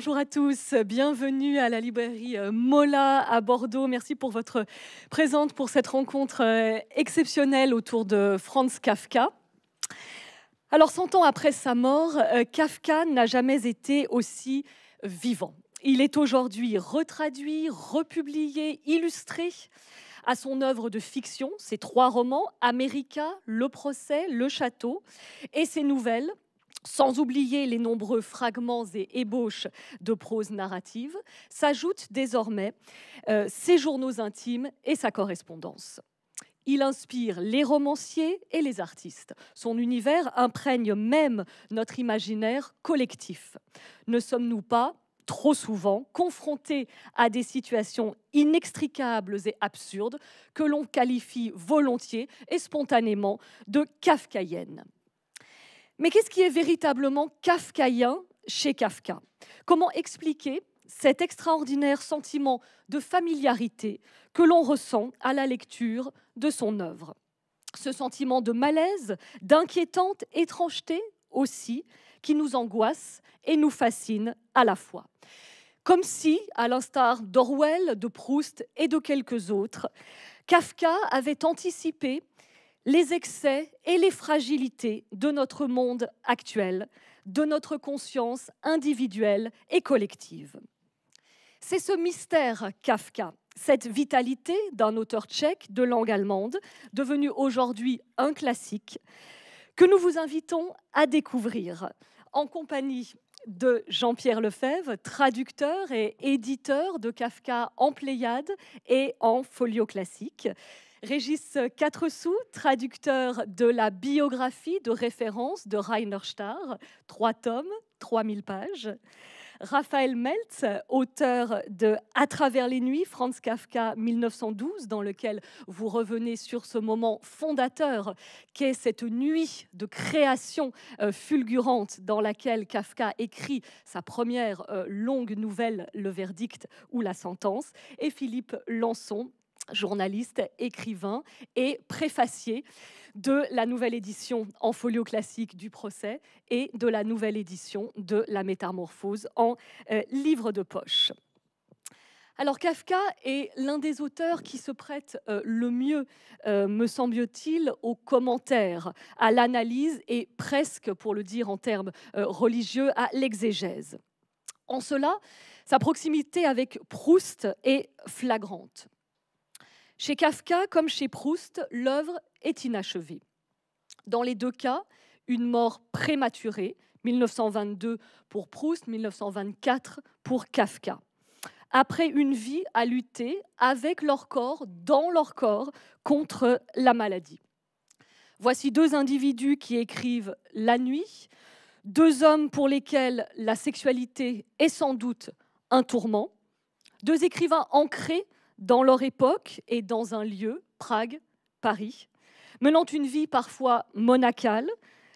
Bonjour à tous, bienvenue à la librairie euh, Mola à Bordeaux. Merci pour votre présence pour cette rencontre euh, exceptionnelle autour de Franz Kafka. Alors, 100 ans après sa mort, euh, Kafka n'a jamais été aussi vivant. Il est aujourd'hui retraduit, republié, illustré à son œuvre de fiction, ses trois romans, America, Le procès, Le château, et ses nouvelles, sans oublier les nombreux fragments et ébauches de prose narrative, s'ajoutent désormais euh, ses journaux intimes et sa correspondance. Il inspire les romanciers et les artistes. Son univers imprègne même notre imaginaire collectif. Ne sommes-nous pas, trop souvent, confrontés à des situations inextricables et absurdes que l'on qualifie volontiers et spontanément de kafkaïennes mais qu'est-ce qui est véritablement kafkaïen chez Kafka Comment expliquer cet extraordinaire sentiment de familiarité que l'on ressent à la lecture de son œuvre Ce sentiment de malaise, d'inquiétante étrangeté aussi, qui nous angoisse et nous fascine à la fois. Comme si, à l'instar d'Orwell, de Proust et de quelques autres, Kafka avait anticipé les excès et les fragilités de notre monde actuel, de notre conscience individuelle et collective. C'est ce mystère Kafka, cette vitalité d'un auteur tchèque de langue allemande, devenu aujourd'hui un classique, que nous vous invitons à découvrir en compagnie de Jean-Pierre Lefebvre, traducteur et éditeur de Kafka en Pléiade et en folio classique. Régis Quatre-Sous, traducteur de la biographie de référence de Rainer Starr, trois tomes, 3000 pages. Raphaël Meltz, auteur de À travers les nuits, Franz Kafka 1912, dans lequel vous revenez sur ce moment fondateur qu'est cette nuit de création euh, fulgurante dans laquelle Kafka écrit sa première euh, longue nouvelle, Le Verdict ou La Sentence, et Philippe Lançon, journaliste, écrivain et préfacier de la nouvelle édition en folio classique du procès et de la nouvelle édition de La Métamorphose en euh, livre de poche. Alors Kafka est l'un des auteurs qui se prête euh, le mieux, euh, me semble-t-il, aux commentaires, à l'analyse et presque, pour le dire en termes religieux, à l'exégèse. En cela, sa proximité avec Proust est flagrante. Chez Kafka, comme chez Proust, l'œuvre est inachevée. Dans les deux cas, une mort prématurée, 1922 pour Proust, 1924 pour Kafka. Après une vie à lutter avec leur corps, dans leur corps, contre la maladie. Voici deux individus qui écrivent La nuit, deux hommes pour lesquels la sexualité est sans doute un tourment, deux écrivains ancrés dans leur époque et dans un lieu, Prague, Paris, menant une vie parfois monacale,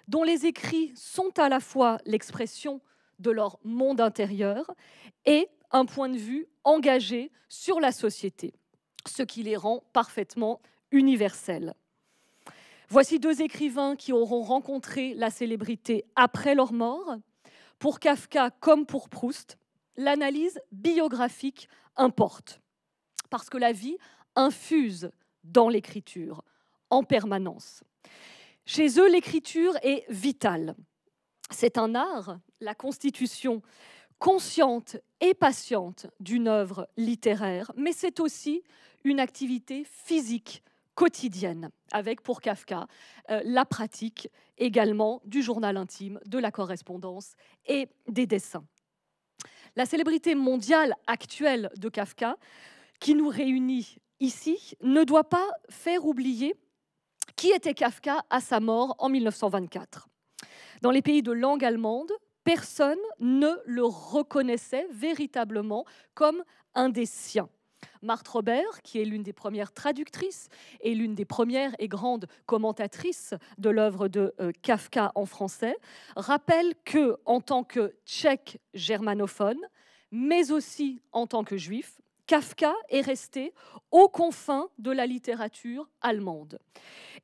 dont les écrits sont à la fois l'expression de leur monde intérieur et un point de vue engagé sur la société, ce qui les rend parfaitement universels. Voici deux écrivains qui auront rencontré la célébrité après leur mort. Pour Kafka comme pour Proust, l'analyse biographique importe parce que la vie infuse dans l'écriture en permanence. Chez eux, l'écriture est vitale. C'est un art, la constitution consciente et patiente d'une œuvre littéraire, mais c'est aussi une activité physique quotidienne, avec pour Kafka euh, la pratique également du journal intime, de la correspondance et des dessins. La célébrité mondiale actuelle de Kafka qui nous réunit ici ne doit pas faire oublier qui était Kafka à sa mort en 1924. Dans les pays de langue allemande, personne ne le reconnaissait véritablement comme un des siens. Marthe Robert, qui est l'une des premières traductrices et l'une des premières et grandes commentatrices de l'œuvre de euh, Kafka en français, rappelle que, en tant que tchèque germanophone, mais aussi en tant que juif, Kafka est resté aux confins de la littérature allemande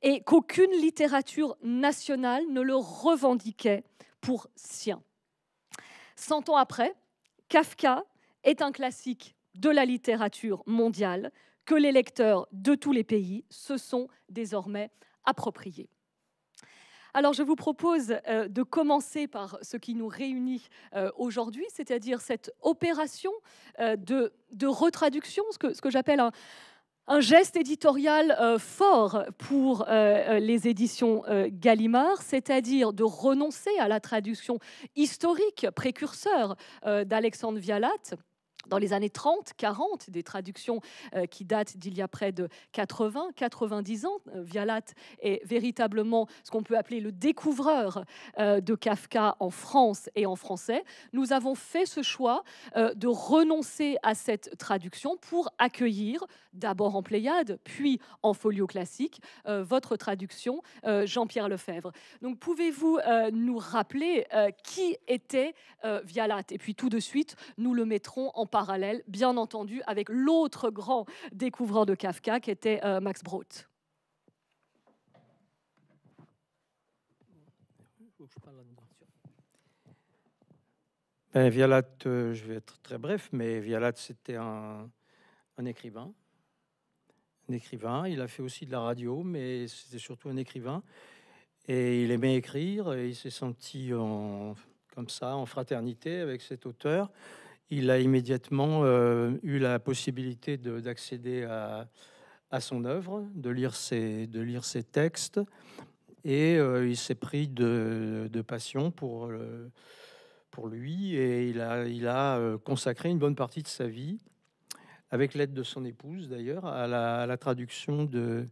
et qu'aucune littérature nationale ne le revendiquait pour sien. Cent ans après, Kafka est un classique de la littérature mondiale que les lecteurs de tous les pays se sont désormais appropriés. Alors je vous propose euh, de commencer par ce qui nous réunit euh, aujourd'hui, c'est-à-dire cette opération euh, de, retraduction, ce que, j'appelle un, un, geste éditorial fort pour les éditions Gallimard, c'est-à-dire de renoncer à la traduction historique précurseur d'Alexandre Vialat dans les années 30, 40, des traductions euh, qui datent d'il y a près de 80, 90 ans. Euh, Vialat est véritablement ce qu'on peut appeler le découvreur euh, de Kafka en France et en français. Nous avons fait ce choix de renoncer à cette traduction pour accueillir, d'abord en Pléiade, puis en folio classique, votre traduction, Jean-Pierre Lefebvre. Donc pouvez-vous nous rappeler qui était Vialat Et puis tout de suite, nous le mettrons en parallèle, bien entendu, avec l'autre grand découvreur de Kafka, qui était euh, Max brot Ben, Vialat, euh, je vais être très bref, mais Vialat, c'était un, écrivain. Un écrivain. Il a fait aussi de la radio, mais c'était surtout un écrivain. Et il aimait écrire et il s'est senti en, comme ça, en fraternité avec cet auteur il a immédiatement euh, eu la possibilité d'accéder à, son œuvre, de lire ses, de lire ses textes, et euh, il s'est pris de, passion pour, euh, pour lui, et il a, il a consacré une bonne partie de sa vie, avec l'aide de son épouse d'ailleurs, à la, traduction de,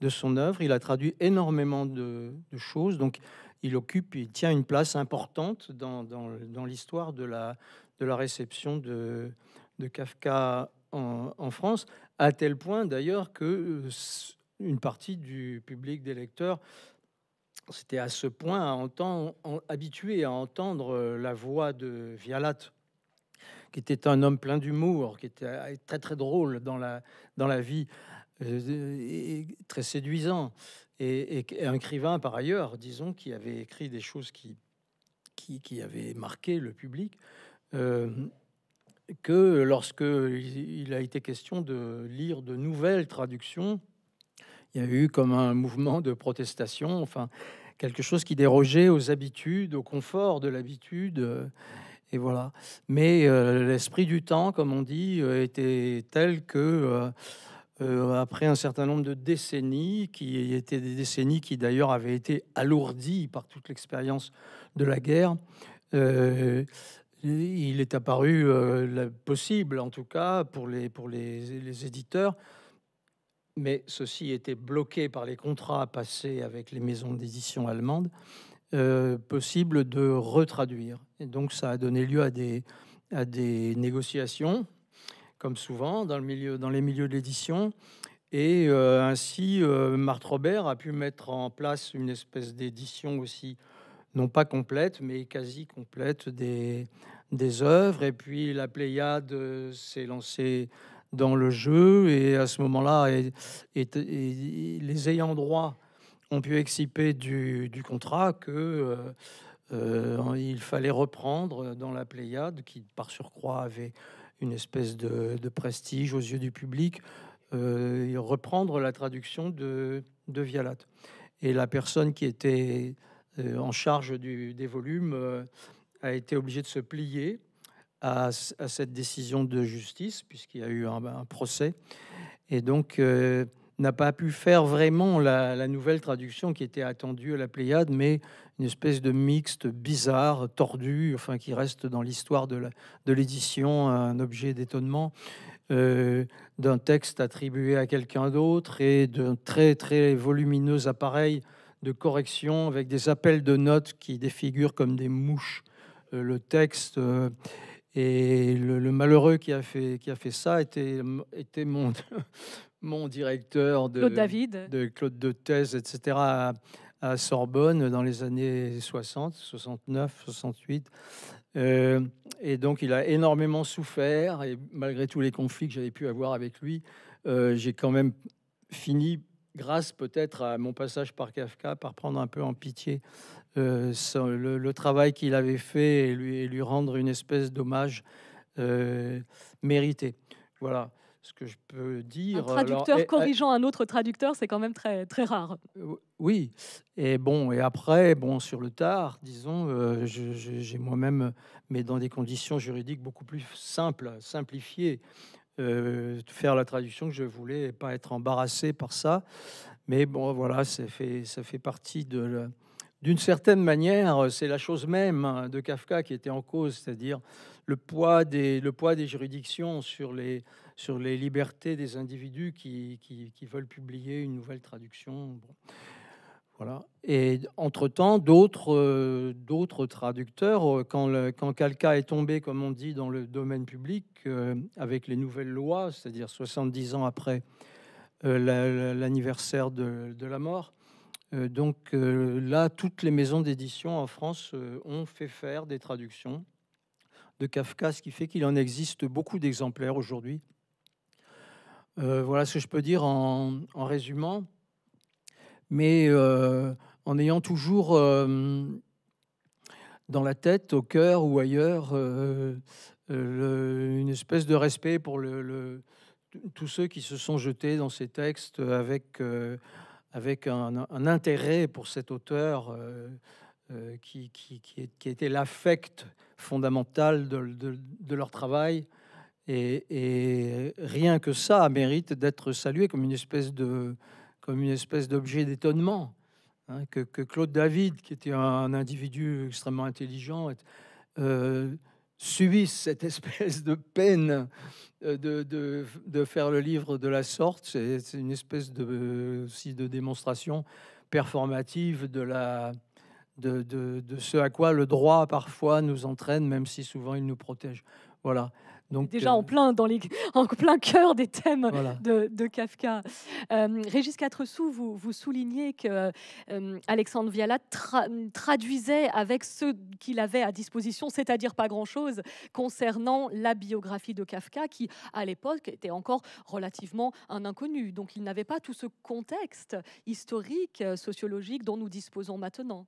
de son œuvre. Il a traduit énormément de, choses, donc il occupe, il tient une place importante dans l'histoire de la, de la réception de, Kafka en, France, à tel point d'ailleurs que euh, une partie du public des lecteurs s'était à ce point habituée habitué à entendre euh, la voix de Vialat, qui était un homme plein d'humour, qui était euh, très très drôle dans la, dans la vie, très séduisant, et, un écrivain par ailleurs, disons, qui avait écrit des choses qui, qui, qui avaient marqué le public. Euh, que lorsque il a été question de lire de nouvelles traductions, il y a eu comme un mouvement de protestation, enfin quelque chose qui dérogeait aux habitudes, au confort de l'habitude. Euh, et voilà. Mais euh, l'esprit du temps, comme on dit, était tel que après un certain nombre de décennies, qui étaient des décennies qui d'ailleurs avaient été alourdies par toute l'expérience de la guerre, euh, il est apparu euh, possible, en tout cas, pour les, pour les, éditeurs, mais ceci était bloqué par les contrats passés avec les maisons d'édition allemandes, euh, possible de retraduire. Et donc ça a donné lieu à des, à des négociations, comme souvent dans, le milieu, dans les milieux de l'édition. Et euh, ainsi, Marthe Robert a pu mettre en place une espèce d'édition aussi non pas complète, mais quasi complète des, des œuvres. Et puis la Pléiade s'est lancée dans le jeu et à ce moment-là, et, les ayants droit ont pu exciper du, contrat que euh, euh, il fallait reprendre dans la Pléiade, qui par surcroît avait une espèce de, prestige aux yeux du public, euh, reprendre la traduction de, de Vialat. Et la personne qui était euh, en charge des volumes euh, a été obligé de se plier à, cette décision de justice, puisqu'il y a eu un, procès, et donc euh, n'a pas pu faire vraiment la, nouvelle traduction qui était attendue à la Pléiade, mais une espèce de mixte bizarre, tordu, enfin qui reste dans l'histoire de l'édition un objet d'étonnement. d'un texte attribué à quelqu'un d'autre et d'un très très volumineux appareil de correction avec des appels de notes qui défigurent comme des mouches euh, le texte. Euh, et le, malheureux qui a fait, qui a fait ça était, était mon, mon directeur de Claude, David. de Claude de thèse, etc., à, Sorbonne dans les années 60, 69, 68. et donc, il a énormément souffert. Et malgré tous les conflits que j'avais pu avoir avec lui, euh, j'ai quand même fini grâce peut-être à mon passage par Kafka, par prendre un peu en pitié euh, le, travail qu'il avait fait et lui, rendre une espèce d'hommage euh, mérité. Voilà ce que je peux dire. Un traducteur corrigeant un autre traducteur, c'est quand même très, très rare. Euh, oui, et bon, et après, bon, sur le tard, disons, j'ai moi-même, mais dans des conditions juridiques beaucoup plus simples, simplifiées, euh, faire la traduction que je voulais et pas être embarrassé par ça. Mais bon, voilà, ça fait, ça fait partie de... D'une certaine manière, euh, c'est la chose même hein, de Kafka qui était en cause, c'est-à-dire le poids des, le poids des juridictions sur les, sur les libertés des individus qui, qui, qui veulent publier une nouvelle traduction. Bon. Et entre-temps, d'autres euh, traducteurs, euh, quand, le, quand est tombé, comme on dit, dans le domaine public, euh, avec les nouvelles lois, c'est-à-dire 70 ans après l'anniversaire de, la mort, donc là, toutes les maisons d'édition en France ont fait faire des traductions de Kafka, ce qui fait qu'il en existe beaucoup d'exemplaires aujourd'hui. voilà ce que je peux dire en résumant mais euh, en ayant toujours euh, dans la tête, au cœur ou ailleurs, euh, une espèce de respect pour le, tous ceux qui se sont jetés dans ces textes avec, avec un, intérêt pour cet auteur qui, qui, qui, était l'affect fondamental de, de, leur travail. Et, et, rien que ça mérite d'être salué comme une espèce de, comme une espèce d'objet d'étonnement. Hein, que, Claude David, qui était un, individu extrêmement intelligent, euh, subisse cette espèce de peine euh, de, faire le livre de la sorte. C'est une espèce de, aussi de démonstration performative de, la, de, de, ce à quoi le droit parfois nous entraîne, même si souvent il nous protège. Voilà. Déjà euh, en, plein cœur des thèmes de, Kafka. Euh, Régis Quatre-Sous, vous, vous soulignez que euh, Alexandre Vialat traduisait avec ce qu'il avait à disposition, c'est-à-dire pas grand-chose, concernant la biographie de Kafka, qui à l'époque était encore relativement un inconnu. Donc il n'avait pas tout ce contexte historique, sociologique dont nous disposons maintenant.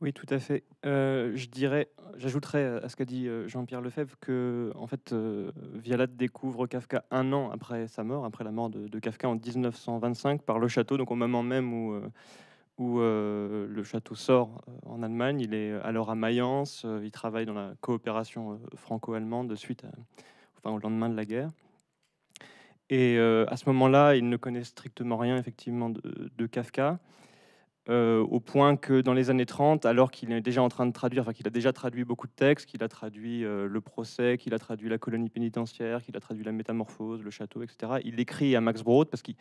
Oui, tout à fait. Euh, j'ajouterais euh, à ce qu'a dit euh, Jean-Pierre Lefebvre que, en fait, Vialat découvre Kafka un an après sa mort, après la mort de, Kafka en 1925 par le château, donc au moment même où, le château sort en Allemagne. Il est alors à Mayence, il travaille dans la coopération franco-allemande suite au lendemain de la guerre. Et à ce moment-là, il ne connaît strictement rien, effectivement, de Kafka. Euh, au point que dans les années 30, alors qu'il est déjà en train de traduire, enfin qu'il a déjà traduit beaucoup de textes, qu'il a traduit euh, le procès, qu'il a traduit la colonie pénitentiaire, qu'il a traduit la métamorphose, le château, etc., il écrit à Max Brod parce qu'il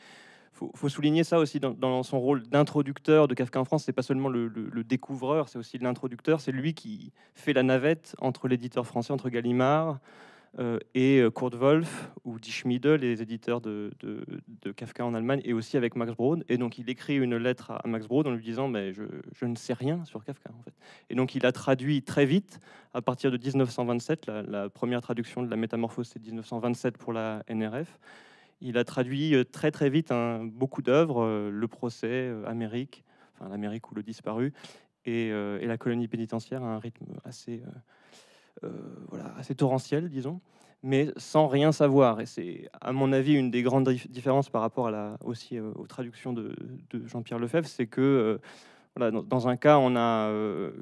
faut, souligner ça aussi dans, son rôle d'introducteur de Kafka en France. C'est pas seulement le, le découvreur, c'est aussi l'introducteur. C'est lui qui fait la navette entre l'éditeur français, entre Gallimard, euh, et euh, Kurt Wolf ou Die Schmiede, les éditeurs de, Kafka en Allemagne, et aussi avec Max Brod. Et donc il écrit une lettre à, Max Brod en lui disant mais je, ne sais rien sur Kafka. En fait. Et donc il a traduit très vite, à partir de 1927, la, première traduction de la Métamorphose c'est 1927 pour la NRF. Il a traduit euh, très très vite un hein, beaucoup d'œuvres, Le procès, Amérique, enfin l'Amérique ou le disparu, et, la colonie pénitentiaire à un rythme assez... Euh, voilà, assez torrentiel, disons, mais sans rien savoir. Et c'est, à mon avis, une des grandes différences par rapport à aussi euh, aux traductions de, Jean-Pierre Lefebvre, c'est que euh, voilà, dans, un cas, on a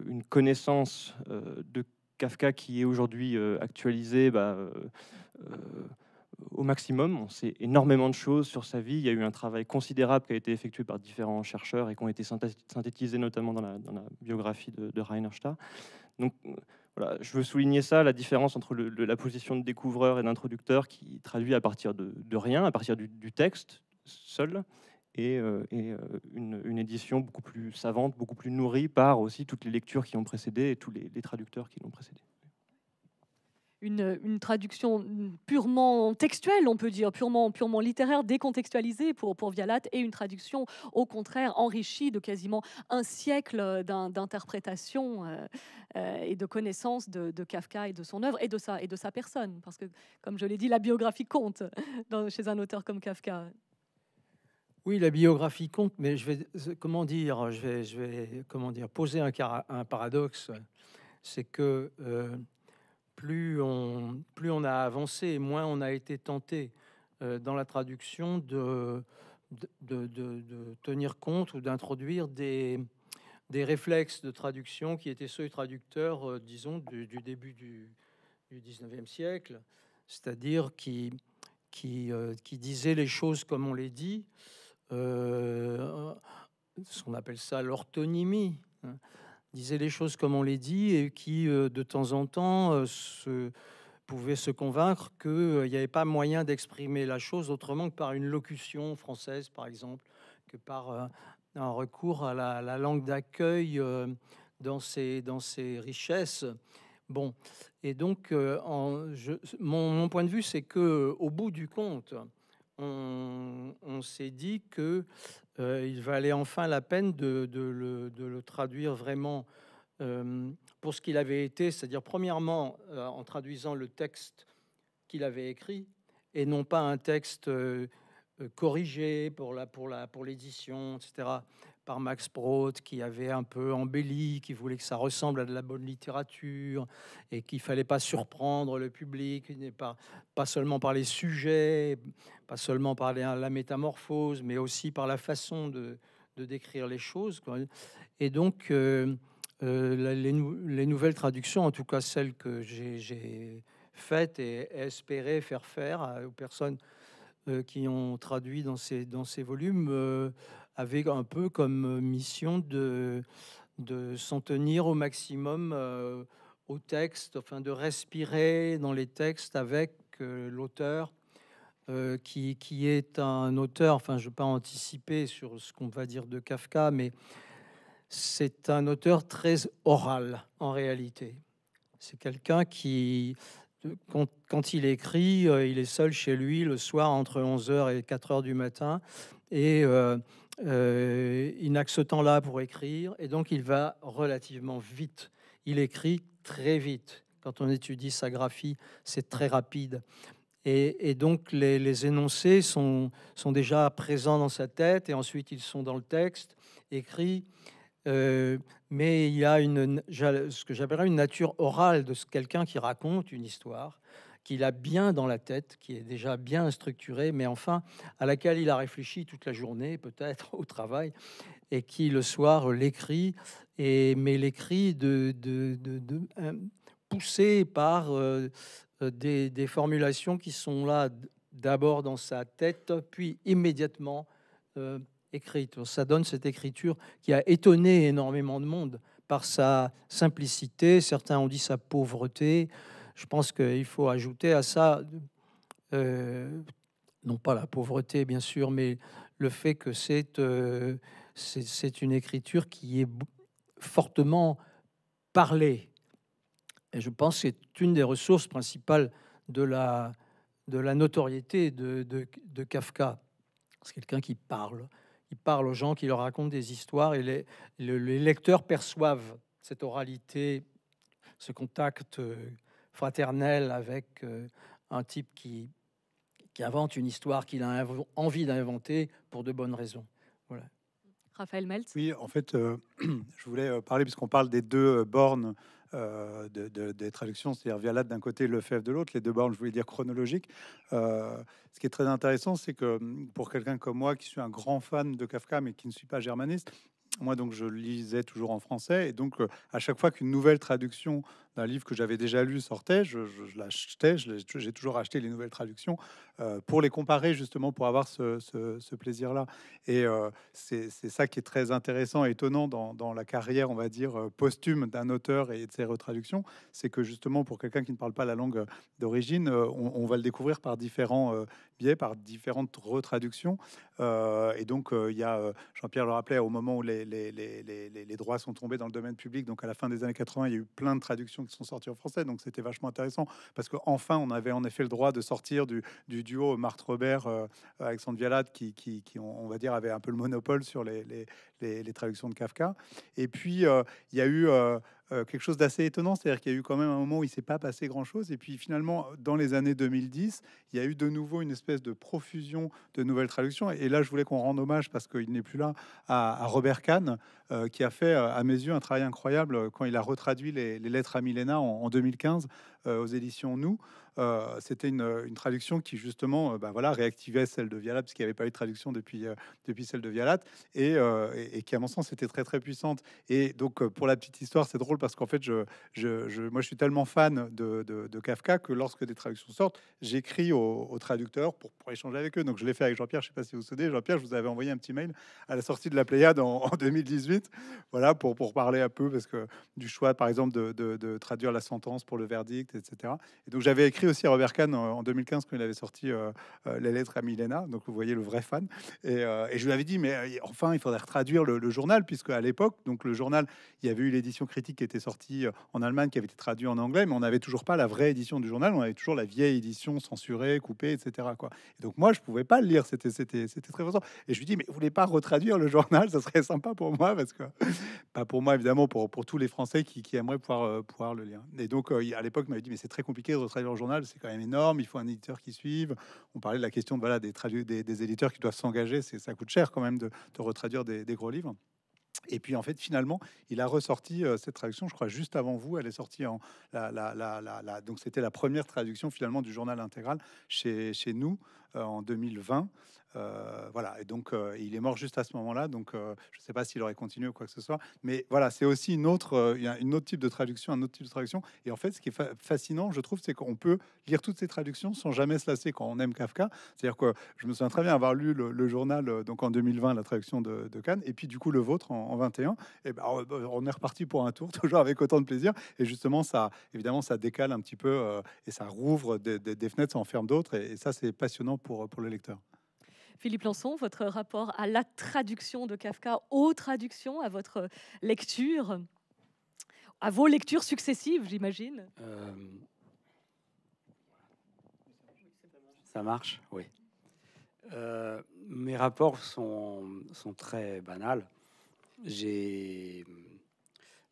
une connaissance de Kafka qui est aujourd'hui actualisée. Bah, au maximum. On sait énormément de choses sur sa vie. Il y a eu un travail considérable qui a été effectué par différents chercheurs et qui ont été synthétisés notamment dans la, biographie de, de Stah Donc, je veux souligner ça, la différence entre la position de découvreur et d'introducteur qui traduit à partir de, rien, à partir du, texte seul, et, euh, euh, une, édition beaucoup plus savante, beaucoup plus nourrie par aussi toutes les lectures qui ont précédé et tous les traducteurs qui l'ont précédé une, traduction purement textuelle, on peut dire, purement, purement littéraire, décontextualisée pour, pour Vialat, et une traduction, au contraire, enrichie de quasiment un siècle d'interprétation euh, euh, et de connaissance de, Kafka et de son œuvre et de sa, et de sa personne. Parce que, comme je l'ai dit, la biographie compte chez un auteur comme Kafka. Oui, la biographie compte, mais je vais, euh, comment dire, je vais, je vais comment dire, poser un, un paradoxe. C'est que plus on, plus on a avancé moins on a été tenté euh, dans la traduction de, de, tenir compte ou d'introduire des, des réflexes de traduction qui étaient ceux euh, du traducteur, disons, du, début du, du 19e siècle, c'est-à-dire qui, qui, euh, disait les choses comme on les dit, ce qu'on appelle ça l'orthonymie. Hein disait les choses comme on les dit et qui, euh, de temps en temps, euh, se, pouvait se convaincre qu'il euh, n'y avait pas moyen d'exprimer la chose autrement que par une locution française, par exemple, que par un recours à la, langue d'accueil dans, ses, dans ses richesses. Bon, et donc, en, mon, point de vue, c'est que au bout du compte, on, on s'est dit que euh, il valait enfin la peine de, le, traduire vraiment euh, pour ce qu'il avait été, c'est-à-dire premièrement euh, en traduisant le texte qu'il avait écrit et non pas un texte corrigé pour l'édition, etc par Max Brod, qui avait un peu embelli, qui voulait que ça ressemble à de la bonne littérature et qu'il fallait pas surprendre le public, pas, pas seulement par les sujets, pas seulement par la métamorphose, mais aussi par la façon de, décrire les choses. Et donc, euh, euh, les, nouvelles traductions, en tout cas celles que j'ai faites et espérées faire faire aux personnes euh, qui ont traduit dans ces, dans ces volumes, avait un peu comme euh, mission de, de s'en tenir au maximum euh, au texte, enfin de respirer dans les textes avec euh, l'auteur, qui, qui, est un auteur, enfin je ne vais pas anticiper sur ce qu'on va dire de Kafka, mais c'est un auteur très oral en réalité. C'est quelqu'un qui, quand, quand, il écrit, il est seul chez lui le soir entre 11h et 4h du matin, et euh, il n'a que ce temps-là pour écrire et donc il va relativement vite. Il écrit très vite. Quand on étudie sa graphie, c'est très rapide. Et, donc les, énoncés sont, déjà présents dans sa tête et ensuite ils sont dans le texte écrit. Euh, mais il y a une, ce que j'appellerais une nature orale de quelqu'un qui raconte une histoire qu'il a bien dans la tête, qui est déjà bien structurée, mais enfin à laquelle il a réfléchi toute la journée, peut-être au travail, et qui le soir l'écrit, et, mais l'écrit de, de, euh, poussé par euh, euh, des, formulations qui sont là d'abord dans sa tête, puis immédiatement écrite. écrites. Ça donne cette écriture qui a étonné énormément de monde par sa simplicité. Certains ont dit sa pauvreté. Je pense qu'il faut ajouter à ça, euh, non pas la pauvreté bien sûr, mais le fait que c'est euh, une écriture qui est fortement parlée. Et je pense que c'est une des ressources principales de la, de la notoriété de, Kafka. C'est quelqu'un qui parle. Il parle aux gens, qui leur raconte des histoires et les, les lecteurs perçoivent cette oralité, ce contact euh, fraternelle avec euh, un type qui, qui invente une histoire qu'il a envie d'inventer pour de bonnes raisons. Voilà. Raphaël Meltz Oui, en fait, euh, je voulais euh, parler, puisqu'on parle des deux bornes de, des traductions, c'est-à-dire Vialade d'un côté, Lefebvre de l'autre, les deux bornes, je voulais dire chronologiques. ce qui est très intéressant, c'est que hum, pour quelqu'un comme moi, qui suis un grand fan de Kafka, mais qui ne suis pas germaniste, moi, donc, je lisais toujours en français, et donc, à chaque fois qu'une nouvelle traduction d'un livre que j'avais déjà lu sortait, je, l'achetais, j'ai toujours acheté les nouvelles traductions euh, pour les comparer justement, pour avoir ce, plaisir-là. Et euh, c'est ça qui est très intéressant et étonnant dans, la carrière, on va dire, euh, posthume d'un auteur et de ses retraductions, c'est que justement pour quelqu'un qui ne parle pas la langue d'origine, on, va le découvrir par différents biais, par différentes retraductions. et donc il y a, Jean-Pierre le rappelait, au moment où les, les, les droits sont tombés dans le domaine public, donc à la fin des années 80, il y a eu plein de traductions qui sont sortis en français. Donc c'était vachement intéressant parce que enfin on avait en effet le droit de sortir du, duo Marthe Robert, euh, Alexandre Vialat. qui, on, va dire, avait un peu le monopole sur les, traductions de Kafka. Et puis, euh, il y a eu euh, euh, quelque chose d'assez étonnant. C'est-à-dire qu'il y a eu quand même un moment où il ne s'est pas passé grand-chose. Et puis finalement, dans les années 2010, il y a eu de nouveau une espèce de profusion de nouvelles traductions. Et là, je voulais qu'on rende hommage, parce qu'il n'est plus là, à, Robert Kahn, euh, qui a fait, euh, à mes yeux, un travail incroyable quand il a retraduit les, lettres à Milena en 2015. Euh, aux éditions Nous. Euh, c'était euh, une, traduction qui justement, ben voilà, réactivait celle de Vialat, parce qu'il n'y avait pas eu de traduction depuis, depuis celle de Vialat, et, qui à mon sens était très très puissante. Et donc pour la petite histoire, c'est drôle parce qu'en fait, je, je, je, moi je suis tellement fan de, de, Kafka que lorsque des traductions sortent, j'écris aux, traducteurs pour, pour, échanger avec eux. Donc je l'ai fait avec Jean-Pierre, je ne sais pas si vous vous souvenez, Jean-Pierre, je vous avais envoyé un petit mail à la sortie de la Pléiade en, 2018, voilà, pour, pour parler un peu parce que, du choix, par exemple, de, de, de traduire la sentence pour le verdict, etc. Et donc j'avais écrit aussi à Robert Kahn en, 2015 quand il avait sorti euh, euh, les lettres à Milena, donc vous voyez le vrai fan. Et, euh, je lui avais dit, mais enfin, il faudrait traduire le, journal, puisque à l'époque, donc le journal, il y avait eu l'édition critique qui était sortie en Allemagne, qui avait été traduite en anglais, mais on n'avait toujours pas la vraie édition du journal, on avait toujours la vieille édition censurée, coupée, etc. Quoi. Et donc moi, je pouvais pas le lire, c'était c'était très frustrant. Et je lui dis, mais vous voulez pas retraduire le journal, ça serait sympa pour moi, parce que pas pour moi évidemment, pour, tous les Français qui, aimeraient pouvoir, pouvoir le lire. Et donc à l'époque, il mais c'est très compliqué de retraduire le journal, c'est quand même énorme, il faut un éditeur qui suive. On parlait de la question voilà, des, des, éditeurs qui doivent s'engager, ça coûte cher quand même de, de retraduire des, gros livres. Et puis en fait, finalement, il a ressorti euh, cette traduction, je crois, juste avant vous. Elle est sortie en. La, la, la, donc c'était la première traduction finalement du journal intégral chez, chez nous. Euh, en 2020. Euh, voilà, et donc euh, il est mort juste à ce moment-là, donc je ne sais pas s'il aurait continué ou quoi que ce soit, mais voilà, c'est aussi une autre, Il y a une autre type de traduction, un autre type de traduction. Et en fait, ce qui est fascinant, je trouve, c'est qu'on peut lire toutes ces traductions sans jamais se lasser quand on aime Kafka. C'est-à-dire que je me souviens très bien avoir lu le, journal, donc en 2020, la traduction de, Cannes, et puis du coup le vôtre en, 21. Et ben, on est reparti pour un tour, toujours avec autant de plaisir. Et justement, ça, évidemment, ça décale un petit peu et ça rouvre des, fenêtres, ça en ferme d'autres, et, et ça, c'est passionnant pour, euh, pour le lecteur. Philippe Lançon, votre rapport à la traduction de Kafka, aux traductions, à votre lecture, à vos lectures successives, j'imagine euh, Ça marche, oui. Euh, mes rapports sont, sont très banals. J'ai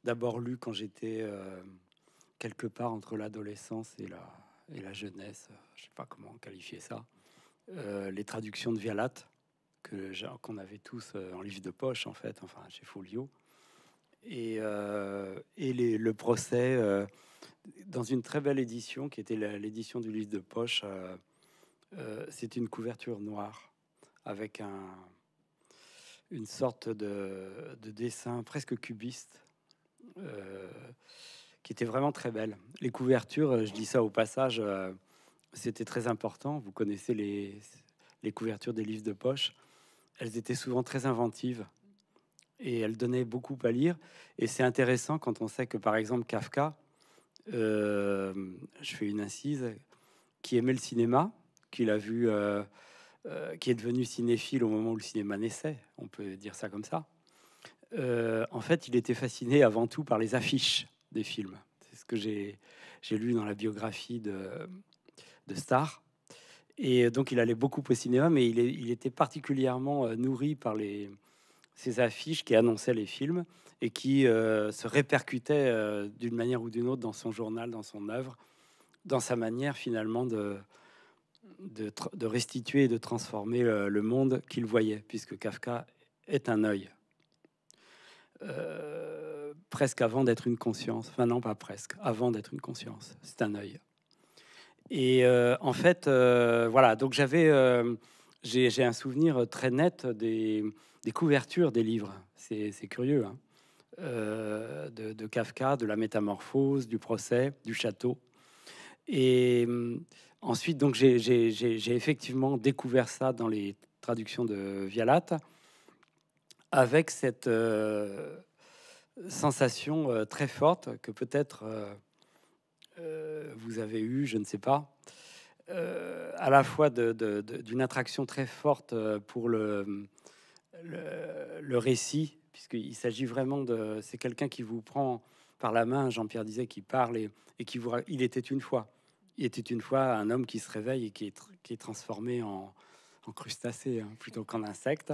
d'abord lu quand j'étais quelque part entre l'adolescence et la, et la jeunesse, je sais pas comment qualifier ça. Euh, les traductions de Vialat que qu'on avait tous euh, en livre de poche en fait, enfin chez Folio, et, euh, et le procès dans une très belle édition qui était l'édition du livre de poche. C'est une couverture noire avec un une sorte de, dessin presque cubiste qui était vraiment très belle. Les couvertures, je dis ça au passage, c'était très important. Vous connaissez les, couvertures des livres de poche. Elles étaient souvent très inventives et elles donnaient beaucoup à lire. Et c'est intéressant quand on sait que, par exemple, Kafka, euh, je fais une incise, qui aimait le cinéma, qu'il a vu, euh, euh, qui est devenu cinéphile au moment où le cinéma naissait, on peut dire ça comme ça. en fait, il était fasciné avant tout par les affiches des films. C'est ce que j'ai lu dans la biographie de, de star Et euh, donc, il allait beaucoup au cinéma, mais il, était particulièrement euh, nourri par les, ces affiches qui annonçaient les films et qui euh, se répercutaient d'une manière ou d'une autre dans son journal, dans son œuvre, dans sa manière finalement de, de, restituer et de transformer le, monde qu'il voyait, puisque Kafka est un œil. presque avant d'être une conscience, enfin non pas presque, avant d'être une conscience, c'est un œil. Et euh, en fait, euh, voilà, donc j'avais, euh, j'ai un souvenir très net des, couvertures des livres. C'est curieux, hein. de, Kafka, de la métamorphose, du procès, du château. Et ensuite, donc j'ai effectivement découvert ça dans les traductions de Vialat avec cette sensation très forte que peut-être euh, vous avez eu, je ne sais pas, euh, à la fois d'une attraction très forte euh, pour le, récit, puisqu'il s'agit vraiment de... C'est quelqu'un qui vous prend par la main, Jean-Pierre disait, qui parle et, qui vous... Il était une fois. Il était une fois un homme qui se réveille et qui est, transformé en, crustacé hein, plutôt qu'en insecte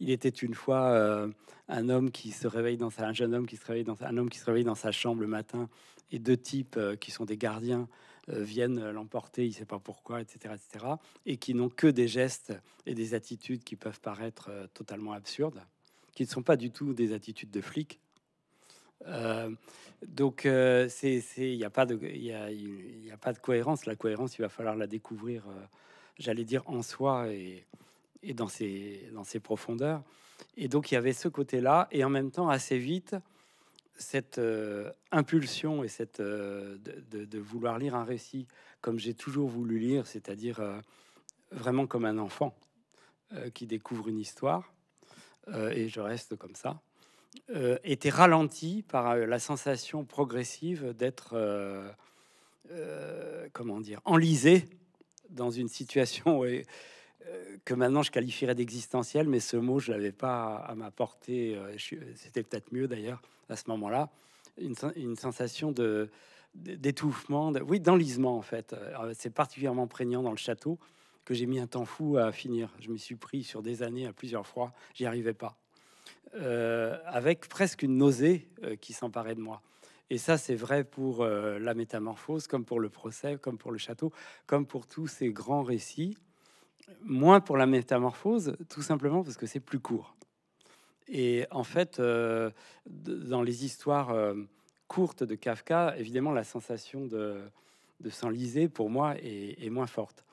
il était une fois euh, un homme qui se réveille dans un jeune homme qui se réveille dans un homme qui se réveille dans sa chambre le matin et deux types euh, qui sont des gardiens euh, viennent l'emporter, il sait pas pourquoi, etc., etc., et qui n'ont que des gestes et des attitudes qui peuvent paraître totalement absurdes, qui ne sont pas du tout des attitudes de flics. donc, c'est il n'y a pas de il a, a, pas de cohérence. La cohérence, il va falloir la découvrir. J'allais dire en soi et et dans ses, dans profondeurs. Et donc il y avait ce côté-là, et en même temps, assez vite, cette euh, impulsion et cette euh, de, vouloir lire un récit comme j'ai toujours voulu lire, c'est-à-dire euh, vraiment comme un enfant qui découvre une histoire, et je reste comme ça, était ralenti par la sensation progressive d'être, comment dire, enlisé dans une situation euh, que maintenant je qualifierais d'existentiel, mais ce mot, je l'avais pas à ma portée. Euh, c'était peut-être mieux d'ailleurs à ce moment-là. Une, sensation de d'étouffement, oui, d'enlisement en fait. Euh, c'est particulièrement prégnant dans le château que j'ai mis un temps fou à finir. Je me suis pris sur des années à plusieurs fois, j'y arrivais pas. avec presque une nausée qui s'emparait de moi. Et ça, c'est vrai pour la métamorphose, comme pour le procès, comme pour le château, comme pour tous ces grands récits moins pour la métamorphose, tout simplement parce que c'est plus court. Et en fait, euh, dans les histoires euh, courtes de Kafka, évidemment, la sensation de, de s'enliser, pour moi, est, moins forte.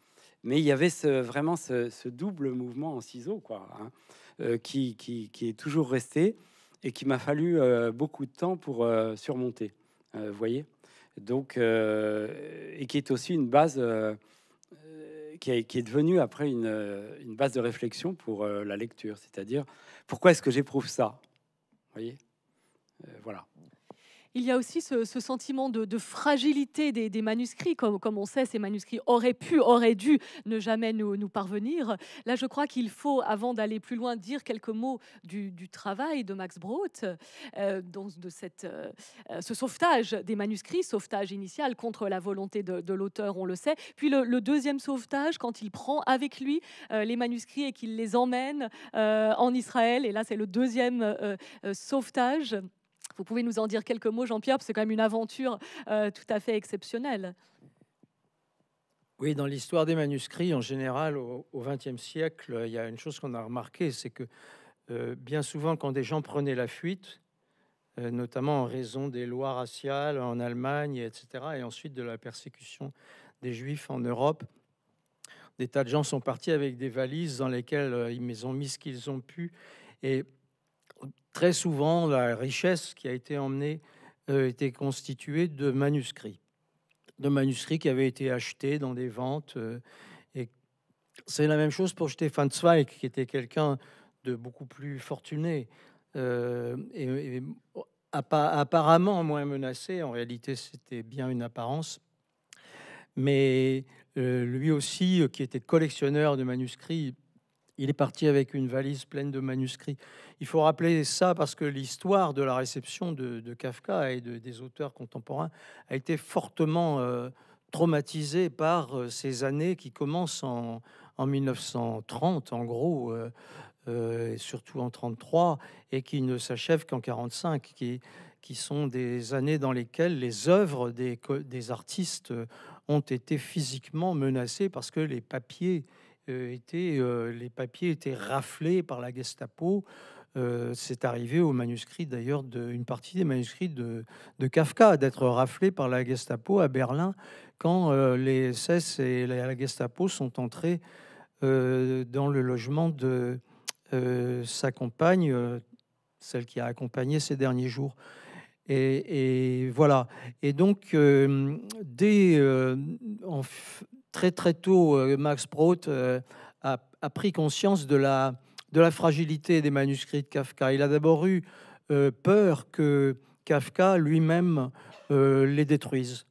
Mais il y avait ce, vraiment ce, double mouvement en ciseaux, quoi, hein, euh, qui, qui, qui, est toujours resté et qui m'a fallu beaucoup de temps pour surmonter. Vous voyez Donc, et qui est aussi une base qui, est, qui devenue après euh, une, base de réflexion pour euh, la lecture, c'est-à-dire pourquoi est-ce que j'éprouve ça voyez euh, Voilà il y a aussi ce, sentiment de, fragilité des, manuscrits. Comme, on sait, ces manuscrits auraient pu, auraient dû ne jamais nous, parvenir. Là, je crois qu'il faut, avant d'aller plus loin, dire quelques mots du, travail de Max Broth, euh, de euh, ce sauvetage des manuscrits, sauvetage initial contre la volonté de, l'auteur, on le sait. Puis le, deuxième sauvetage, quand il prend avec lui euh, les manuscrits et qu'il les emmène en Israël. Et là, c'est le deuxième sauvetage. Vous pouvez nous en dire quelques mots, Jean-Pierre, parce que c'est quand même une aventure euh, tout à fait exceptionnelle. Oui, dans l'histoire des manuscrits, en général, au XXe siècle, il y a une chose qu'on a remarquée, c'est que euh, bien souvent, quand des gens prenaient la fuite, euh, notamment en raison des lois raciales en Allemagne, etc., et ensuite de la persécution des Juifs en Europe, des tas de gens sont partis avec des valises dans lesquelles ils ont mis ce qu'ils ont pu. Et très souvent, la richesse qui a été emmenée euh, était constituée de manuscrits, de manuscrits qui avaient été achetés dans des ventes. Euh, et c'est la même chose pour Stefan Zweig, qui était quelqu'un de beaucoup plus fortuné. Euh, et, apparemment moins menacé, en réalité c'était bien une apparence, mais lui aussi, qui était collectionneur de manuscrits, il est parti avec une valise pleine de manuscrits. Il faut rappeler ça parce que l'histoire de la réception de, Kafka et des auteurs contemporains a été fortement euh, traumatisée par euh, ces années qui commencent en, 1930, en gros, euh, et surtout en 1933, et qui ne s'achèvent qu'en 1945, qui, qui sont des années dans lesquelles les œuvres des artistes ont été physiquement menacées parce que les papiers euh, étaient, euh, les papiers étaient raflés par la Gestapo. Euh, c'est arrivé aux manuscrits d'ailleurs d'une partie des manuscrits de, Kafka d'être raflés par la Gestapo à Berlin quand les SS et la, Gestapo sont entrés dans le logement de sa compagne, celle qui a accompagné ces derniers jours. Et, et voilà. Et donc, dès en très très tôt, euh, Max Proth euh, a, pris conscience de la, de la fragilité des manuscrits de Kafka. Il a d'abord eu euh, peur que Kafka lui-même les détruise,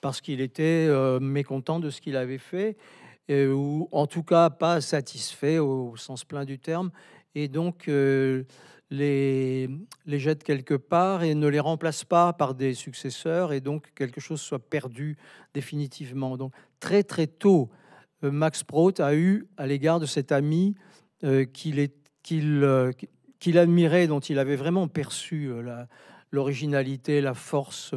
parce qu'il était mécontent de ce qu'il avait fait, et, ou en tout cas pas satisfait au, sens plein du terme. Et donc, les, les jette quelque part et ne les remplace pas par des successeurs et donc quelque chose soit perdu définitivement. Donc très très tôt, euh, Max Proth a eu à l'égard de cet ami euh, qu'il est qu'il euh, qu'il admirait, dont il avait vraiment perçu la l'originalité, la, force,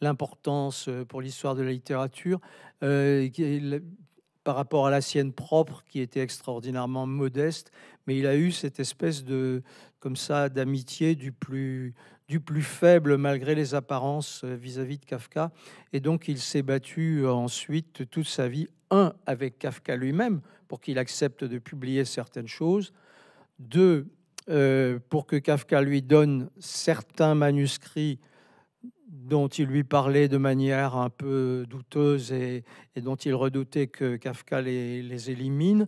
l'importance pour l'histoire de la littérature, par rapport à la sienne propre, qui était extraordinairement modeste, mais il a eu cette espèce de, comme ça d'amitié du plus, du plus faible malgré les apparences euh, vis-à-vis de Kafka. Et donc il s'est battu euh, ensuite toute sa vie, un, avec Kafka lui-même, pour qu'il accepte de publier certaines choses, deux, euh, pour que Kafka lui donne certains manuscrits dont il lui parlait de manière un peu douteuse et, dont il redoutait que Kafka les, les élimine.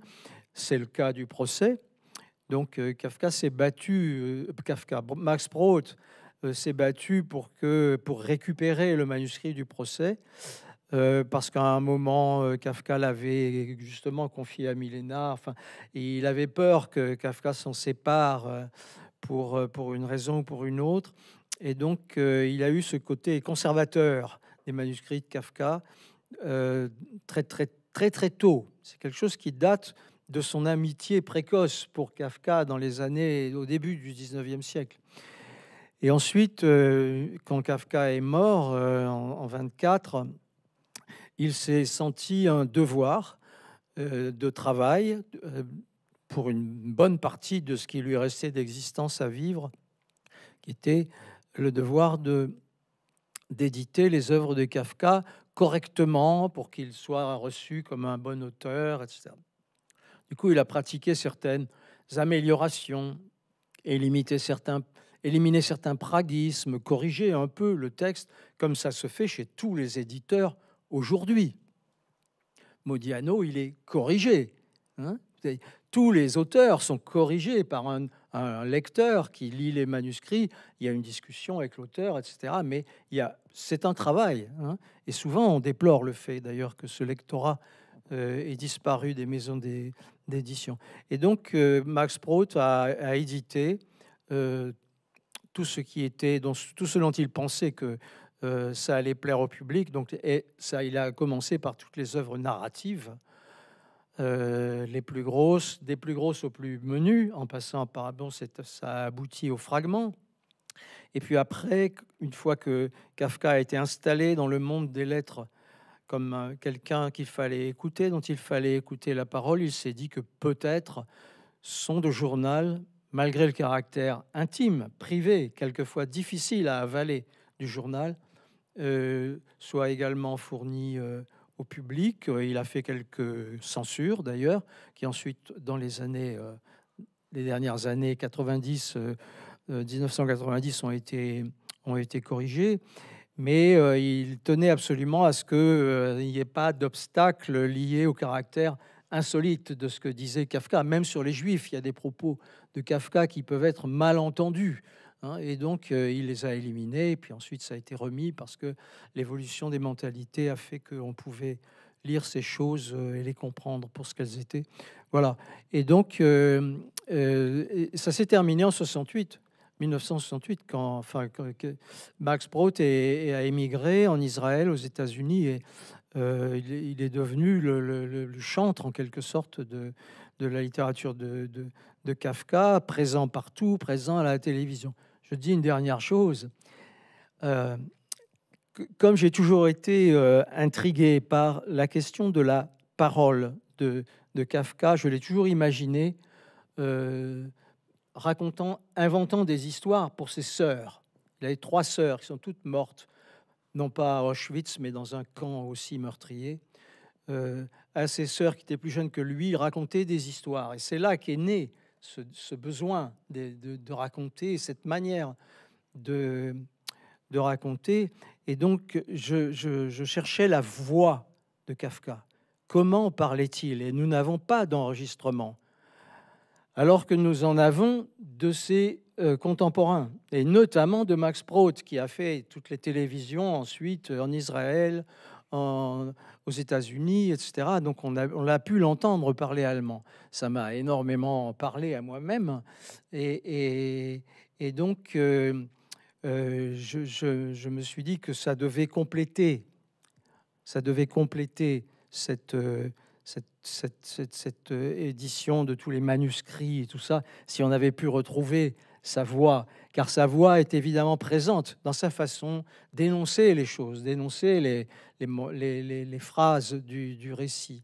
C'est le cas du procès. Donc euh, Kafka s'est battu, euh, Kafka, Max Proth euh, s'est battu pour, que, pour récupérer le manuscrit du procès. parce qu'à un moment, Kafka l'avait justement confié à Milena. il avait peur que Kafka s'en sépare pour, pour une raison ou pour une autre. Et donc, il a eu ce côté conservateur des manuscrits de Kafka très, très, très, très tôt. C'est quelque chose qui date de son amitié précoce pour Kafka dans les années au début du 19e siècle. Et ensuite, euh, quand Kafka est mort euh, en, 24, il s'est senti un devoir euh, de travail pour une bonne partie de ce qui lui restait d'existence à vivre, qui était le devoir de d'éditer les œuvres de Kafka correctement pour qu'il soit reçu comme un bon auteur, etc. Du coup, il a pratiqué certaines améliorations, certains, éliminé certains praguismes, corrigé un peu le texte, comme ça se fait chez tous les éditeurs aujourd'hui. Modiano, il est corrigé. Hein. tous les auteurs sont corrigés par un, lecteur qui lit les manuscrits. Il y a une discussion avec l'auteur, etc. Mais il c'est un travail. Hein. Et souvent, on déplore le fait, d'ailleurs, que ce lectorat euh, ait disparu des maisons des, d'édition. Et donc, euh, Max Prout a, édité euh, tout ce qui était, donc, tout ce dont il pensait que euh, ça allait plaire au public. Donc, et ça, il a commencé par toutes les œuvres narratives, les plus grosses, des plus grosses aux plus menus, en passant par bon, ça aboutit aux fragments. Et puis après, une fois que Kafka a été installé dans le monde des lettres comme euh, quelqu'un qu'il fallait écouter, dont il fallait écouter la parole, il s'est dit que peut-être son de journal, malgré le caractère intime, privé, quelquefois difficile à avaler du journal, euh, soit également fourni euh, au public. Il a fait quelques censures d'ailleurs, qui ensuite, dans les années, les dernières années 90, 1990, ont été, ont été corrigées mais euh, il tenait absolument à ce qu'il euh, n'y ait pas d'obstacle lié au caractère insolite de ce que disait Kafka. Même sur les juifs, il y a des propos de Kafka qui peuvent être mal entendus. Hein. et donc, euh, il les a éliminés, et puis ensuite, ça a été remis parce que l'évolution des mentalités a fait qu'on pouvait lire ces choses et les comprendre pour ce qu'elles étaient. Voilà. Et donc, ça s'est terminé en 68. 1968, quand, enfin, Max Brod a émigré en Israël, aux États-Unis, et euh, il, est, devenu le, chantre en quelque sorte de, de la littérature de, de, Kafka, présent partout, présent à la télévision. Je dis une dernière chose. Euh, comme j'ai toujours été euh, intrigué par la question de la parole de, de Kafka, je l'ai toujours imaginé racontant, inventant des histoires pour ses sœurs. Il avait trois sœurs qui sont toutes mortes, non pas à Auschwitz, mais dans un camp aussi meurtrier. Euh, à ses sœurs qui étaient plus jeunes que lui, il racontait des histoires. Et c'est là qu'est né ce, besoin de, raconter, cette manière de, raconter. Et donc, je cherchais la voix de Kafka. Comment parlait-il Et nous n'avons pas d'enregistrement alors que nous en avons de ses euh, contemporains, et notamment de Max prout qui a fait toutes les télévisions ensuite euh, en Israël, aux États-Unis, etc. Donc on, a, pu l'entendre parler allemand. Ça m'a énormément parlé à moi-même. Et, donc euh, je, je, me suis dit que ça devait compléter, ça devait compléter cette cette, euh, édition de tous les manuscrits et tout ça, si on avait pu retrouver sa voix, car sa voix est évidemment présente dans sa façon d'énoncer les choses, d'énoncer les, les, phrases du, récit.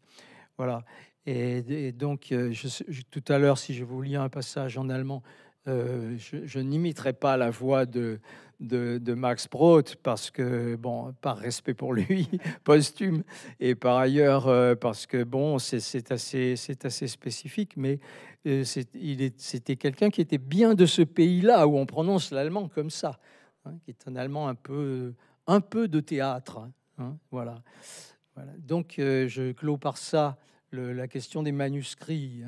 Voilà. Et, donc, euh, je, tout à l'heure, si je vous lis un passage en allemand, euh, je n'imiterai pas la voix de, de, Max Brod parce que, bon, par respect pour lui, posthume, et par ailleurs euh, parce que, bon, c'est assez, assez spécifique, mais euh, c'était quelqu'un qui était bien de ce pays-là où on prononce l'allemand comme ça, hein, qui est un allemand un peu, un peu de théâtre. Hein, hein, voilà. Donc, euh, je clôt par ça la question des manuscrits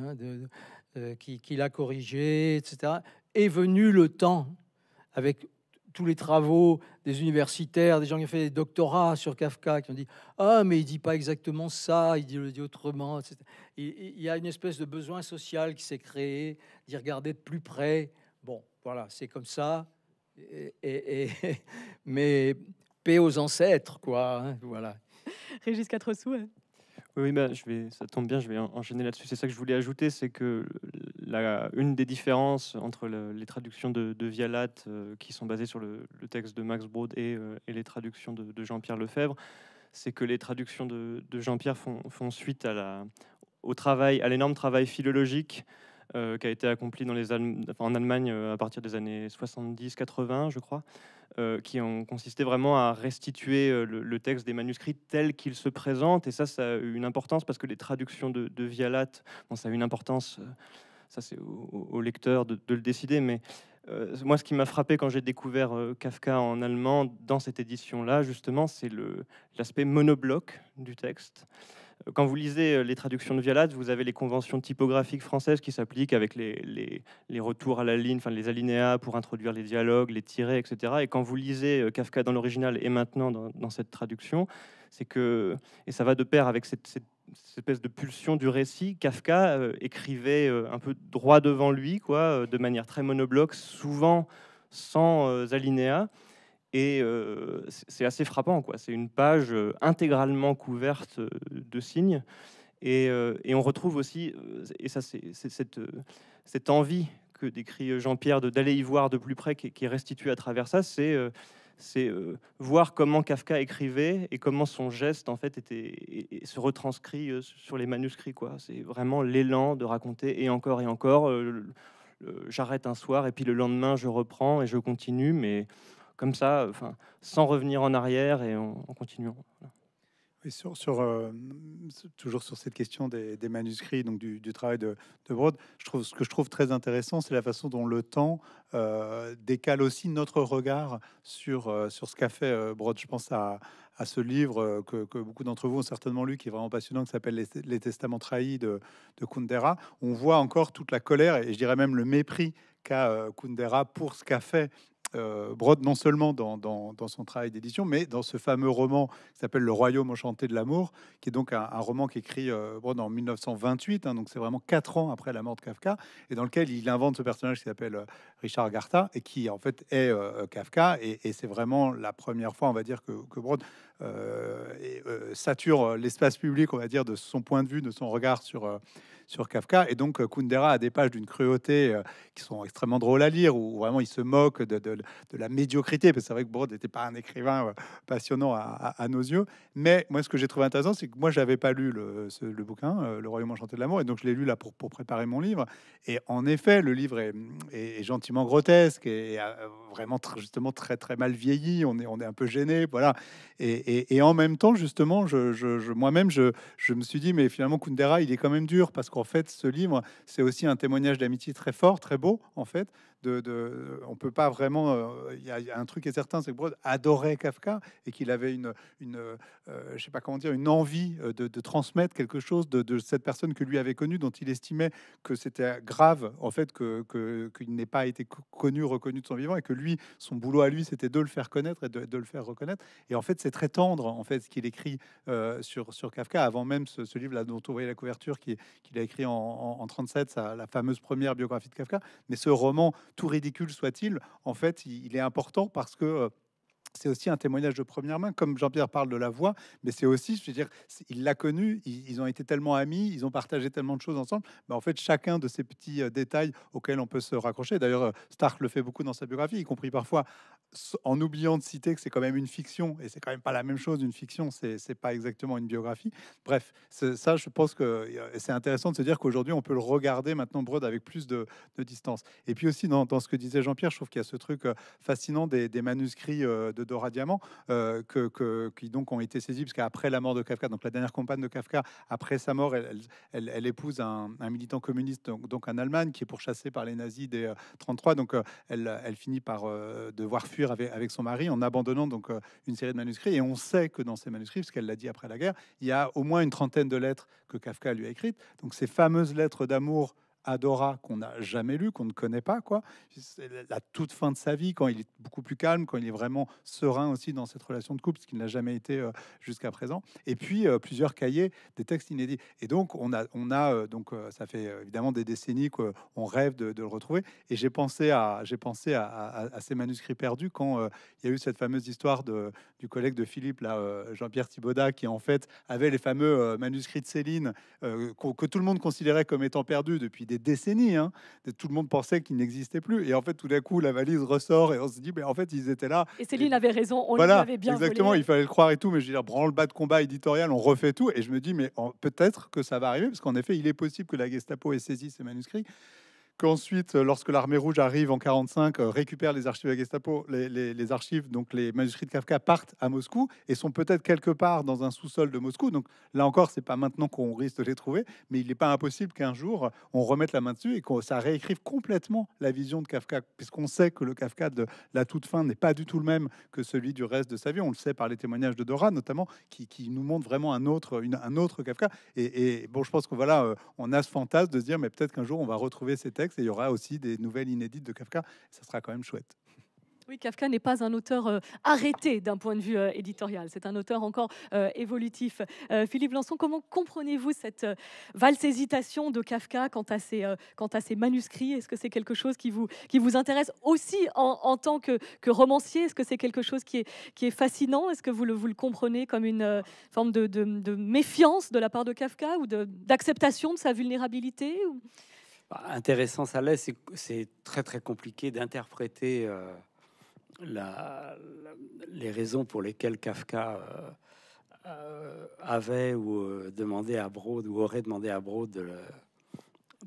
qu'il qui a corrigé, etc. Est venu le temps avec tous les travaux des universitaires, des gens qui ont fait des doctorats sur Kafka, qui ont dit Ah, mais il dit pas exactement ça, il, dit, le dit autrement. Il, y a une espèce de besoin social qui s'est créé, d'y regarder de plus près. Bon, voilà, c'est comme ça. Et, mais paix aux ancêtres, quoi. Hein, voilà. Régis Quatre Sous. Hein. Oui, bah, je vais, ça tombe bien, je vais enchaîner là-dessus. C'est ça que je voulais ajouter, c'est que une des différences entre les traductions de, de Vialat, euh, qui sont basées sur le, texte de Max Brod, euh, et, les traductions de, Jean-Pierre Lefebvre, c'est que les traductions de, Jean-Pierre font, suite au travail, à l'énorme travail philologique euh, qui a été accompli dans les en Allemagne euh, à partir des années 70-80, je crois, euh, qui ont consisté vraiment à restituer le, texte des manuscrits tel qu'il se présente. Et ça, ça a eu une importance parce que les traductions de, de Vialat, ça a eu une importance, ça c'est au, lecteur de, de, le décider, mais moi, ce qui m'a frappé quand j'ai découvert Kafka en allemand dans cette édition-là, justement, c'est l'aspect monobloc du texte quand vous lisez euh, les traductions de Vialat, vous avez les conventions typographiques françaises qui s'appliquent avec les, retours à la ligne, enfin les alinéas pour introduire les dialogues, les tirets, etc. Et quand vous lisez euh, Kafka dans l'original et maintenant dans, cette traduction, c'est que, et ça va de pair avec cette, espèce de pulsion du récit, Kafka euh, écrivait un peu droit devant lui, quoi, de manière très monobloque, souvent sans alinéa. Et euh, c'est assez frappant, quoi. C'est une page euh, intégralement couverte euh, de signes. Et, on retrouve aussi, et ça, c'est cette, cette, envie que décrit Jean-Pierre d'aller y voir de plus près, qui, est restituée à travers ça, c'est voir comment Kafka écrivait et comment son geste en fait était se retranscrit sur les manuscrits quoi. C'est vraiment l'élan de raconter et encore et encore. J'arrête un soir et puis le lendemain je reprends et je continue, mais comme ça, enfin, sans revenir en arrière et en, continuant. Euh, sur, toujours sur cette question des, manuscrits, donc du, travail de, de, Brod, je trouve, ce que je trouve très intéressant, c'est la façon dont le temps euh, décale aussi notre regard sur, euh, sur ce qu'a fait Brod. Je pense à, à ce livre que, beaucoup d'entre vous ont certainement lu, qui est vraiment passionnant, qui s'appelle Les, Testaments trahis de, de Kundera. On voit encore toute la colère et je dirais même le mépris qu'a Kundera pour ce qu'a fait euh, non seulement dans, son travail d'édition, mais dans ce fameux roman qui s'appelle Le Royaume enchanté de l'amour, qui est donc un, roman qu'écrit euh, Brode en 1928, hein, donc c'est vraiment quatre ans après la mort de Kafka, et dans lequel il invente ce personnage qui s'appelle euh, Richard Garta, et qui en fait est Kafka, et, c'est vraiment la première fois, on va dire, que, que sature l'espace public, on va dire, de son point de vue, de son regard sur sur Kafka. Et donc, euh, Kundera a des pages d'une cruauté euh, qui sont extrêmement drôles à lire, où vraiment il se moque de, la médiocrité. Parce que c'est vrai que Brod n'était pas un écrivain euh, passionnant à, nos yeux. Mais moi, ce que j'ai trouvé intéressant, c'est que moi, j'avais pas lu le, bouquin, Le Royaume enchanté de l'amour. Et donc, je l'ai lu là pour, préparer mon livre. Et en effet, le livre est, gentiment grotesque et, vraiment justement très très mal vieilli. On est, on est un peu gêné, voilà. Et, en même temps, justement, je, moi-même, je, me suis dit, mais finalement, Kundera, il est quand même dur parce que en fait, ce livre, c'est aussi un témoignage d'amitié très fort, très beau, en fait, de, on peut pas vraiment. Euh, il y, a un truc est certain, c'est que Brod adorait Kafka et qu'il avait une, une euh, je sais pas comment dire, une envie euh, de, transmettre quelque chose de, cette personne que lui avait connue, dont il estimait que c'était grave en fait que qu'il n'ait pas été connu, reconnu de son vivant et que lui, son boulot à lui, c'était de le faire connaître et de, le faire reconnaître. Et en fait, c'est très tendre en fait ce qu'il écrit sur sur Kafka avant même ce, livre-là dont vous voyez la couverture qu'il a écrit en, en, 37, sa, la fameuse première biographie de Kafka, mais ce roman tout ridicule soit-il, en fait, il, est important parce que euh, c'est aussi un témoignage de première main, comme Jean-Pierre parle de la voix, mais c'est aussi, je veux dire, il l'a connu, ils, ont été tellement amis, ils ont partagé tellement de choses ensemble, mais en fait, chacun de ces petits euh, détails auxquels on peut se raccrocher, d'ailleurs, euh, Stark le fait beaucoup dans sa biographie, y compris parfois en oubliant de citer que c'est quand même une fiction, et c'est quand même pas la même chose, une fiction, c'est pas exactement une biographie. Bref, ça, je pense que c'est intéressant de se dire qu'aujourd'hui, on peut le regarder maintenant, Brode, avec plus de, distance. Et puis aussi, dans, ce que disait Jean-Pierre, je trouve qu'il y a ce truc euh, fascinant des, des manuscrits de de Dora Diamant, euh, que, qui donc ont été saisies, parce qu'après la mort de Kafka, donc la dernière compagne de Kafka, après sa mort, elle, épouse un, militant communiste, donc, donc, en Allemagne, qui est pourchassé par les nazis des 1933. Euh, donc euh, elle, finit par devoir fuir avec, son mari en abandonnant donc une série de manuscrits. Et on sait que dans ces manuscrits, puisqu'elle qu'elle l'a dit après la guerre, il y a au moins une trentaine de lettres que Kafka lui a écrites. Donc ces fameuses lettres d'amour Adora qu'on n'a jamais lu, qu'on ne connaît pas, quoi. La toute fin de sa vie, quand il est beaucoup plus calme, quand il est vraiment serein aussi dans cette relation de couple, ce qu'il n'a jamais été euh, jusqu'à présent. Et puis euh, plusieurs cahiers, des textes inédits. Et donc on a, on a euh, donc ça fait évidemment des décennies qu'on rêve de, le retrouver. Et j'ai pensé à, j'ai pensé à, ces manuscrits perdus quand il y a eu cette fameuse histoire de, du collègue de Philippe, là, Jean-Pierre Thibaudat, qui en fait avait les fameux manuscrits de Céline que tout le monde considérait comme étant perdus depuis des des décennies. Hein. Tout le monde pensait qu'il n'existait plus. Et en fait, tout d'un coup, la valise ressort et on se dit, mais en fait, ils étaient là. Et Céline avait raison, on l'avait bien Exactement, il fallait le croire et tout. Mais je veux dire, le bas de combat éditorial, on refait tout. Et je me dis, mais peut-être que ça va arriver, parce qu'en effet, il est possible que la Gestapo ait saisi ces manuscrits qu'ensuite, euh, lorsque l'armée rouge arrive en 1945, euh, récupère les archives de Gestapo, les, archives, donc les manuscrits de Kafka partent à Moscou et sont peut-être quelque part dans un sous-sol de Moscou. Donc là encore, c'est pas maintenant qu'on risque de les trouver, mais il n'est pas impossible qu'un jour euh, on remette la main dessus et qu'on ça réécrive complètement la vision de Kafka, puisqu'on sait que le Kafka de la toute fin n'est pas du tout le même que celui du reste de sa vie. On le sait par les témoignages de Dora, notamment, qui, qui nous montre vraiment un autre, un autre Kafka. Et, bon, je pense que voilà, on a ce fantasme de se dire, mais peut-être qu'un jour on va retrouver ces et il y aura aussi des nouvelles inédites de Kafka. Ça sera quand même chouette. Oui, Kafka n'est pas un auteur euh, arrêté d'un point de vue euh, éditorial. C'est un auteur encore euh, évolutif. Philippe Lançon, comment comprenez-vous cette valse hésitation de Kafka quant à ses, quant à ses manuscrits Est-ce que c'est quelque chose qui vous, qui vous intéresse aussi en, tant que, que romancier Est-ce que c'est quelque chose qui est, qui est fascinant Est-ce que vous le, vous le comprenez comme une forme de, de, méfiance de la part de Kafka ou d'acceptation de, de, sa vulnérabilité ou... Bah, intéressant, ça l'est. C'est très très compliqué d'interpréter euh, les raisons pour lesquelles Kafka euh, euh, avait ou demandé à Brode ou aurait demandé à Broad de,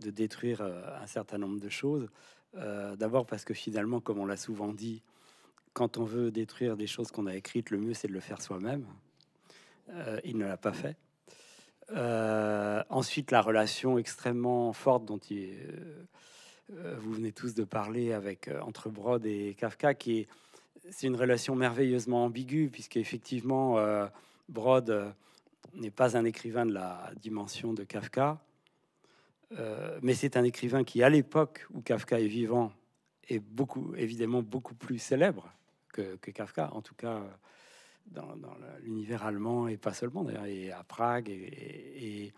de détruire un certain nombre de choses. D'abord parce que finalement, comme on l'a souvent dit, quand on veut détruire des choses qu'on a écrites, le mieux c'est de le faire soi-même. il ne l'a pas fait. Euh, ensuite, la relation extrêmement forte dont euh, euh, vous venez tous de parler avec entre Brod et Kafka, qui est c'est une relation merveilleusement ambiguë, puisque effectivement Brod n'est pas un écrivain de la dimension de Kafka, mais c'est un écrivain qui, à l'époque où Kafka est vivant, est beaucoup évidemment beaucoup plus célèbre que, que Kafka, en tout cas dans, l'univers allemand et pas seulement d'ailleurs, et à Prague. Et,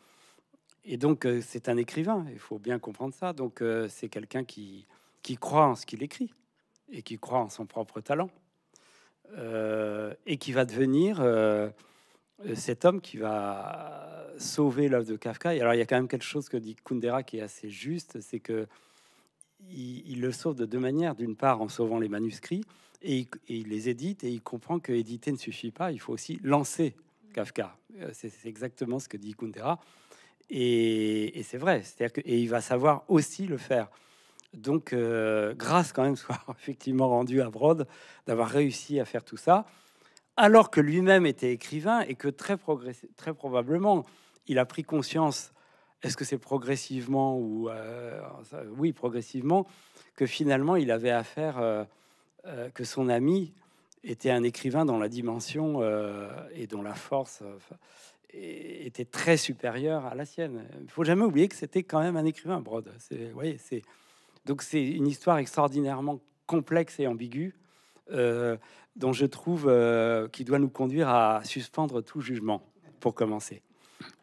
et, donc, euh, c'est un écrivain, il faut bien comprendre ça. Donc, euh, c'est quelqu'un qui, qui croit en ce qu'il écrit et qui croit en son propre talent euh, et qui va devenir cet homme qui va sauver l'œuvre de Kafka. Et alors, il y a quand même quelque chose que dit Kundera qui est assez juste c'est que il le sauve de deux manières d'une part, en sauvant les manuscrits et, il les édite et il comprend que éditer ne suffit pas, il faut aussi lancer Kafka. Euh, c'est exactement ce que dit Kundera. Et, c'est vrai, c'est-à-dire qu'il et il va savoir aussi le faire. Donc, euh, grâce quand même soit effectivement rendu à Brod d'avoir réussi à faire tout ça, alors que lui-même était écrivain et que très, très probablement il a pris conscience est-ce que c'est progressivement ou euh, oui progressivement que finalement il avait affaire euh, que son ami était un écrivain dont la dimension euh, et dont la force euh, était très supérieure à la sienne. Il faut jamais oublier que c'était quand même un écrivain, Brod. c'est donc c'est une histoire extraordinairement complexe et ambiguë dont je trouve qui doit nous conduire à suspendre tout jugement pour commencer.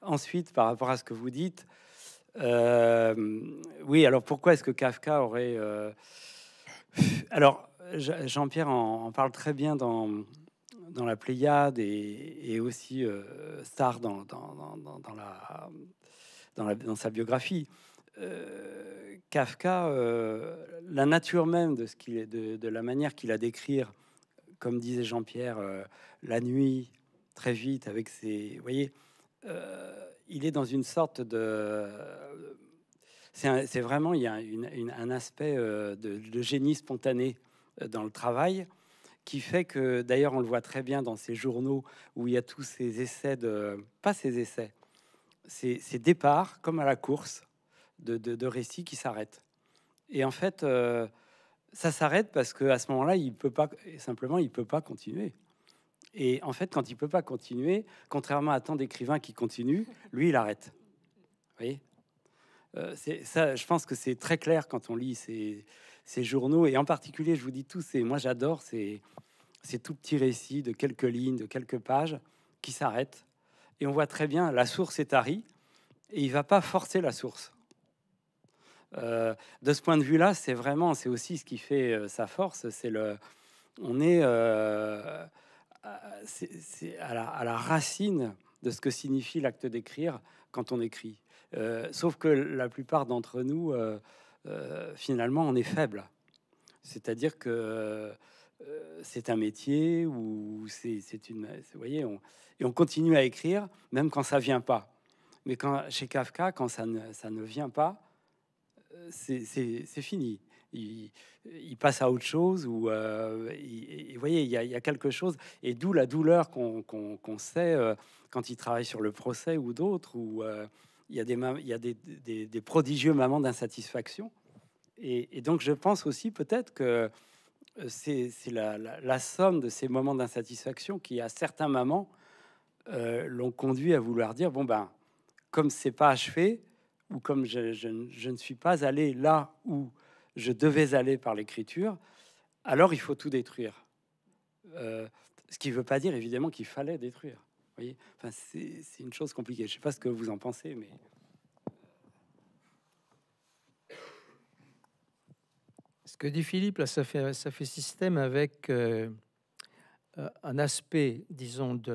Ensuite, par rapport à ce que vous dites, oui. Alors pourquoi est-ce que Kafka aurait alors Jean-Pierre en, parle très bien dans, la Pléiade et, aussi Star dans, sa biographie. Euh, Kafka, euh, la nature même de, la manière qu'il a d'écrire, comme disait Jean-Pierre, euh, la nuit, très vite, avec ses... Vous voyez, il est dans une sorte de... C'est vraiment, il y a un aspect de génie spontané dans le travail, qui fait que, d'ailleurs, on le voit très bien dans ces journaux où il y a tous ces essais de, pas ces essais, ces, ces départs comme à la course de, récits qui s'arrêtent. Et en fait, euh, ça s'arrête parce que à ce moment-là, il peut pas simplement, il peut pas continuer. Et en fait, quand il peut pas continuer, contrairement à tant d'écrivains qui continuent, lui, il arrête. Vous voyez euh, ça, je pense que c'est très clair quand on lit ces, ces journaux. Et en particulier, je vous dis tous, et moi j'adore ces, ces tout petits récits de quelques lignes, de quelques pages qui s'arrêtent. Et on voit très bien, la source est tarie et il va pas forcer la source. Euh, de ce point de vue-là, c'est vraiment, c'est aussi ce qui fait euh, sa force. C'est le, on est, euh, c'est, à, la, racine de ce que signifie l'acte d'écrire quand on écrit. sauf que la plupart d'entre nous euh, finalement, on est faible. C'est-à-dire que euh, c'est un métier où c'est une. Vous voyez, on, et on continue à écrire même quand ça vient pas. Mais quand, chez Kafka, quand ça ne, ça ne vient pas, euh, c'est fini. Il, passe à autre chose, ou vous voyez, il y, a, quelque chose, et d'où la douleur qu'on sait quand il travaille sur le procès ou d'autres, ou il y a des, il des, prodigieux moments d'insatisfaction. Et, donc, je pense aussi peut-être que euh, c'est la, somme de ces moments d'insatisfaction qui, à certains moments, euh, l'ont conduit à vouloir dire bon ben, comme c'est pas achevé ou comme je, ne suis pas allé là où je devais aller par l'écriture, alors il faut tout détruire. Euh, ce qui ne veut pas dire évidemment qu'il fallait détruire enfin, c'est une chose compliquée. Je ne sais pas ce que vous en pensez, mais. Ce que dit Philippe, ça fait, ça fait système avec euh, euh, un aspect, disons, de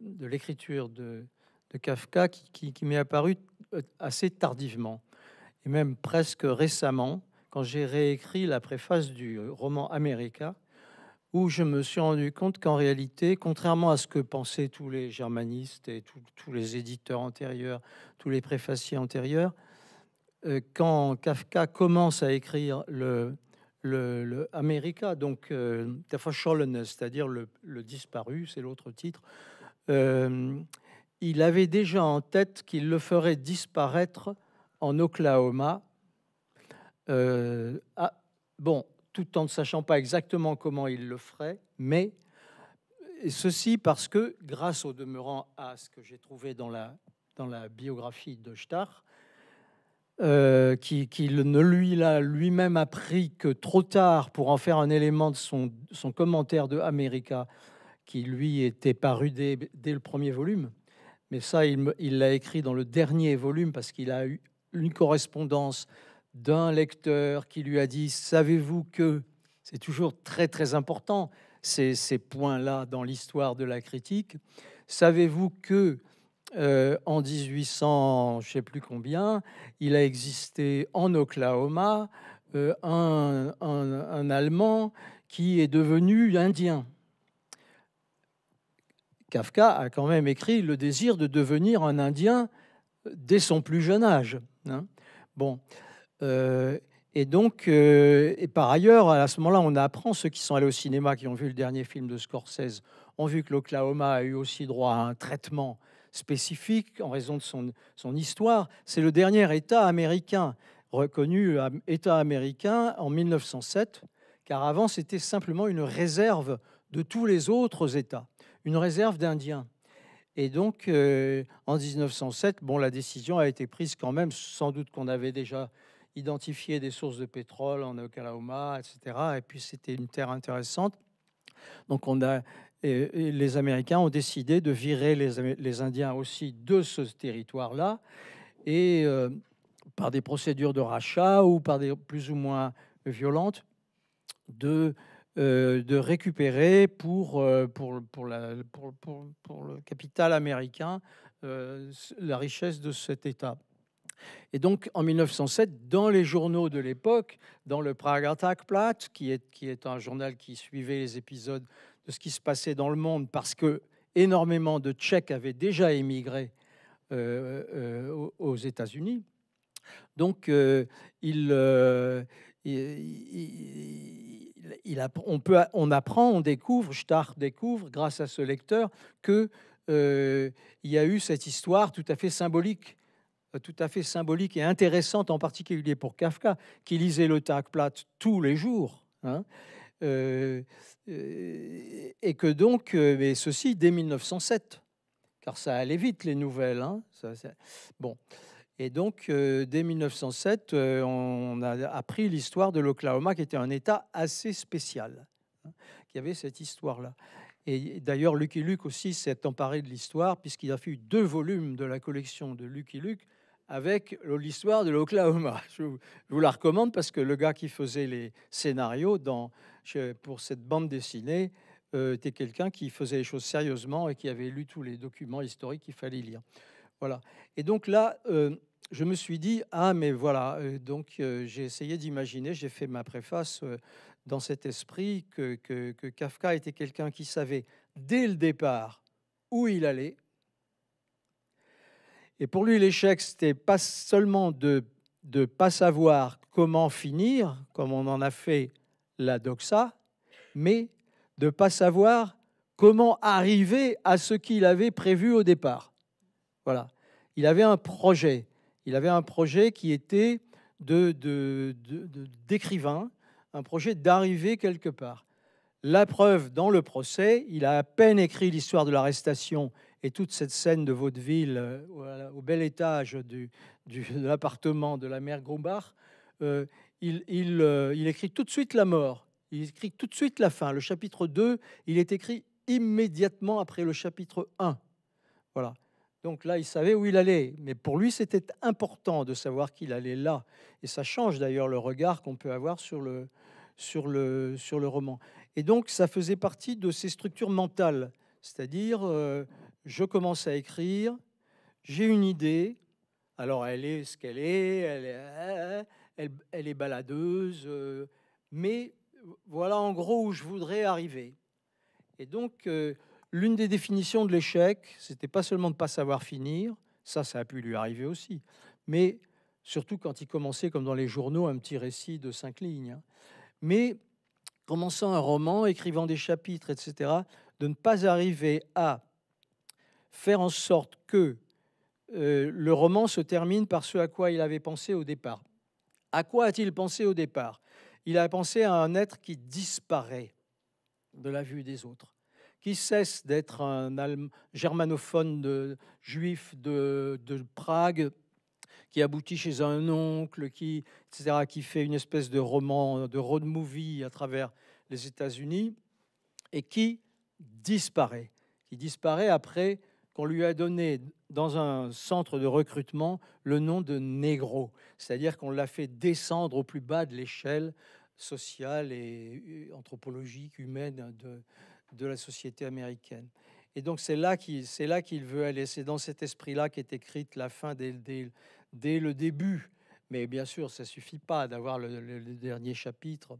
de, l'écriture de, Kafka qui, m'est apparu euh, assez tardivement et même presque récemment quand j'ai réécrit la préface du roman America où je me suis rendu compte qu'en réalité, contrairement à ce que pensaient tous les germanistes et tous les éditeurs antérieurs, tous les préfaciers antérieurs, euh, quand Kafka commence à écrire le, le, donc euh, c'est-à-dire le, disparu, c'est l'autre titre, euh, il avait déjà en tête qu'il le ferait disparaître en Oklahoma. Euh, bon, tout en ne sachant pas exactement comment il le ferait, mais ceci parce que, grâce au demeurant à ce que j'ai trouvé dans la, dans la biographie de Starr, qu'il euh, qui ne lui l'a lui-même appris que trop tard pour en faire un élément de son, son commentaire de America, qui lui était paru dès, dès le premier volume. Mais ça, il l'a écrit dans le dernier volume parce qu'il a eu une correspondance d'un lecteur qui lui a dit Savez-vous que C'est toujours très très important ces, points-là dans l'histoire de la critique. Savez-vous que euh, en 1800, je sais plus combien, il a existé en Oklahoma euh, un, Allemand qui est devenu indien. Kafka a quand même écrit le désir de devenir un Indien dès son plus jeune âge. Hein. bon, euh, et donc, euh, et par ailleurs, à ce moment-là, on apprend ceux qui sont allés au cinéma, qui ont vu le dernier film de Scorsese, ont vu que l'Oklahoma a eu aussi droit à un traitement spécifique en raison de son, son histoire. C'est le dernier État américain reconnu État américain en 1907, car avant c'était simplement une réserve de tous les autres États, une réserve d'Indiens. Et donc euh, en 1907, bon, la décision a été prise quand même, sans doute qu'on avait déjà identifier des sources de pétrole en Oklahoma, etc. Et puis c'était une terre intéressante. Donc on a, les Américains ont décidé de virer les, les Indiens aussi de ce territoire-là, et euh, par des procédures de rachat ou par des plus ou moins violentes, de, euh, de récupérer pour, euh, pour, pour, pour, pour, le capital américain la richesse de cet État. Et donc, en 1907, dans les journaux de l'époque, dans le Prague Tagblatt, qui est, qui est un journal qui suivait les épisodes de ce qui se passait dans le monde, parce que énormément de Tchèques avaient déjà émigré euh, euh, aux États-Unis. Donc, on, apprend, on découvre, Starr découvre, grâce à ce lecteur, qu'il euh, y a eu cette histoire tout à fait symbolique euh, tout à fait symbolique et intéressante, en particulier pour Kafka, qui lisait le tac plate tous les jours. Hein, euh, euh, et que donc, mais ceci dès 1907, car ça allait vite les nouvelles. Hein, bon. Et donc, dès 1907, on a appris l'histoire de l'Oklahoma, qui était un État assez spécial, hein, qui avait cette histoire-là. Et d'ailleurs, Lucky Luke aussi s'est emparé de l'histoire, puisqu'il a fait deux volumes de la collection de Lucky Luke avec l'histoire de l'Oklahoma. Je, vous la recommande parce que le gars qui faisait les scénarios pour cette bande dessinée euh, était quelqu'un qui faisait les choses sérieusement et qui avait lu tous les documents historiques qu'il fallait lire. Voilà. Et donc là, euh, je me suis dit, ah mais voilà, euh, donc j'ai essayé d'imaginer, j'ai fait ma préface dans cet esprit que, que Kafka était quelqu'un qui savait dès le départ où il allait, et pour lui, l'échec, c'était pas seulement de ne pas savoir comment finir, comme on en a fait la doxa, mais de ne pas savoir comment arriver à ce qu'il avait prévu au départ. Voilà. Il avait un projet. Il avait un projet qui était de, de, d'écrivain, un projet d'arriver quelque part. La preuve, dans le procès, il a à peine écrit l'histoire de l'arrestation et toute cette scène de vaudeville euh, au, bel étage du, du, de l'appartement de la mère Grombach, euh, il, euh, il, écrit tout de suite la mort, il écrit tout de suite la fin. Le chapitre 2, il est écrit immédiatement après le chapitre 1. Voilà. Donc là, il savait où il allait, mais pour lui, c'était important de savoir qu'il allait là. Et ça change d'ailleurs le regard qu'on peut avoir sur le, sur, le, sur le roman. Et donc, ça faisait partie de ses structures mentales, c'est-à-dire je commence à écrire, j'ai une idée, alors elle est ce qu'elle est, elle est, baladeuse, euh, mais voilà en gros où je voudrais arriver. Et donc, euh, l'une des définitions de l'échec, c'était pas seulement de ne pas savoir finir, ça, ça a pu lui arriver aussi, mais surtout quand il commençait, comme dans les journaux, un petit récit de cinq lignes. Hein. Mais commençant un roman, écrivant des chapitres, etc., de ne pas arriver à faire en sorte que euh, le roman se termine par ce à quoi il avait pensé au départ. À quoi a-t-il pensé au départ Il a pensé à un être qui disparaît de la vue des autres, qui cesse d'être un germanophone de, juif de, Prague, qui aboutit chez un oncle, qui, qui fait une espèce de roman, de road movie à travers les États-Unis, et qui disparaît, qui disparaît après qu'on lui a donné dans un centre de recrutement le nom de négro, c'est-à-dire qu'on l'a fait descendre au plus bas de l'échelle sociale et euh, anthropologique, humaine de, de la société américaine. Et donc c'est là qu'il veut aller, c'est dans cet esprit-là qu'est écrite la fin dès, le début. Mais bien sûr, ça suffit pas d'avoir le, dernier chapitre.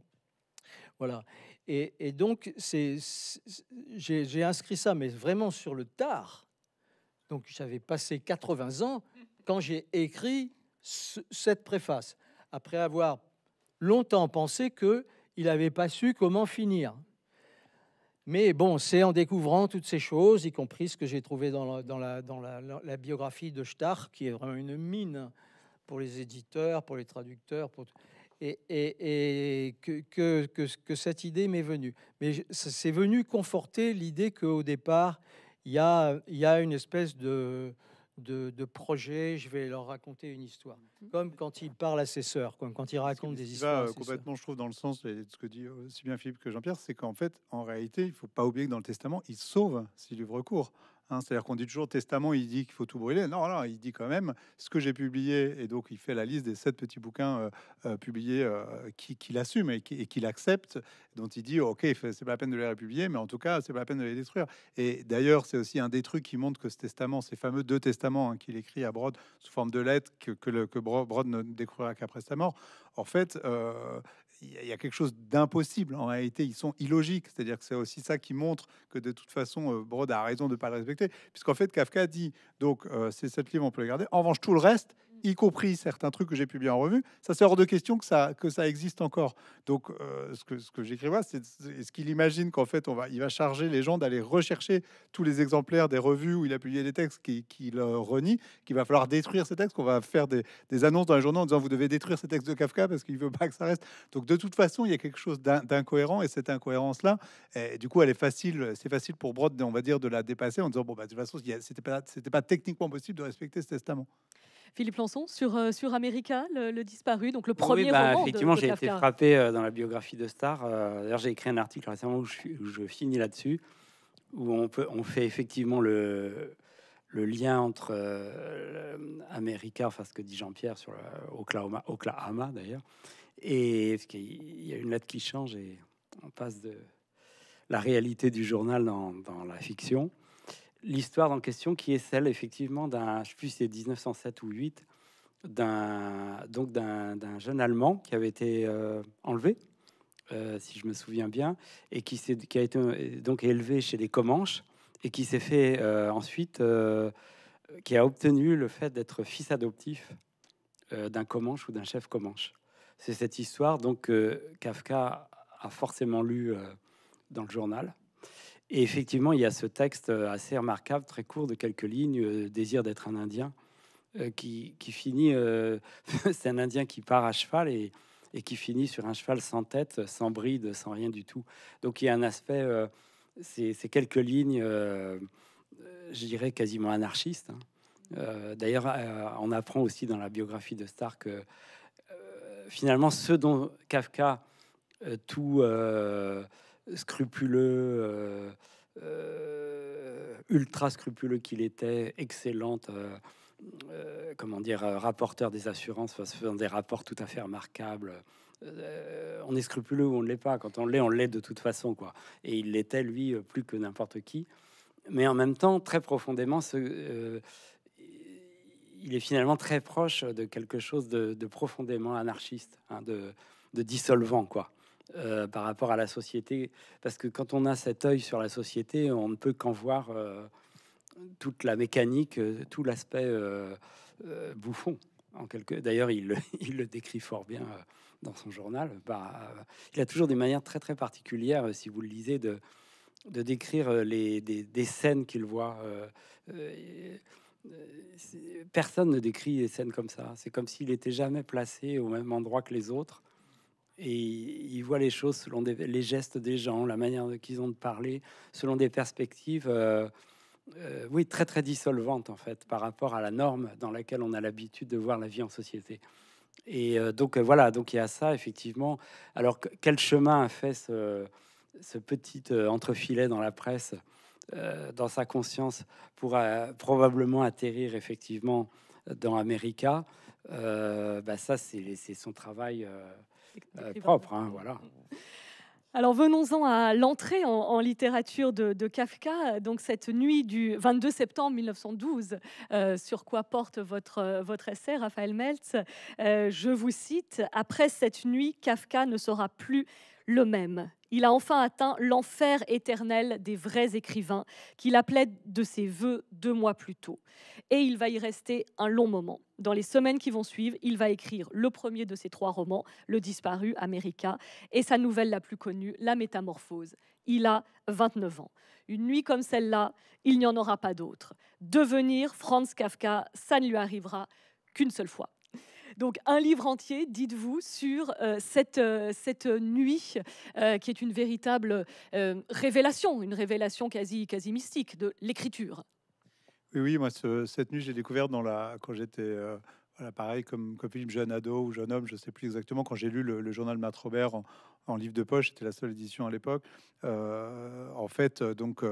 Voilà. Et, et donc, j'ai inscrit ça, mais vraiment sur le tard. Donc j'avais passé 80 ans quand j'ai écrit cette préface, après avoir longtemps pensé que il n'avait pas su comment finir. Mais bon, c'est en découvrant toutes ces choses, y compris ce que j'ai trouvé dans, la, biographie de stark qui est vraiment une mine pour les éditeurs, pour les traducteurs, et, que, que, cette idée m'est venue. Mais c'est venu conforter l'idée qu'au départ, il y a, une espèce de, projet, je vais leur raconter une histoire. Mhm. Comme quand il parle à ses sœurs, comme quand il raconte des histoires. Va, à complètement, je trouve, dans le sens de ce que dit euh, aussi bien Philippe que Jean-Pierre, c'est qu'en fait, en réalité, il ne faut pas oublier que dans le testament, il sauve s'il ouvre recours. Hein, c'est-à-dire qu'on dit toujours testament, il dit qu'il faut tout brûler. Non, non, il dit quand même ce que j'ai publié. Et donc, il fait la liste des sept petits bouquins euh, euh, publiés euh, qu'il assume et qu'il accepte, dont il dit, OK, c'est pas la peine de les républier, mais en tout cas, c'est pas la peine de les détruire. Et d'ailleurs, c'est aussi un des trucs qui montre que ce testament, ces fameux deux testaments hein, qu'il écrit à Brod sous forme de lettres que, que, Brod ne découvrira qu'après sa mort, en fait, il y a quelque chose d'impossible en réalité. Ils sont illogiques. C'est-à-dire que c'est aussi ça qui montre que de toute façon, euh, Brod a raison de ne pas le respecter. Puisqu'en fait, Kafka dit donc, euh, c'est cette livre, on peut le garder. En revanche, tout le reste, y compris certains trucs que j'ai publiés en revue, ça c'est hors de question que ça, que ça existe encore. Donc, euh, ce que, ce que j'écrivais, c'est ce qu'il imagine qu'en fait, on va, il va charger les gens d'aller rechercher tous les exemplaires des revues où il a publié des textes qu'il renie, qu'il va falloir détruire ces textes, qu'on va faire des, annonces dans les journaux en disant vous devez détruire ces textes de Kafka parce qu'il veut pas que ça reste. Donc, de toute façon, il y a quelque chose d'incohérent et cette incohérence-là, eh, du coup, elle est facile, c'est facile pour Brod, on va dire, de la dépasser en disant bon, bah, de toute façon, c'était pas, pas techniquement possible de respecter ce testament. Philippe Lanson sur, euh, sur America, le, disparu, donc le ah premier bah, Effectivement, j'ai été frappé euh, dans la biographie de Star. Euh, d'ailleurs, j'ai écrit un article récemment où je, finis là-dessus, où on, peut, on fait effectivement le, lien entre America, enfin ce que dit Jean-Pierre sur Oklahoma, d'ailleurs, et il y a une lettre qui change et on passe de la réalité du journal dans, dans la fiction l'histoire en question qui est celle effectivement d'un, je sais plus c'est 1907 ou 8, d'un donc d'un jeune Allemand qui avait été euh, enlevé, euh, si je me souviens bien, et qui, qui a été euh, donc élevé chez les Comanches et qui s'est fait ensuite, qui a obtenu le fait d'être fils adoptif d'un Comanche ou d'un chef Comanche. C'est cette histoire donc Kafka a forcément lu dans le journal et effectivement, il y a ce texte euh, assez remarquable, très court, de quelques lignes, euh, Désir d'être un Indien, euh, qui, qui finit. c'est un Indien qui part à cheval et, et, qui finit sur un cheval sans tête, sans bride, sans rien du tout. Donc il y a un aspect. c'est quelques lignes, je dirais quasiment anarchistes. Hein. D'ailleurs, on apprend aussi dans la biographie de Stark que finalement, ce dont Kafka tout scrupuleux, euh, euh, ultra scrupuleux qu'il était, excellente. Euh, comment dire, rapporteur des assurances, faisant des rapports tout à fait remarquables. on est scrupuleux ou on ne l'est pas. Quand on l'est, on l'est de toute façon, quoi. Et il l'était, lui, plus que n'importe qui. Mais en même temps, très profondément, il est finalement très proche de quelque chose de, profondément anarchiste, hein, de, dissolvant, quoi. Euh, par rapport à la société. Parce que quand on a cet œil sur la société, on ne peut qu'en voir euh, toute la mécanique, euh, tout l'aspect bouffon. En quelque... D'ailleurs, il, le décrit fort bien dans son journal. Bah, il a toujours des manières très très particulières, si vous le lisez, de, décrire les, des, scènes qu'il voit. personne ne décrit des scènes comme ça. C'est comme s'il n'était jamais placé au même endroit que les autres et il voit les choses selon les gestes des gens, la manière qu'ils ont de parler, selon des perspectives, euh, euh, oui, très très dissolvantes en fait par rapport à la norme dans laquelle on a l'habitude de voir la vie en société. Et euh, donc voilà, donc il y a ça effectivement. Alors quel chemin a fait ce, ce petit entrefilet dans la presse, dans sa conscience, pour probablement atterrir effectivement dans America bah, Ça, c'est son travail. Euh, propre, hein, voilà. Alors venons-en à l'entrée en, littérature de, Kafka, donc cette nuit du 22 septembre 1912, euh, sur quoi porte votre, votre essai, Raphaël Meltz. Euh, je vous cite, Après cette nuit, Kafka ne sera plus le même il a enfin atteint l'enfer éternel des vrais écrivains qu'il appelait de ses voeux deux mois plus tôt. Et il va y rester un long moment. Dans les semaines qui vont suivre, il va écrire le premier de ses trois romans, Le disparu, America, et sa nouvelle la plus connue, La Métamorphose. Il a 29 ans. Une nuit comme celle-là, il n'y en aura pas d'autre. Devenir Franz Kafka, ça ne lui arrivera qu'une seule fois. Donc un livre entier, dites-vous, sur euh, cette, euh, cette nuit euh, qui est une véritable révélation, une révélation quasi, quasi mystique de l'écriture. Oui, oui, moi cette nuit j'ai découvert dans la, quand j'étais... pareil, comme, comme jeune ado ou jeune homme, je ne sais plus exactement, quand j'ai lu le, le journal Matt Robert en, en livre de poche, c'était la seule édition à l'époque, en fait, donc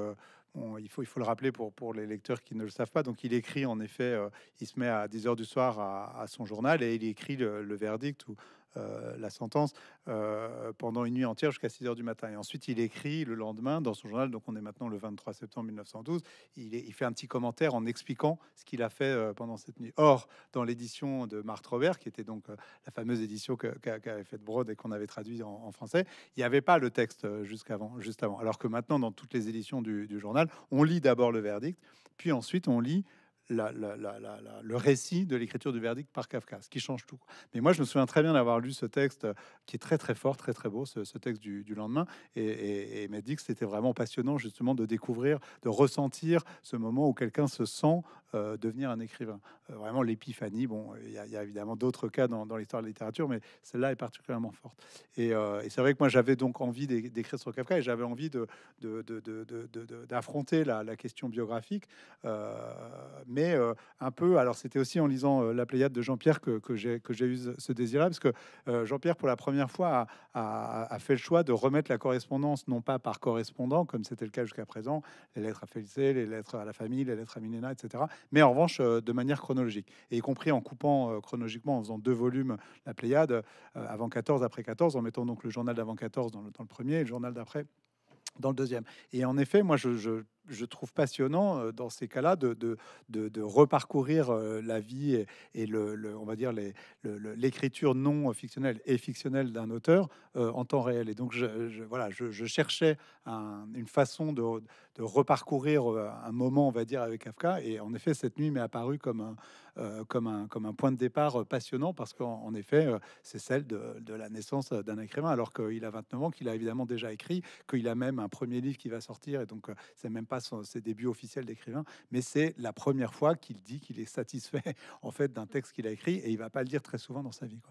il, faut, le rappeler pour, les lecteurs qui ne le savent pas. Donc, il écrit en effet, euh, il se met à 10 heures du soir à, son journal et il écrit le, le verdict ou euh, la sentence euh, pendant une nuit entière jusqu'à 6 heures du matin. Et ensuite, il écrit le lendemain dans son journal, donc on est maintenant le 23 septembre 1912, il, il fait un petit commentaire en expliquant ce qu'il a fait euh, pendant cette nuit. Or, dans l'édition de Marthe Robert, qui était donc la fameuse édition qu'avait faite Broad et qu'on avait traduit en, français, il n'y avait pas le texte jusqu'avant, juste avant. Alors que maintenant, dans toutes les éditions du journal, on lit d'abord le verdict, puis ensuite on lit le récit de l'écriture du verdict par Kafka, ce qui change tout. Mais moi, je me souviens très bien d'avoir lu ce texte euh, qui est très très fort, très très beau, ce, texte du, lendemain, et, et, et m'a dit que c'était vraiment passionnant justement de découvrir, de ressentir ce moment où quelqu'un se sent euh, devenir un écrivain. Euh, vraiment l'épiphanie, bon, il y, a évidemment d'autres cas dans, l'histoire de la littérature, mais celle-là est particulièrement forte. Et, euh, c'est vrai que moi j'avais donc envie d'écrire sur Kafka et j'avais envie d'affronter de, de, la, question biographique, mais un peu, alors c'était aussi en lisant La Pléiade de Jean-Pierre que, que j'ai eu ce désir-là, parce que Jean-Pierre, pour la première fois, a, fait le choix de remettre la correspondance, non pas par correspondant, comme c'était le cas jusqu'à présent, les lettres à Félix, les lettres à la famille, les lettres à Milena, etc., mais en revanche euh, de manière chronologique, et y compris en coupant euh, chronologiquement, en faisant deux volumes, la Pléiade, euh, avant 14, après 14, en mettant donc le journal d'avant 14 dans le, premier et le journal d'après dans le deuxième. Et en effet, moi, je je trouve passionnant euh, dans ces cas-là de, de, de, reparcourir euh, la vie et, le, on va dire l'écriture non fictionnelle et fictionnelle d'un auteur euh, en temps réel. Et donc, je, voilà, je, cherchais une façon de, reparcourir un moment, on va dire, avec Kafka. Et en effet, cette nuit m'est apparue comme un, comme, un, comme un point de départ passionnant parce qu'en effet, c'est celle de, la naissance d'un écrivain, alors qu'il a 29 ans, qu'il a évidemment déjà écrit, qu'il a même un premier livre qui va sortir. Et donc, c'est même pas ses débuts officiels d'écrivain, mais c'est la première fois qu'il dit qu'il est satisfait en fait d'un texte qu'il a écrit et il va pas le dire très souvent dans sa vie.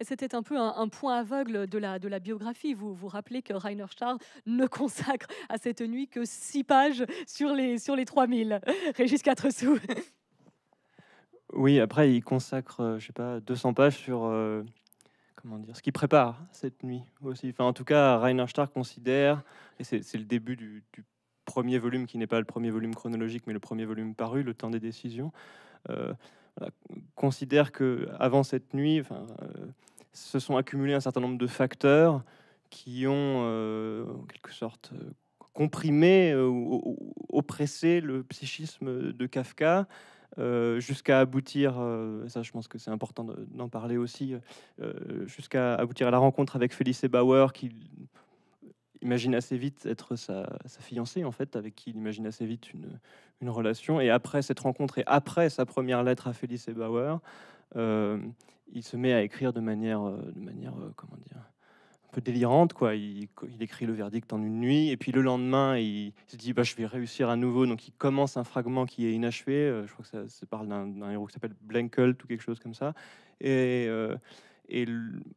Et c'était un peu un, point aveugle de la, de la biographie. Vous vous rappelez que Rainer Starr ne consacre à cette nuit que six pages sur les, sur les 3000. Régis 4 sous. Oui, après, il consacre, euh, je sais pas, 200 pages sur euh, comment dire, ce qu'il prépare cette nuit aussi. Enfin, en tout cas, Rainer Starr considère, et c'est le début du premier volume qui n'est pas le premier volume chronologique, mais le premier volume paru, Le temps des décisions, euh, considère que avant cette nuit, euh, se sont accumulés un certain nombre de facteurs qui ont euh, en quelque sorte comprimé ou oppressé le psychisme de Kafka. jusqu'à aboutir, ça je pense que c'est important d'en parler aussi, jusqu'à aboutir à la rencontre avec Felice Bauer qui imagine assez vite être sa, fiancée, en fait, avec qui il imagine assez vite une, relation. Et après cette rencontre et après sa première lettre à Felice Bauer, euh, il se met à écrire de manière, euh, de manière euh, comment dire, un peu délirante. Quoi. Il, écrit le verdict en une nuit, et puis le lendemain, il, se dit bah, Je vais réussir à nouveau. Donc il commence un fragment qui est inachevé. je crois que ça, parle d'un héros qui s'appelle Blenkel, ou quelque chose comme ça. Et. Et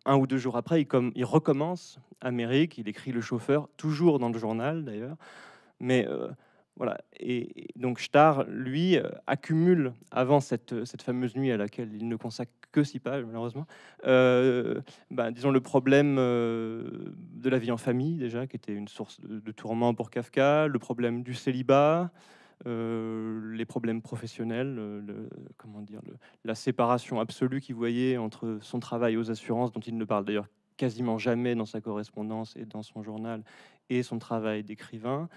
un ou deux jours après, il, comme, il recommence Amérique, il écrit Le chauffeur, toujours dans le journal d'ailleurs. Mais euh, voilà. Et, donc Starr, lui, euh, accumule avant cette, cette, fameuse nuit à laquelle il ne consacre que six pages, malheureusement, euh, bah, disons le problème de la vie en famille, déjà, qui était une source de, de tourment pour Kafka, le problème du célibat. Euh, les problèmes professionnels, euh, le, comment dire, le, la séparation absolue qu'il voyait entre son travail aux assurances, dont il ne parle d'ailleurs quasiment jamais dans sa correspondance et dans son journal, et son travail d'écrivain.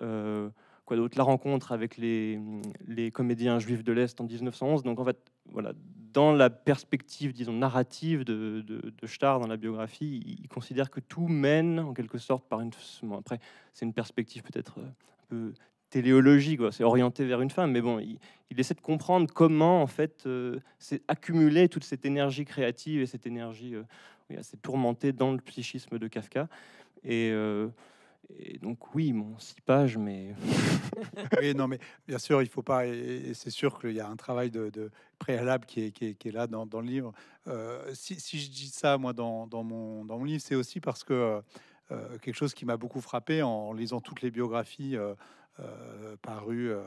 Euh, quoi d'autre La rencontre avec les, comédiens juifs de l'Est en 1911. Donc en fait, voilà, dans la perspective, disons, narrative de, de, Starr dans la biographie, il, considère que tout mène en quelque sorte par une. après, c'est une perspective peut-être un peu téléologie, c'est orienté vers une femme, mais bon, il, essaie de comprendre comment en fait euh, c'est toute cette énergie créative et cette énergie euh, oui, assez tourmentée dans le psychisme de Kafka. Et, euh, donc oui, mon six pages, mais oui, non, mais bien sûr, il faut pas. Et, c'est sûr qu'il y a un travail de, préalable qui est, qui, est, là dans, le livre. Si, je dis ça moi dans, dans, mon, dans mon, livre, c'est aussi parce que quelque chose qui m'a beaucoup frappé en lisant toutes les biographies euh, paru euh,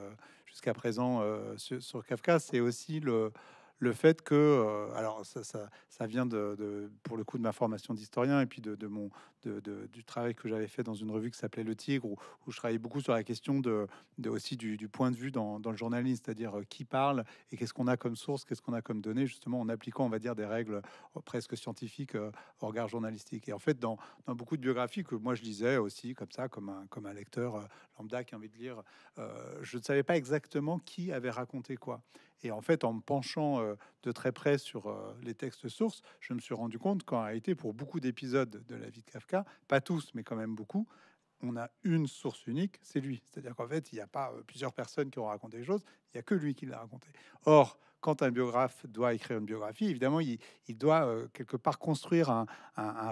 jusqu'à présent euh, sur, Kafka, c'est aussi le, le fait que, alors ça, vient de, pour le coup de ma formation d'historien et puis de, mon, du travail que j'avais fait dans une revue qui s'appelait Le Tigre, où, je travaillais beaucoup sur la question de, aussi du, point de vue dans, le journalisme, c'est-à-dire euh, qui parle et qu'est-ce qu'on a comme source, qu'est-ce qu'on a comme données, justement en appliquant, on va dire, des règles euh, presque scientifiques euh, au regard journalistique. Et en fait, dans, dans, beaucoup de biographies que moi je lisais aussi comme ça, comme un, comme un lecteur lambda qui a envie de lire, je ne savais pas exactement qui avait raconté quoi. Et en fait, en me penchant de très près sur les textes sources, je me suis rendu compte qu'en réalité, pour beaucoup d'épisodes de la vie de Kafka, pas tous, mais quand même beaucoup, on a une source unique, c'est lui. C'est-à-dire qu'en fait, il n'y a pas euh, plusieurs personnes qui ont raconté les choses, il n'y a que lui qui l'a raconté. Or, quand un biographe doit écrire une biographie, évidemment, il, doit euh, quelque part construire un,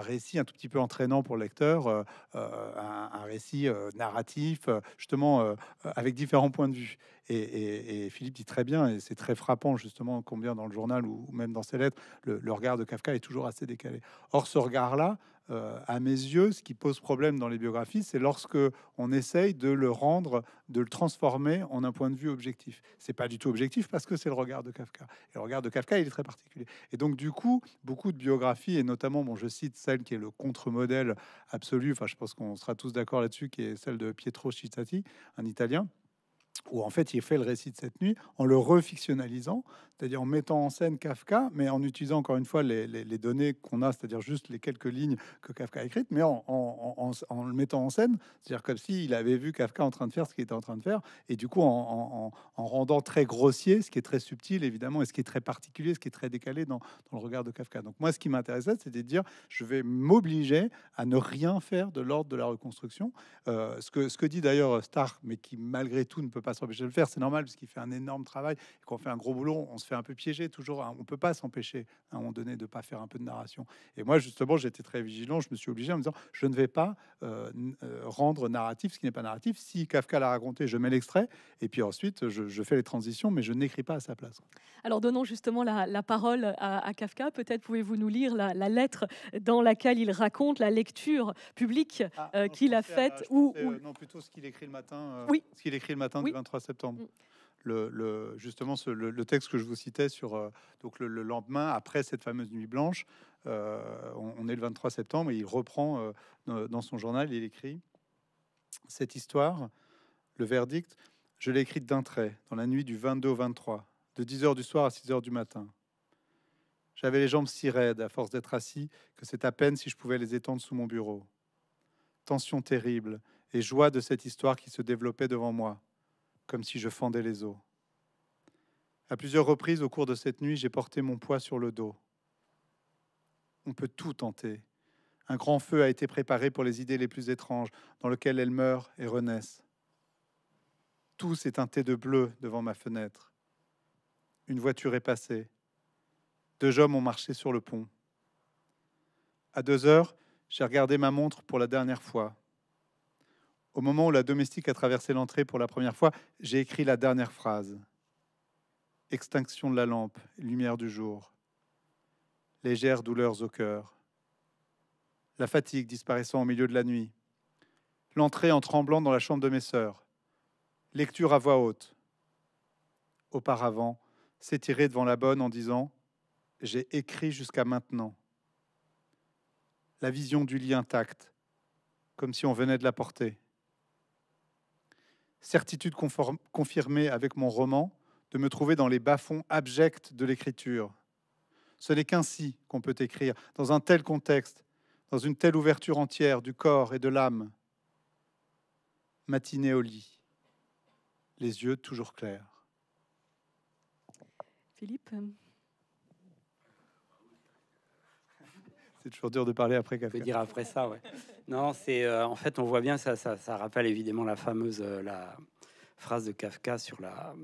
récit un tout petit peu entraînant pour le lecteur, euh, un, récit narratif, justement, avec différents points de vue. Et, Philippe dit très bien, et c'est très frappant, justement, combien dans le journal ou même dans ses lettres, le, le regard de Kafka est toujours assez décalé. Or, ce regard-là, euh, à mes yeux, ce qui pose problème dans les biographies, c'est lorsque on essaye de le rendre, de le transformer en un point de vue objectif. C'est pas du tout objectif parce que c'est le regard de Kafka. Et le regard de Kafka, il est très particulier. Et donc, du coup, beaucoup de biographies, et notamment, bon, je cite celle qui est le contre-modèle absolu, enfin, je pense qu'on sera tous d'accord là-dessus, qui est celle de Pietro Citati, un Italien où en fait il fait le récit de cette nuit en le refictionnalisant, c'est-à-dire en mettant en scène Kafka, mais en utilisant encore une fois les, données qu'on a, c'est-à-dire juste les quelques lignes que Kafka a écrites, mais en, le mettant en scène, c'est-à-dire comme s'il avait vu Kafka en train de faire ce qu'il était en train de faire, et du coup en, rendant très grossier ce qui est très subtil évidemment, et ce qui est très particulier, ce qui est très décalé dans, le regard de Kafka. Donc moi ce qui m'intéressait, c'était de dire je vais m'obliger à ne rien faire de l'ordre de la reconstruction, euh, ce, que, ce que dit d'ailleurs Stark, mais qui malgré tout ne peut pas s'empêcher de le faire. C'est normal parce qu'il fait un énorme travail et qu'on fait un gros boulot, on se fait un peu piéger toujours. Hein. On peut pas s'empêcher à un moment donné de pas faire un peu de narration. Et moi, justement, j'étais très vigilant. Je me suis obligé en me disant, je ne vais pas euh, euh, rendre narratif ce qui n'est pas narratif. Si Kafka l'a raconté, je mets l'extrait et puis ensuite je, fais les transitions, mais je n'écris pas à sa place. Alors donnons justement la, parole à, Kafka. Peut-être pouvez-vous nous lire la, lettre dans laquelle il raconte la lecture publique ah, euh, qu'il a faite ou, non plutôt ce qu'il écrit le matin. oui, ce qu'il écrit le matin. Oui. 23 septembre. Mm. Le, justement le, texte que je vous citais sur euh, donc le, lendemain après cette fameuse nuit blanche, euh, on, est le 23 septembre et il reprend euh, dans, son journal, il écrit cette histoire, le verdict, je l'ai écrite d'un trait dans la nuit du 22 au 23, de 10h du soir à 6 heures du matin. J'avais les jambes si raides à force d'être assis que c'est à peine si je pouvais les étendre sous mon bureau. Tension terrible et joie de cette histoire qui se développait devant moi comme si je fendais les eaux. À plusieurs reprises au cours de cette nuit, j'ai porté mon poids sur le dos. On peut tout tenter. Un grand feu a été préparé pour les idées les plus étranges, dans lequel elles meurent et renaissent. Tout s'est teinté de bleu devant ma fenêtre. Une voiture est passée. Deux hommes ont marché sur le pont. À deux heures, j'ai regardé ma montre pour la dernière fois au moment où la domestique a traversé l'entrée pour la première fois, j'ai écrit la dernière phrase. Extinction de la lampe, lumière du jour, légères douleurs au cœur, la fatigue disparaissant au milieu de la nuit, l'entrée en tremblant dans la chambre de mes sœurs, lecture à voix haute. Auparavant, s'étirer devant la bonne en disant J'ai écrit jusqu'à maintenant. La vision du lit intact, comme si on venait de la porter certitude confirmée avec mon roman, de me trouver dans les bas-fonds abjects de l'écriture. Ce n'est qu'ainsi qu'on peut écrire, dans un tel contexte, dans une telle ouverture entière du corps et de l'âme. Matinée au lit, les yeux toujours clairs. Philippe C'est toujours dur de parler après Kafka. dire après ça, ouais. Non, c'est euh, en fait, on voit bien ça, ça, rappelle évidemment la fameuse euh, la phrase de Kafka sur la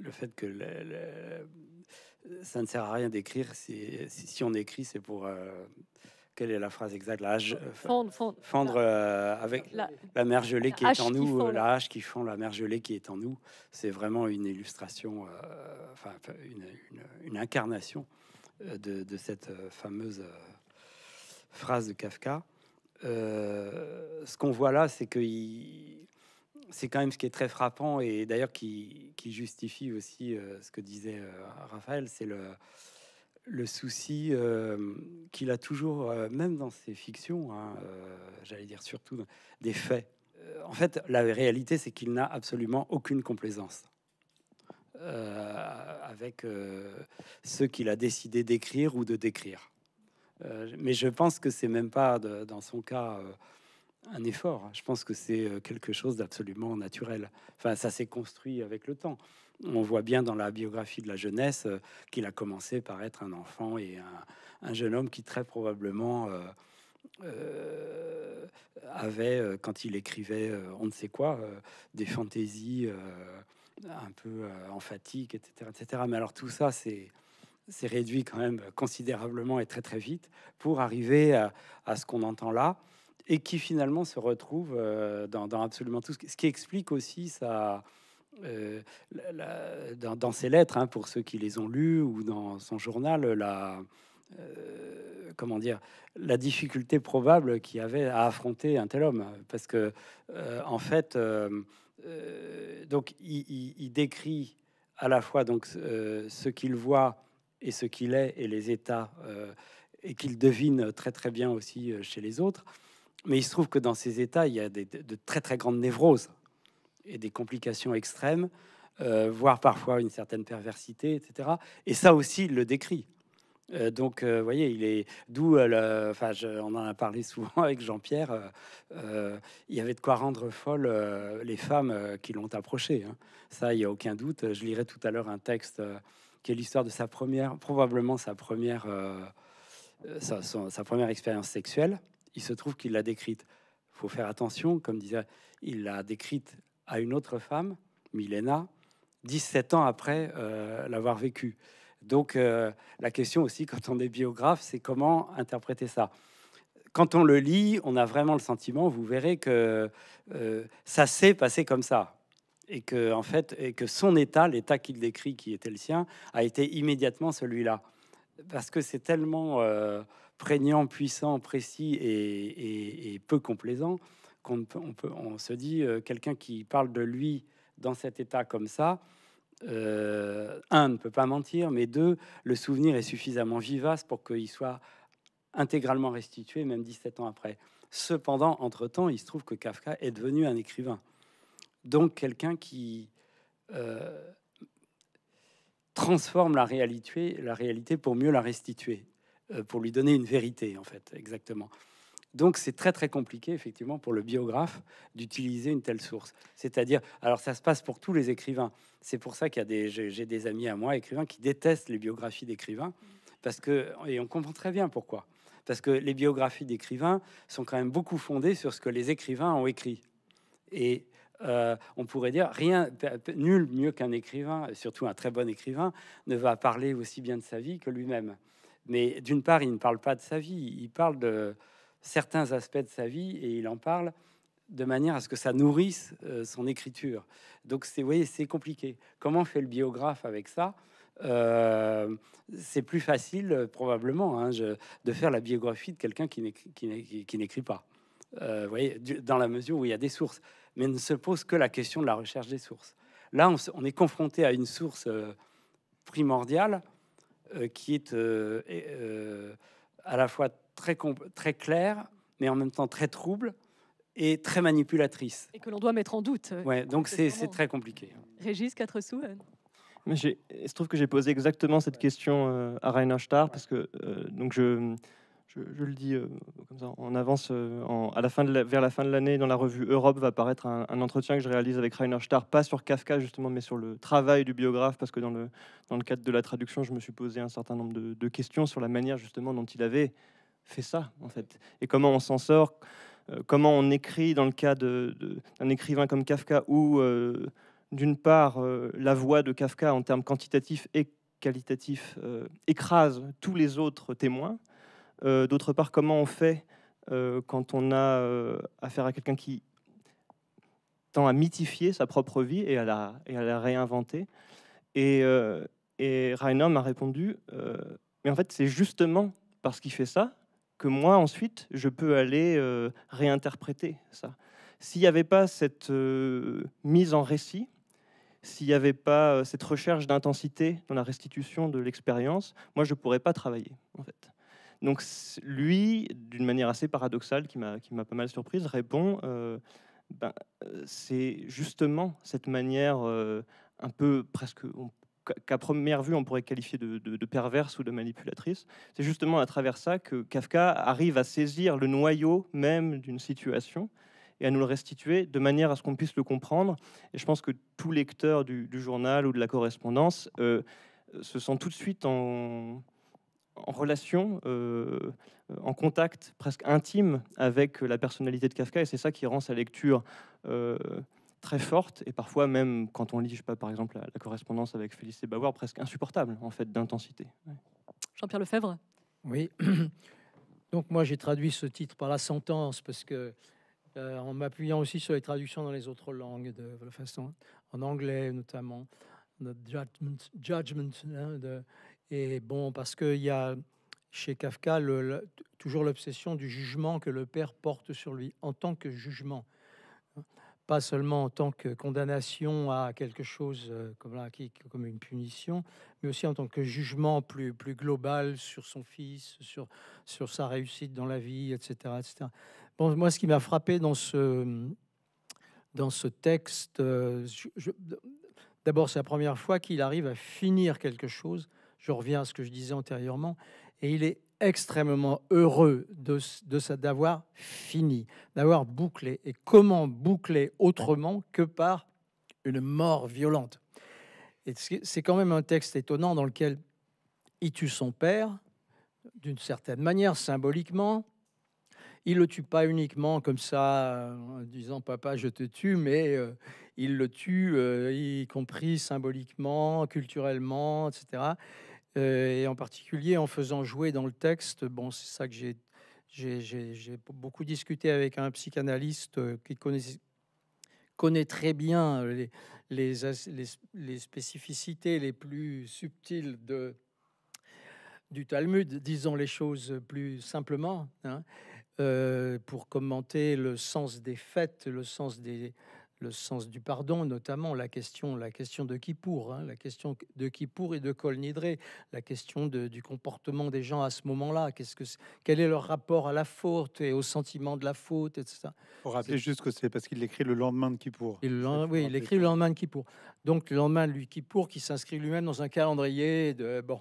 le fait que ça ne sert à rien d'écrire si, si, on écrit, c'est pour euh, quelle est la phrase exacte La hache, fondre, avec la, mer gelée qui est en nous, la hache qui fond, la mer gelée qui est en nous. C'est vraiment une illustration, enfin une, incarnation euh, de, cette euh, fameuse euh, phrase de Kafka. ce qu'on voit là, c'est que c'est quand même ce qui est très frappant et d'ailleurs qui, justifie aussi ce que disait Raphaël, c'est le, souci qu'il a toujours, même dans ses fictions, hein, j'allais dire surtout des faits. En fait, la réalité, c'est qu'il n'a absolument aucune complaisance. Euh, avec euh, ce qu'il a décidé d'écrire ou de décrire. Euh, mais je pense que c'est même pas, dans son cas, un effort. Je pense que c'est quelque chose d'absolument naturel. Enfin, ça s'est construit avec le temps. On voit bien dans la biographie de la jeunesse qu'il a commencé par être un enfant et un, jeune homme qui très probablement avait, quand il écrivait on ne sait quoi, des fantaisies un peu euh, emphatique, etc., etc. Mais alors tout ça, c'est c'est réduit quand même considérablement et très très vite pour arriver à, ce qu'on entend là et qui finalement se retrouve euh, dans, absolument tout ce, qui explique aussi ça euh, dans, ses lettres hein, pour ceux qui les ont lues ou dans son journal la comment dire la difficulté probable qu'il avait à affronter un tel homme parce que en fait euh, donc il, décrit à la fois donc euh, ce qu'il voit et ce qu'il est et les états euh, et qu'il devine très très bien aussi chez les autres. Mais il se trouve que dans ces états, il y a de très très grandes névroses et des complications extrêmes, voire parfois une certaine perversité, etc. Et ça aussi, il le décrit donc, vous voyez, il est d'où, enfin, on en a parlé souvent avec Jean-Pierre. il y avait de quoi rendre folles les femmes qui l'ont approché. Hein. Ça, il n'y a aucun doute. Je lirai tout à l'heure un texte qui est l'histoire de sa première, probablement sa première, expérience sexuelle. Il se trouve qu'il l'a décrite. il Faut faire attention, comme disait, il l'a décrite à une autre femme, Milena, 17 ans après l'avoir vécue. Donc euh, la question aussi, quand on est biographe, c'est comment interpréter ça. Quand on le lit, on a vraiment le sentiment, vous verrez que euh, ça s'est passé comme ça. Et que, en fait, que son état, l'état qu'il décrit, qui était le sien, a été immédiatement celui-là. Parce que c'est tellement euh, prégnant, puissant, précis et, peu complaisant qu'on se dit, quelqu'un qui parle de lui dans cet état comme ça, euh, un, ne peut pas mentir, mais deux, le souvenir est suffisamment vivace pour qu'il soit intégralement restitué, même 17 ans après. Cependant, entre-temps, il se trouve que Kafka est devenu un écrivain. Donc quelqu'un qui euh, transforme la réalité, pour mieux la restituer, euh, pour lui donner une vérité, en fait, exactement. Donc c'est très très compliqué effectivement pour le biographe d'utiliser une telle source. C'est-à-dire, alors ça se passe pour tous les écrivains. C'est pour ça qu'il y a des, j'ai des amis à moi écrivains qui détestent les biographies d'écrivains parce que et on comprend très bien pourquoi. Parce que les biographies d'écrivains sont quand même beaucoup fondées sur ce que les écrivains ont écrit. Et euh, on pourrait dire rien, nul mieux qu'un écrivain, surtout un très bon écrivain, ne va parler aussi bien de sa vie que lui-même. Mais d'une part, il ne parle pas de sa vie, il parle de, certains aspects de sa vie et il en parle de manière à ce que ça nourrisse euh, son écriture. Donc c'est, voyez, c'est compliqué. Comment fait le biographe avec ça euh, C'est plus facile euh, probablement hein, de faire la biographie de quelqu'un qui, n'écrit pas. Vous voyez, dans la mesure où il y a des sources, mais ne se pose que la question de la recherche des sources. Là, on, on est confronté à une source primordiale qui est à la fois très, très claire, mais en même temps très trouble et très manipulatrice. Et que l'on doit mettre en doute. Euh, ouais, donc c'est très compliqué. Régis, 4 sous mais il se trouve que j'ai posé exactement cette question euh, à Rainer Starr parce que euh, donc je, je, le dis en avance à la fin de vers la fin de l'année dans la revue Europe va paraître un, entretien que je réalise avec Rainer Starr pas sur Kafka justement mais sur le travail du biographe parce que dans le dans le cadre de la traduction je me suis posé un certain nombre de, de questions sur la manière justement dont il avait fait ça, en fait Et comment on s'en sort euh, Comment on écrit dans le cas d'un écrivain comme Kafka, où, euh, d'une part, euh, la voix de Kafka, en termes quantitatifs et qualitatifs, écrase tous les autres témoins D'autre part, comment on fait quand on a affaire à quelqu'un qui tend à mythifier sa propre vie et à la, et à la réinventer et, et Rainer m'a répondu, mais en fait, c'est justement parce qu'il fait ça que moi, ensuite, je peux aller euh, réinterpréter ça. S'il n'y avait pas cette euh, mise en récit, s'il n'y avait pas euh, cette recherche d'intensité dans la restitution de l'expérience, moi, je ne pourrais pas travailler, en fait. Donc, lui, d'une manière assez paradoxale, qui m'a pas mal surprise, répond ben, c'est justement cette manière un peu presque, qu'à première vue on pourrait qualifier de, perverse ou de manipulatrice. C'est justement à travers ça que Kafka arrive à saisir le noyau même d'une situation et à nous le restituer de manière à ce qu'on puisse le comprendre. Et je pense que tout lecteur du, journal ou de la correspondance euh, se sent tout de suite en, en relation, euh, en contact presque intime avec la personnalité de Kafka, et c'est ça qui rend sa lecture euh, très forte et parfois même quand on lit, je sais pas, par exemple, la, correspondance avec Félicité Bauer, presque insupportable en fait d'intensité. Jean-Pierre Lefebvre. Oui. Donc moi j'ai traduit ce titre par la sentence parce que euh, en m'appuyant aussi sur les traductions dans les autres langues, de, la façon en anglais notamment, the judgment, hein, et bon parce qu'il y a chez Kafka toujours l'obsession du jugement que le père porte sur lui en tant que jugement pas seulement en tant que condamnation à quelque chose euh, comme, là, comme une punition, mais aussi en tant que jugement plus, plus global sur son fils, sur, sur sa réussite dans la vie, etc. Bon, moi, ce qui m'a frappé dans ce, dans ce texte, euh, d'abord, c'est la première fois qu'il arrive à finir quelque chose. Je reviens à ce que je disais antérieurement. Et il est extrêmement heureux de, ça d'avoir fini, d'avoir bouclé. Et comment boucler autrement que par une mort violente Et c'est quand même un texte étonnant dans lequel il tue son père, d'une certaine manière, symboliquement. Il le tue pas uniquement comme ça, en disant papa, je te tue, mais euh, il le tue, euh, y compris symboliquement, culturellement, etc. Euh, et en particulier en faisant jouer dans le texte, bon, c'est ça que j'ai beaucoup discuté avec un psychanalyste euh, qui connaît, très bien les, spécificités les plus subtiles de, du Talmud, disons les choses plus simplement, hein, euh, pour commenter le sens des fêtes, le sens des, le sens du pardon, notamment la question, la question de qui pour, hein, la question de qui pour et de Col la question du comportement des gens à ce moment-là, qu'est-ce que, quel est leur rapport à la faute et au sentiment de la faute, etc. Pour rappeler juste que c'est parce qu'il écrit le lendemain de Kippour. Il, oui, il écrit le lendemain de qui pour. Donc le lendemain de lui pour, qui s'inscrit lui-même dans un calendrier de bon.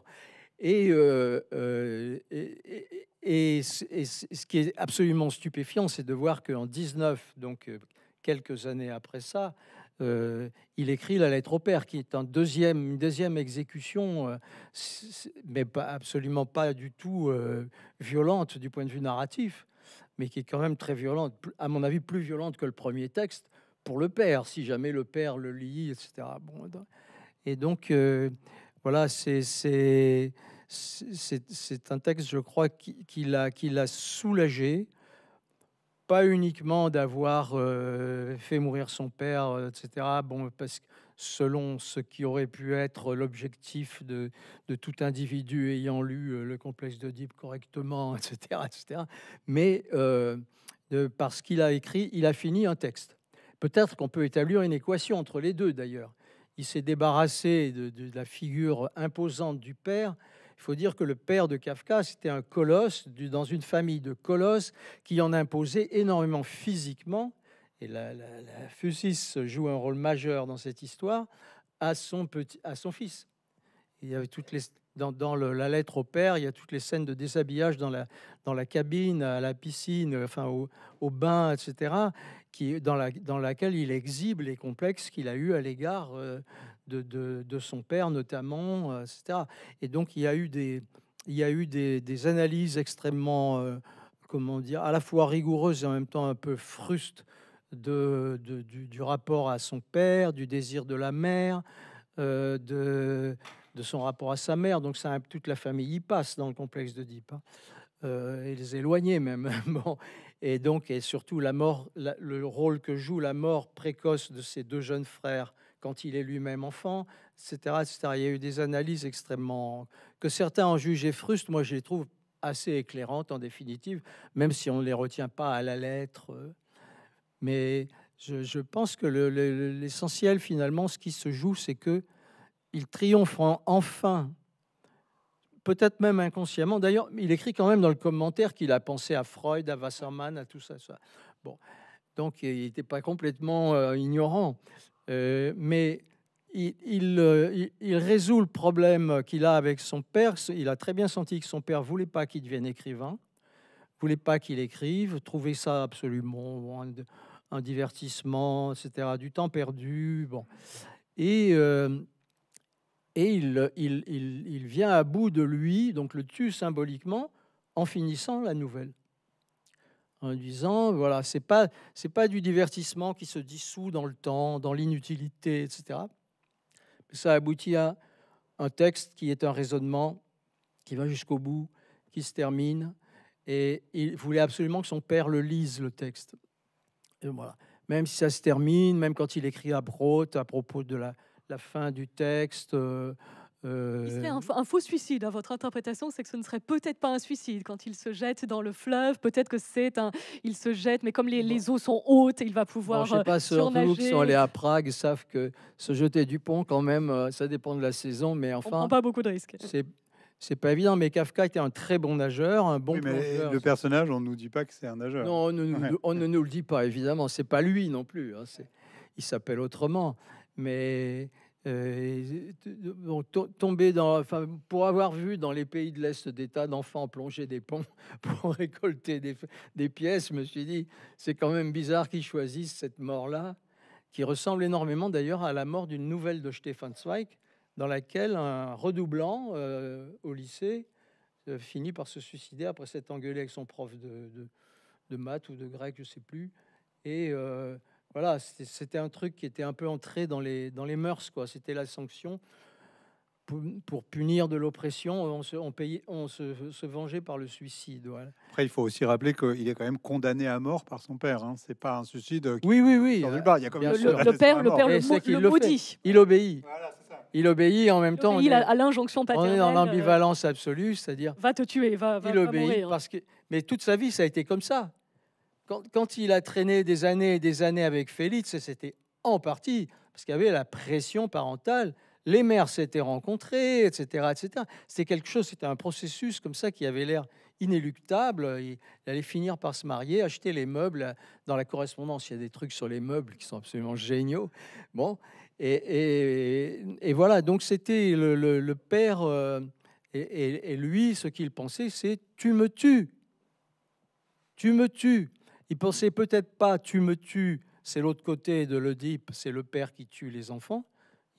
Euh, euh, et, et, et, et, ce qui est absolument stupéfiant, c'est de voir qu'en 19, donc euh, quelques années après ça, euh, il écrit La lettre au père, qui est deuxième, une deuxième exécution, euh, mais pas, absolument pas du tout euh, violente du point de vue narratif, mais qui est quand même très violente, à mon avis plus violente que le premier texte pour le père, si jamais le père le lit, etc. et donc, voilà, c'est un texte, je crois, qu'il qui l'a soulagé pas uniquement d'avoir euh, fait mourir son père, euh, etc. Bon, parce que selon ce qui aurait pu être l'objectif de, tout individu ayant lu euh, le complexe d'Oedipe correctement, etc., etc. Mais parce qu'il a écrit, il a fini un texte. Peut-être qu'on peut établir une équation entre les deux, d'ailleurs. Il s'est débarrassé de, de, la figure imposante du père il faut dire que le père de Kafka, c'était un colosse dans une famille de colosses qui en imposait énormément physiquement. Et la, la, Fusis joue un rôle majeur dans cette histoire à son, petit, à son fils. Il y avait toutes les, dans, dans la lettre au père, il y a toutes les scènes de déshabillage dans la, dans la cabine, à la piscine, enfin au, au bain, etc., qui, dans, la, dans laquelle il exhibe les complexes qu'il a eus à l'égard euh, de, son père notamment, euh, etc. Et donc il y a eu des, il y a eu des, analyses extrêmement, euh, comment dire, à la fois rigoureuses et en même temps un peu frustes du, rapport à son père, du désir de la mère, euh, de, son rapport à sa mère. Donc ça, toute la famille y passe dans le complexe de Deep. les éloignaient même. Et donc, et surtout la mort, le rôle que joue la mort précoce de ces deux jeunes frères quand il est lui-même enfant, etc., Il y a eu des analyses extrêmement que certains ont jugé frustes. Moi, je les trouve assez éclairantes en définitive, même si on ne les retient pas à la lettre. Mais je, pense que l'essentiel, finalement, ce qui se joue, c'est qu'il triomphe enfin, peut-être même inconsciemment. D'ailleurs, il écrit quand même dans le commentaire qu'il a pensé à Freud, à Wasserman, à tout ça. Bon. Donc, il n'était pas complètement euh, ignorant. Euh, mais euh, il, résout le problème qu'il a avec son père. Il a très bien senti que son père voulait pas qu'il devienne écrivain, voulait pas qu'il écrive, trouvait ça absolument un, divertissement, etc., du temps perdu. Bon. et euh, il, vient à bout de lui, donc le tue symboliquement, en finissant la nouvelle en disant voilà, c'est pas c'est pas du divertissement qui se dissout dans le temps, dans l'inutilité, etc. Ça aboutit à un texte qui est un raisonnement qui va jusqu'au bout, qui se termine, et il voulait absolument que son père le lise le texte. Et voilà. Même si ça se termine, même quand il écrit à Brot à propos de la, fin du texte. Euh, il serait un, euh, faux suicide. À hein, Votre interprétation, c'est que ce ne serait peut-être pas un suicide quand il se jette dans le fleuve. Peut-être que c'est un, il se jette, mais comme les, eaux sont hautes, il va pouvoir. je ne sais pas, euh, ceux qui sont allés à Prague savent que se jeter du pont, quand même, euh, ça dépend de la saison, mais enfin. On prend pas beaucoup de risques. C'est c'est pas évident, mais Kafka était un très bon nageur, un bon. Oui, mais le personnage, on ne nous dit pas que c'est un nageur. Non, on ne, nous le dit pas, évidemment. C'est pas lui non plus. Hein, il s'appelle autrement. Mais euh, euh, tomber dans, pour avoir vu dans les pays de l'Est des tas d'enfants plonger des ponts pour récolter des, pièces, je me suis dit, c'est quand même bizarre qu'ils choisissent cette mort-là, qui ressemble énormément d'ailleurs à la mort d'une nouvelle de Stefan Zweig, dans laquelle un redoublant euh, au lycée finit par se suicider après s'être engueulé avec son prof de, de, de, maths ou de grec, je sais plus. Et voilà, c'était un truc qui était un peu entré dans les, dans les mœurs, quoi. C'était la sanction pour punir de l'oppression, on, se, on, se, se, vengeait par le suicide. Après, il faut aussi rappeler qu'il est quand même condamné à mort par son père. Hein. C'est pas un suicide. oui, oui, oui. Le, Il père, le maudit. Il obéit. Il obéit en même temps. Il à l'injonction paternelle. On est dans euh, l'ambivalence absolue, c'est-à-dire. Va te tuer, va. il parce que. Mais toute sa vie, ça a été comme ça quand, il a traîné des années et des années avec Félix, c'était en partie parce qu'il y avait la pression parentale. Les mères s'étaient rencontrées, etc., etc. C'était quelque chose, c'était un processus comme ça qui avait l'air inéluctable. Il, allait finir par se marier, acheter les meubles. Euh, dans la correspondance, il y a des trucs sur les meubles qui sont absolument géniaux. Bon, et, voilà. Donc c'était le, père euh, et, lui, ce qu'il pensait, c'est tu me tues, tu me tues. Il pensait peut-être pas tu me tues, c'est l'autre côté de l'Oedipe, c'est le père qui tue les enfants.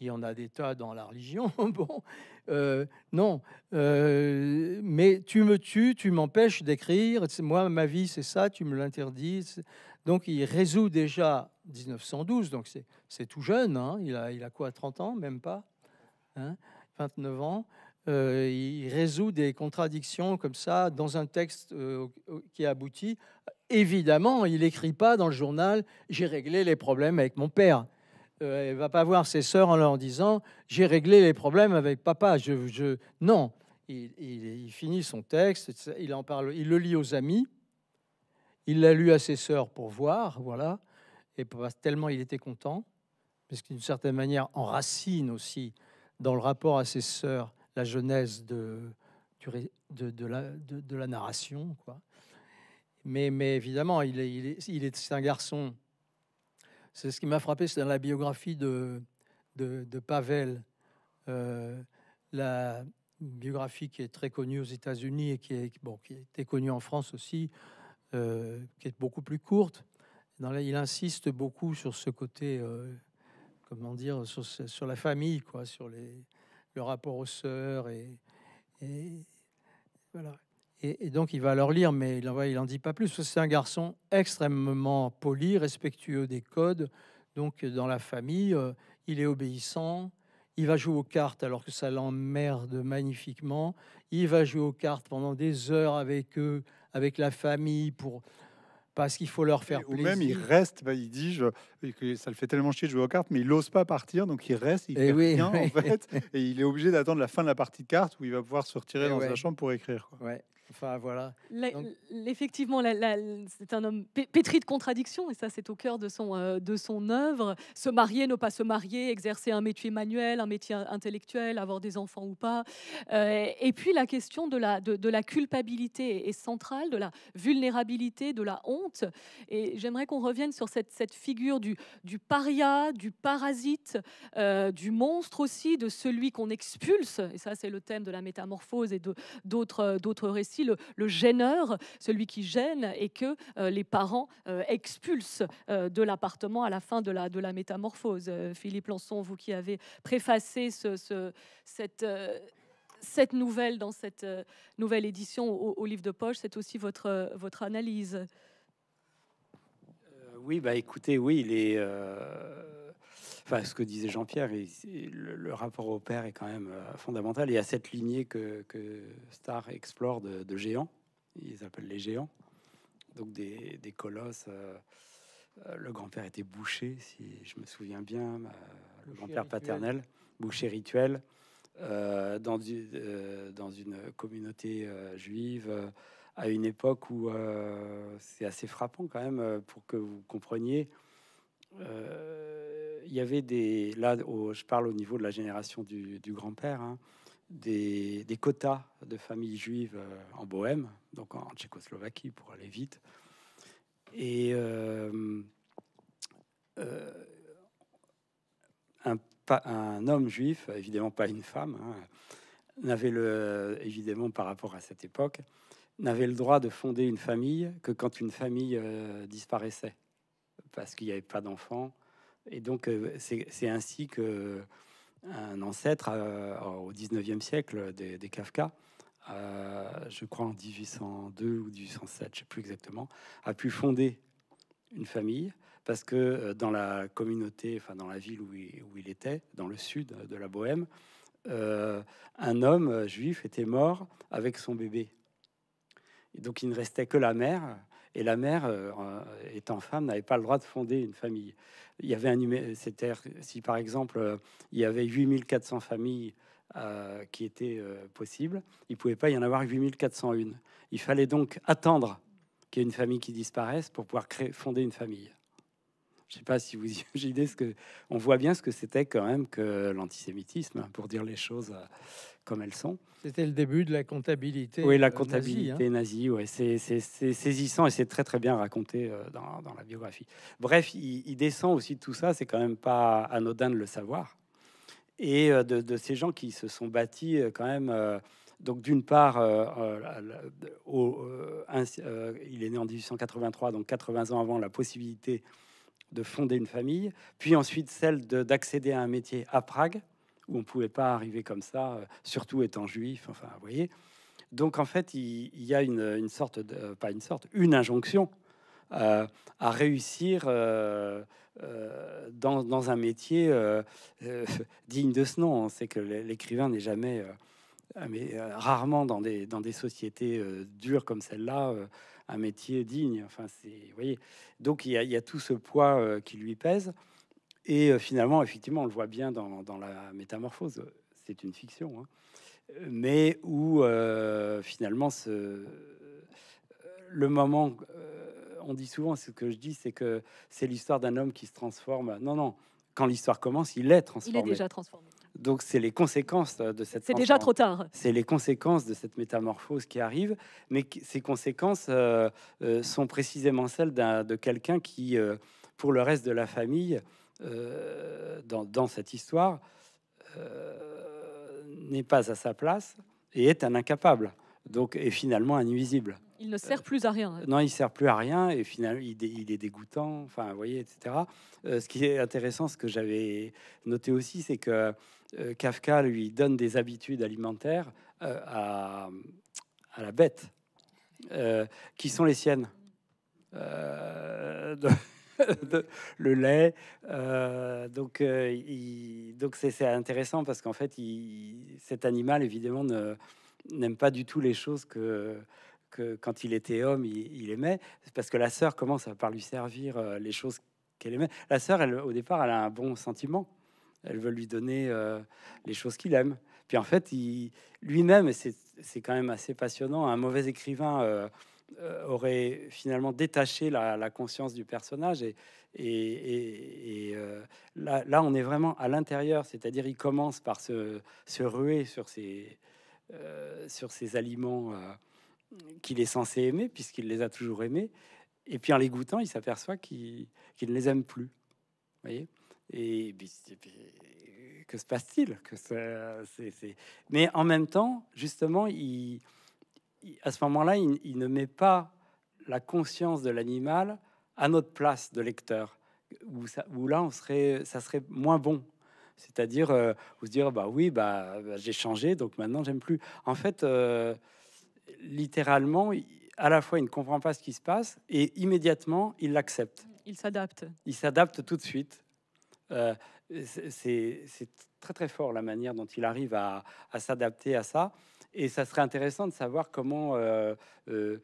Il y en a des tas dans la religion. bon, euh, non. Euh, mais tu me tues, tu m'empêches d'écrire. Moi, ma vie, c'est ça, tu me l'interdis. Donc, il résout déjà 1912, donc c'est tout jeune. Hein, il, a, il a quoi, 30 ans Même pas 29 hein, ans. Euh, il résout des contradictions comme ça dans un texte euh, qui qui abouti. Évidemment, il n'écrit pas dans le journal J'ai réglé les problèmes avec mon père. Euh, il ne va pas voir ses sœurs en leur disant J'ai réglé les problèmes avec papa. Je, Non, il, finit son texte, il en parle, il le lit aux amis, il l'a lu à ses sœurs pour voir, voilà, et tellement il était content, parce qu'il d'une certaine manière enracine aussi dans le rapport à ses sœurs la genèse de, de, la, de, la narration. Quoi. Mais, mais évidemment, il est, il est, c'est un garçon. C'est ce qui m'a frappé, c'est dans la biographie de, de, Pavel, euh, la biographie qui est très connue aux États-Unis et qui, est, bon, qui était connue en France aussi, euh, qui est beaucoup plus courte. Dans il insiste beaucoup sur ce côté, euh, comment dire, sur, sur, la famille, quoi, sur les, le rapport aux sœurs et, Et, donc il va leur lire, mais il en, dit pas plus. C'est un garçon extrêmement poli, respectueux des codes. Donc dans la famille, euh, il est obéissant. Il va jouer aux cartes alors que ça l'emmerde magnifiquement. Il va jouer aux cartes pendant des heures avec eux, avec la famille pour parce qu'il faut leur faire Ou Ou même, il reste, bah, il dit, je, que ça le fait tellement chier de jouer aux cartes, mais il n'ose pas partir, donc il reste, il et eh fait en fait, et il est obligé d'attendre la fin de la partie de cartes où il va pouvoir se retirer eh dans sa chambre pour écrire. Ouais. Enfin, voilà. Effectivement, c'est un homme pétri de contradictions, et ça, c'est au cœur euh, de son, œuvre. Se marier, ne pas se marier, exercer un métier manuel, un métier intellectuel, avoir des enfants ou pas. Euh, et puis, la question de la, culpabilité est centrale, de la vulnérabilité, de la honte. Et j'aimerais qu'on revienne sur cette, figure du, paria, du parasite, euh, du monstre aussi, de celui qu'on expulse. Et ça, c'est le thème de la métamorphose et d'autres récits le, gêneur, celui qui gêne et que euh, les parents euh, expulsent euh, de l'appartement à la fin de la, métamorphose. Philippe Lançon, vous qui avez préfacé cette nouvelle dans cette nouvelle édition au, livre de poche, c'est aussi votre, analyse. oui, bah écoutez, oui, il est enfin, ce que disait Jean-Pierre, le, le, rapport au père est quand même euh, fondamental. Il y a cette lignée que, Star explore de, géants, ils appellent les géants, donc des, colosses. Euh, euh, le grand-père était boucher, si je me souviens bien, le grand-père paternel, boucher rituel, dans, dans une communauté juive à une époque où c'est assez frappant quand même pour que vous compreniez euh, il y avait des là, je parle au niveau de la génération du, grand-père, hein, des, quotas de familles juives euh, en Bohème, donc en, Tchécoslovaquie pour aller vite, et euh, un, homme juif, évidemment pas une femme, hein, n'avait le évidemment par rapport à cette époque n'avait le droit de fonder une famille que quand une famille disparaissait parce qu'il n'y avait pas d'enfants. Et donc, euh, c'est ainsi que un ancêtre euh, au 19e siècle des, Kafka, euh, je crois en 1802 ou 1807, je ne sais plus exactement, a pu fonder une famille parce que dans la communauté, enfin dans la ville où il, où il, était, dans le sud de la Bohème, un homme juif était mort avec son bébé. Et donc il ne restait que la mère et la mère, euh, euh, étant femme, n'avait pas le droit de fonder une famille. Il y avait un c'était si par exemple euh, il y avait 8400 familles qui étaient possibles, il pouvait pas y en avoir 8401. Il fallait donc attendre qu'il y ait une famille qui disparaisse pour pouvoir créer, fonder une famille. Je sais pas si vous imaginez ce que on voit bien ce que c'était quand même que l'antisémitisme pour dire les choses euh, comme elles sont. C'était le début de la comptabilité. Oui, la euh, comptabilité hein. nazie. Oui, c'est, saisissant et c'est très très bien raconté euh, dans, la biographie. Bref, il, descend aussi de tout ça. C'est quand même pas anodin de le savoir et de, ces gens qui se sont bâtis quand même. Donc d'une part, au, il est né en 1883, donc 80 ans avant la possibilité de fonder une famille, puis ensuite celle d'accéder à un métier à Prague, où on ne pouvait pas arriver comme ça, euh, surtout étant juif, enfin, vous voyez. Donc en fait, il, y a une, sorte, euh, pas une sorte, une injonction euh, à réussir dans, un métier digne de ce nom. On sait que l'écrivain n'est jamais, mais rarement dans des, dans des sociétés dures comme celle-là, un métier digne. Enfin, c'est, voyez, donc il y, a, tout ce poids euh, qui lui pèse. Et euh, finalement, effectivement, on le voit bien dans, la métamorphose. C'est une fiction, hein. mais où euh, finalement, ce, le moment, on dit souvent, ce que je dis, c'est que c'est l'histoire d'un homme qui se transforme. Non, non. Quand l'histoire commence, il est transformé. Il est déjà transformé. Donc c'est les conséquences euh, de cette... C'est déjà trop tard. C'est les conséquences de cette métamorphose qui arrive, mais ces conséquences euh, euh, sont précisément celles de quelqu'un qui, pour le reste de la famille, dans, cette histoire, n'est pas à sa place et est un incapable, donc est finalement un nuisible. Il ne euh, sert plus à rien. Hein. non, il sert plus à rien et finalement il, est dégoûtant. Enfin, vous voyez, etc. Euh, ce qui est intéressant, ce que j'avais noté aussi, c'est que euh, Kafka lui donne des habitudes alimentaires à, la bête, qui sont les siennes. le lait. donc, il, donc c'est intéressant parce qu'en fait, il, cet animal évidemment n'aime pas du tout les choses que quand il était homme, il, il aimait, parce que la sœur commence à par lui servir euh, les choses qu'elle aimait. La sœur, elle, au départ, elle a un bon sentiment. Elle veut lui donner euh, les choses qu'il aime. Puis en fait, il, lui-même, et c'est, quand même assez passionnant, un mauvais écrivain euh, aurait finalement détaché la, conscience du personnage. Et, et, là, on est vraiment à l'intérieur, c'est-à-dire il commence par se, se ruer sur ses, sur ses aliments qu'il est censé aimer, puisqu'il les a toujours aimés. Et puis en les goûtant, il s'aperçoit qu'il ne les aime plus. voyez et, que se passe-t-il que Mais en même temps, justement, à ce moment-là, il, ne met pas la conscience de l'animal à notre place de lecteur, où, là, on serait, ça serait moins bon. C'est-à-dire, vous euh, dire, bah oui, bah, bah, j'ai changé, donc maintenant j'aime plus. En fait, euh, littéralement, à la fois, il ne comprend pas ce qui se passe et immédiatement, il l'accepte. Il s'adapte. Il s'adapte tout de suite. Euh, c'est très très fort la manière dont il arrive à, s'adapter à ça. Et ça serait intéressant de savoir comment, euh, euh,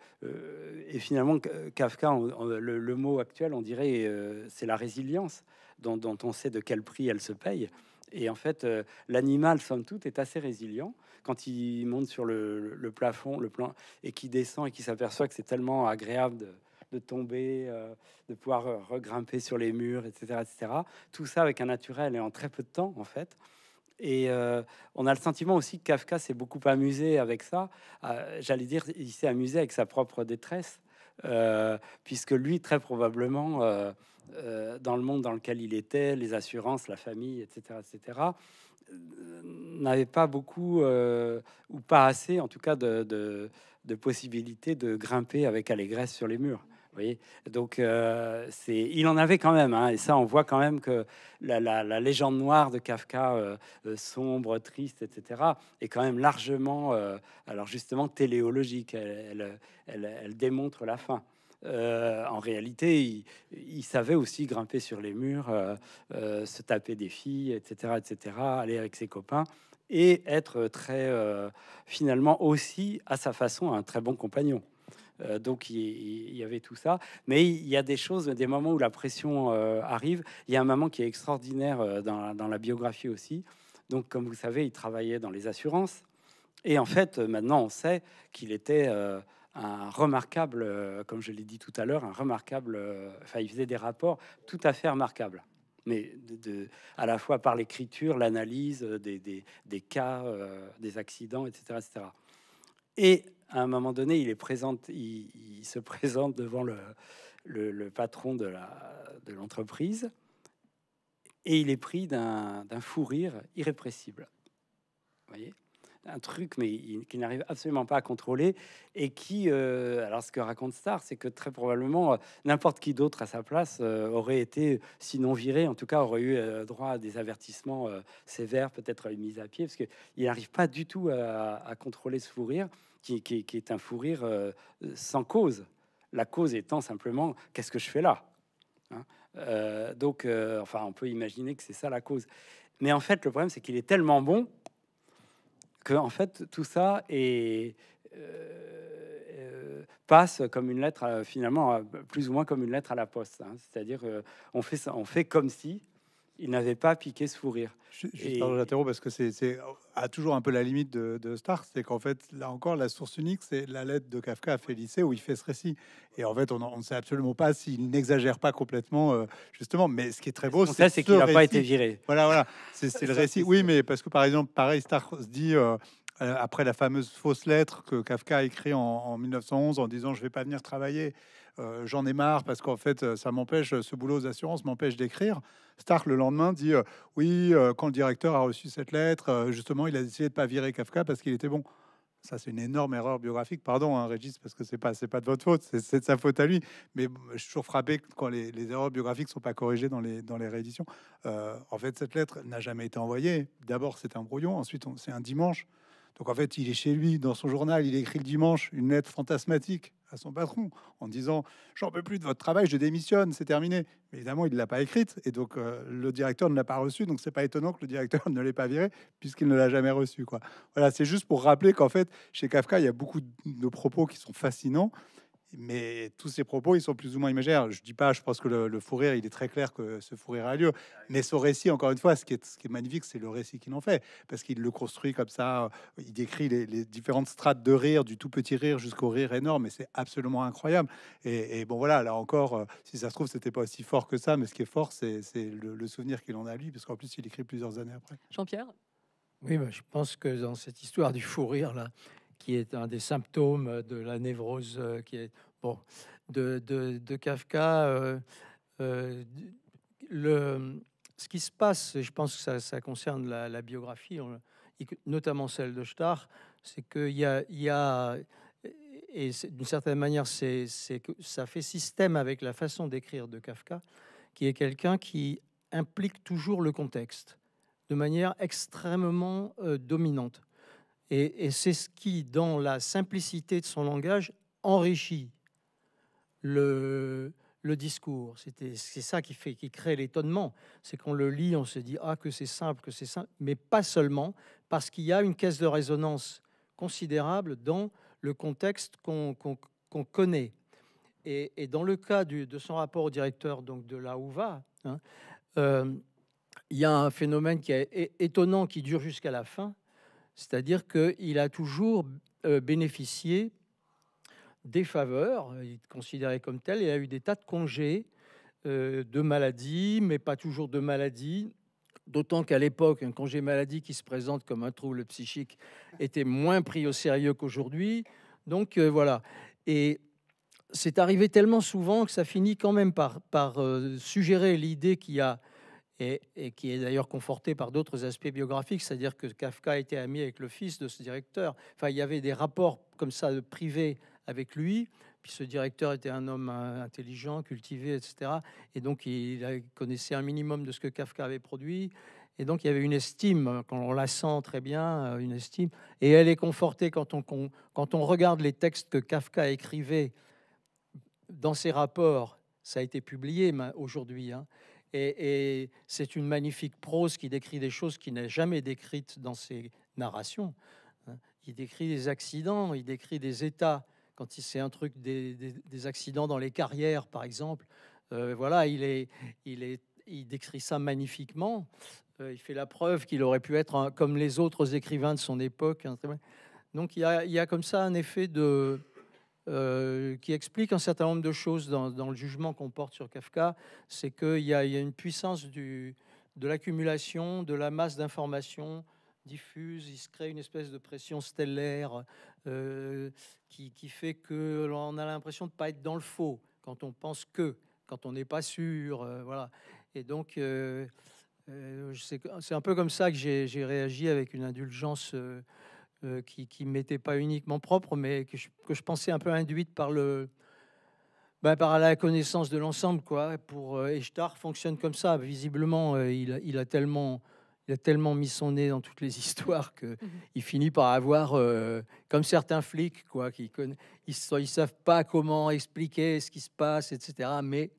et finalement, Kafka, le, mot actuel, on dirait, c'est la résilience, dont, dont, on sait de quel prix elle se paye. Et en fait, l'animal, somme toute, est assez résilient quand il monte sur le, plafond, le plan, et qui descend et qui s'aperçoit que c'est tellement agréable de, tomber, euh, de pouvoir regrimper sur les murs, etc., etc. Tout ça avec un naturel et en très peu de temps, en fait. Et euh, on a le sentiment aussi que Kafka s'est beaucoup amusé avec ça. Euh, j'allais dire, il s'est amusé avec sa propre détresse, puisque lui, très probablement, dans le monde dans lequel il était, les assurances, la famille, etc., etc., n'avait pas beaucoup, euh, ou pas assez en tout cas, de, de, possibilités de grimper avec allégresse sur les murs. oui Donc, euh, c'est, il en avait quand même, hein, et ça, on voit quand même que la, légende noire de Kafka, euh, sombre, triste, etc., est quand même largement, alors justement, téléologique. elle démontre la fin. Euh, en réalité, il, savait aussi grimper sur les murs, euh, euh, se taper des filles, etc., etc., aller avec ses copains et être très, finalement, aussi à sa façon, un très bon compagnon. donc, il, y avait tout ça. Mais il y a des choses, des moments où la pression arrive. Il y a un moment qui est extraordinaire dans, la biographie aussi. Donc, comme vous savez, il travaillait dans les assurances. Et en fait, maintenant, on sait qu'il était un remarquable, euh, comme je l'ai dit tout à l'heure, un remarquable, euh, enfin il faisait des rapports tout à fait remarquables, mais de, à la fois par l'écriture, l'analyse euh, des, cas, des accidents, etc., etc. Et à un moment donné, il, est présente, il, se présente devant le, le, patron de l'entreprise et il est pris d'un fou rire irrépressible. voyez un truc, mais qu'il n'arrive absolument pas à contrôler. Et qui, euh, alors ce que raconte Star, c'est que très probablement euh, n'importe qui d'autre à sa place euh, aurait été, sinon viré, en tout cas aurait eu droit à des avertissements sévères, peut-être à une mise à pied, parce qu'il n'arrive pas du tout à, contrôler ce fou rire, qui, qui, est un fou rire sans cause. La cause étant simplement qu'est-ce que je fais là hein donc, enfin, on peut imaginer que c'est ça la cause. Mais en fait, le problème, c'est qu'il est tellement bon que en fait tout ça est euh, euh, passe comme une lettre, finalement, plus ou moins comme une lettre à la poste. Hein. C'est-à-dire, euh, on, fait ça, on fait comme si, il n'avait pas piqué ce fou rire. Je, un parce que c'est à toujours un peu la limite de, Star. c'est qu'en fait, là encore, la source unique, c'est la lettre de Kafka à Félicé où il fait ce récit. Et en fait, on, ne sait absolument pas s'il n'exagère pas complètement, euh, justement. Mais ce qui est très beau, c'est qu'il n'a pas été viré. Voilà, voilà. C'est le récit. Oui, mais parce que par exemple, pareil, Star se dit. Euh, euh, après la fameuse fausse lettre que Kafka a écrit en, en 1911 en disant je vais pas venir travailler euh, j'en ai marre parce qu'en fait, euh, ça m'empêche, euh, ce boulot aux assurances m'empêche d'écrire. Stark, le lendemain, dit Oui, quand le directeur a reçu cette lettre, justement, il a décidé de ne pas virer Kafka parce qu'il était bon. Ça, c'est une énorme erreur biographique. Pardon, hein, Régis, parce que ce n'est pas, de votre faute, c'est de sa faute à lui. Mais je suis toujours frappé quand les, erreurs biographiques ne sont pas corrigées dans les, dans les rééditions. en fait, cette lettre n'a jamais été envoyée. D'abord, c'est un brouillon. Ensuite, c'est un dimanche. Donc en fait, il est chez lui, dans son journal, il écrit le dimanche une lettre fantasmatique à son patron en disant j'en peux plus de votre travail, je démissionne, c'est terminé. évidemment, il ne l'a pas écrite et donc euh, le directeur ne l'a pas reçue. Donc c'est pas étonnant que le directeur ne l'ait pas viré puisqu'il ne l'a jamais reçu. Quoi. Voilà, c'est juste pour rappeler qu'en fait, chez Kafka, il y a beaucoup de propos qui sont fascinants mais tous ces propos, ils sont plus ou moins imaginaires. Je dis pas, je pense que le, le fou rire, il est très clair que ce fou rire a lieu. Mais son récit, encore une fois, ce qui est, ce qui est magnifique, c'est le récit qu'il en fait, parce qu'il le construit comme ça. Il décrit les, différentes strates de rire, du tout petit rire jusqu'au rire énorme, et c'est absolument incroyable. Et, bon, voilà, là encore, euh, si ça se trouve, c'était pas aussi fort que ça, mais ce qui est fort, c'est le, souvenir qu'il en a lui, parce qu'en plus, il écrit plusieurs années après. Jean-Pierre. Oui, bah, je pense que dans cette histoire du fou rire là qui est un des symptômes de la névrose euh, qui est bon de, de, Kafka. Euh, euh, le, ce qui se passe, et je pense que ça, ça concerne la, biographie, notamment celle de Starr, c'est qu'il y a, il y a et d'une certaine manière, c'est, c'est que ça fait système avec la façon d'écrire de Kafka, qui est quelqu'un qui implique toujours le contexte de manière extrêmement dominante. Et, c'est ce qui, dans la simplicité de son langage, enrichit le, discours. C'est ça qui fait, qui crée l'étonnement. C'est qu'on le lit, on se dit ah que c'est simple, que c'est simple, mais pas seulement, parce qu'il y a une caisse de résonance considérable dans le contexte qu'on connaît. Et, dans le cas de son rapport au directeur donc de la OUVA, hein, euh, il y a un phénomène qui est étonnant qui dure jusqu'à la fin, c'est-à-dire qu'il a toujours euh, bénéficié des faveurs, euh, il est considéré comme tel, il a eu des tas de congés euh, de maladie, mais pas toujours de maladie. D'autant qu'à l'époque, un congé maladie qui se présente comme un trouble psychique était moins pris au sérieux qu'aujourd'hui. Donc voilà. Et c'est arrivé tellement souvent que ça finit quand même par, suggérer l'idée qu'il y a et, qui est d'ailleurs conforté par d'autres aspects biographiques, c'est-à-dire que Kafka était ami avec le fils de ce directeur. Enfin, il y avait des rapports comme ça privés avec lui. Puis ce directeur était un homme euh, intelligent, cultivé, etc. Et donc il connaissait un minimum de ce que Kafka avait produit. Et donc il y avait une estime, euh, quand on la sent très bien, euh, une estime. Et elle est confortée quand on, regarde les textes que Kafka écrivait dans ses rapports. Ça a été publié aujourd'hui. Hein, et, c'est une magnifique prose qui décrit des choses qui n'est jamais décrites dans ses narrations. Hein. Il décrit des accidents, il décrit des états. Quand il sait un truc des, accidents dans les carrières, par exemple, euh, voilà, il est, il est, il décrit ça magnifiquement. Euh, il fait la preuve qu'il aurait pu être comme les autres écrivains de son époque. Donc il y, il y a comme ça un effet de, euh, qui explique un certain nombre de choses dans, le jugement qu'on porte sur Kafka. C'est qu'il y, a une puissance du, de l'accumulation, de la masse d'informations diffuse, il se crée une espèce de pression stellaire euh, qui, fait que l'on a l'impression de ne pas être dans le faux quand on pense que, quand on n'est pas sûr, euh, voilà. Et donc, c'est un peu comme ça que j'ai réagi avec une indulgence euh, qui, ne m'était pas uniquement propre, mais que je, pensais un peu induite par le, ben, par la connaissance de l'ensemble, quoi. Pour euh, fonctionne comme ça. Visiblement, euh, il, a tellement, il a tellement mis son nez dans toutes les histoires qu'il mhm. il finit par avoir, comme certains flics, quoi, qui ils, ne savent pas comment expliquer ce qui se passe, etc. Mais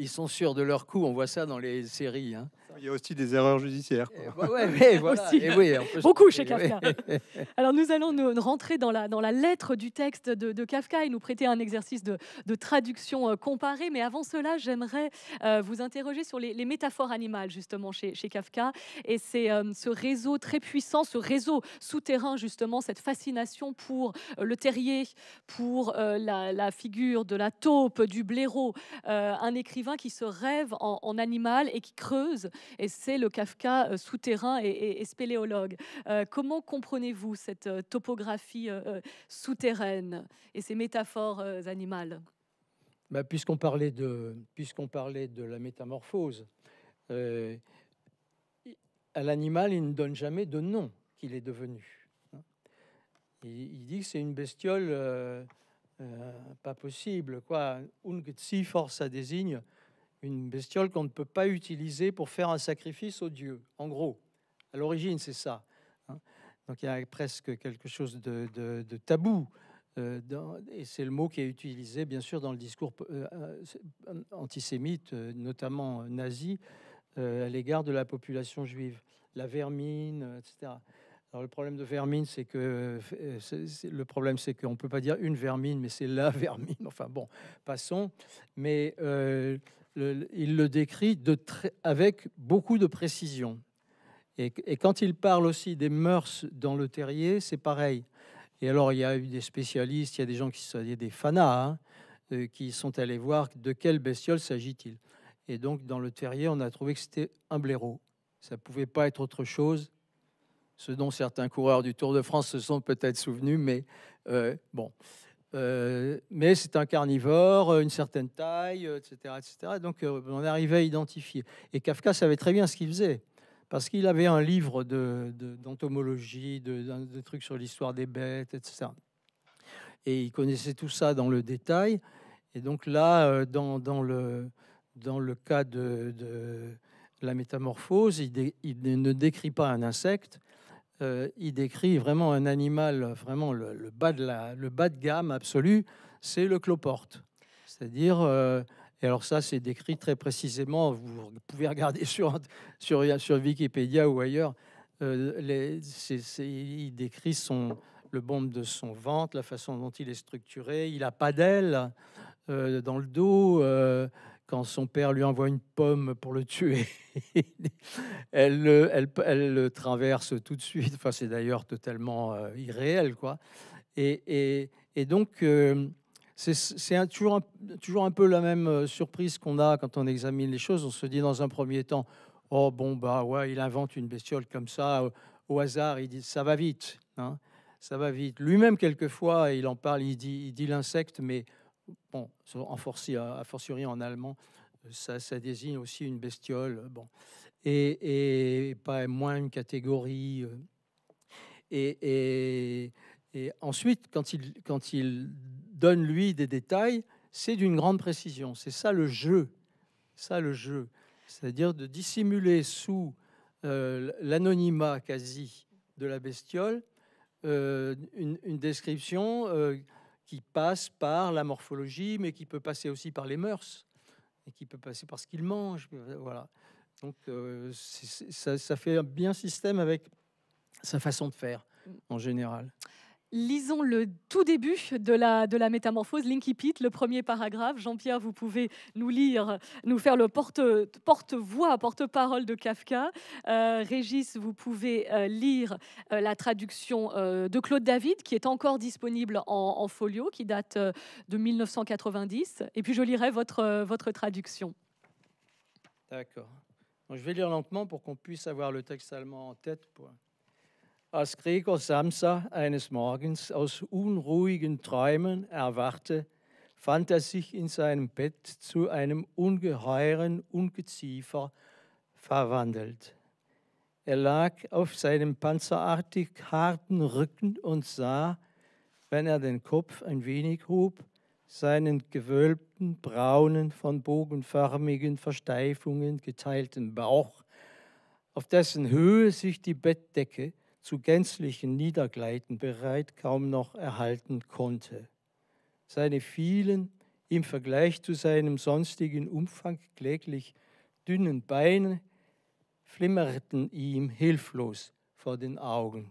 ils sont sûrs de leur coup. On voit ça dans les séries. Hein il y a aussi des erreurs judiciaires. Eh, aussi. oui, Beaucoup chez Kafka. Alors nous allons nous rentrer dans la, dans la lettre du texte de, Kafka et nous prêter un exercice de, de traduction euh, comparée. Mais avant cela, j'aimerais euh, vous interroger sur les, métaphores animales justement chez, chez Kafka. Et c'est euh, ce réseau très puissant, ce réseau souterrain justement, cette fascination pour le terrier, pour la, figure de la taupe, du blaireau, un écrivain qui se rêve en, en animal et qui creuse et c'est le Kafka euh, souterrain et, spéléologue. Euh, comment comprenez-vous cette euh, topographie souterraine et ces métaphores animales bah, puisqu'on parlait de parlait de la métamorphose, à l'animal il ne donne jamais de nom qu'il est devenu. Il, dit que c'est une bestiole pas possible quoi. si force ça désigne une bestiole qu'on ne peut pas utiliser pour faire un sacrifice au Dieu, En gros, à l'origine, c'est ça. Hein. Donc il y a presque quelque chose de, tabou. Euh, et c'est le mot qui est utilisé, bien sûr, dans le discours euh, euh, antisémite, notamment nazi, à l'égard de la population juive. La vermine, etc. Alors le problème de vermine, c'est que c le problème, c'est qu'on peut pas dire une vermine, mais c'est la vermine. Enfin bon, passons. Mais il le décrit avec beaucoup de précision. Et, quand il parle aussi des mœurs dans le terrier, c'est pareil. Et alors, il y a eu des spécialistes, il y a des gens qui sont des fanas, hein, euh, qui sont allés voir de quelle bestiole s'agit-il. Et donc, dans le terrier, on a trouvé que c'était un blaireau. Ça ne pouvait pas être autre chose. Ce dont certains coureurs du Tour de France se sont peut-être souvenus, mais euh, bon. Euh, mais c'est un carnivore, euh, une certaine taille, euh, etc. Donc on arrivait à identifier. Et Kafka savait très bien ce qu'il faisait, parce qu'il avait un livre d'entomologie, de, de, trucs sur l'histoire des bêtes, etc. Et il connaissait tout ça dans le détail. Et donc là, dans, le, dans le, cas de, la métamorphose, il ne décrit pas un insecte, euh, il décrit vraiment un animal, vraiment le, bas, de la, le bas de gamme absolu, c'est le cloporte. C'est-à-dire, euh, et alors ça c'est décrit très précisément, vous pouvez regarder sur, sur, sur Wikipédia ou ailleurs, euh, il décrit son, le bombe de son ventre, la façon dont il est structuré, il n'a pas d'aile dans le dos quand son père lui envoie une pomme pour le tuer, elle, le, traverse tout de suite. Enfin, c'est d'ailleurs totalement euh, irréel, quoi. Et, donc, euh, c'est toujours, un, peu la même euh, surprise qu'on a quand on examine les choses. On se dit dans un premier temps, oh bon, bah ouais, il invente une bestiole comme ça au, hasard, il dit ça va vite, hein. ça va vite. Lui-même, quelquefois, il en parle, il dit l'insecte, mais Bon, en a fortiori en allemand, euh, ça, désigne aussi une bestiole. Euh, bon, et, pas moins une catégorie. Euh, et, ensuite, quand il, quand il donne lui des détails, c'est d'une grande précision. C'est ça le jeu. Ça le jeu. C'est-à-dire de dissimuler sous l'anonymat quasi de la bestiole une, description qui passe par la morphologie, mais qui peut passer aussi par les mœurs, et qui peut passer par ce qu'il mange. Voilà. Donc euh, ça, ça, fait un bien système avec sa façon de faire en général. Lisons le tout début de la, de la métamorphose, Linky le premier paragraphe. Jean-Pierre, vous pouvez nous lire, nous faire le porte-voix, porte parole de Kafka. Euh, Régis, vous pouvez euh, lire euh, la traduction de Claude David, qui est encore disponible en, folio, qui date de 1990. Et puis je lirai votre, votre traduction. D'accord. Je vais lire lentement pour qu'on puisse avoir le texte allemand en tête. Pour... Als Gregor Samsa eines Morgens aus unruhigen Träumen erwachte, fand er sich in seinem Bett zu einem ungeheuren Ungeziefer verwandelt. Er lag auf seinem panzerartig harten Rücken und sah, wenn er den Kopf ein wenig hob, seinen gewölbten, braunen, von bogenförmigen Versteifungen geteilten Bauch, auf dessen Höhe sich die Bettdecke zu gänzlichen Niedergleiten bereit kaum noch erhalten konnte. Seine vielen, im Vergleich zu seinem sonstigen Umfang kläglich dünnen Beine flimmerten ihm hilflos vor den Augen.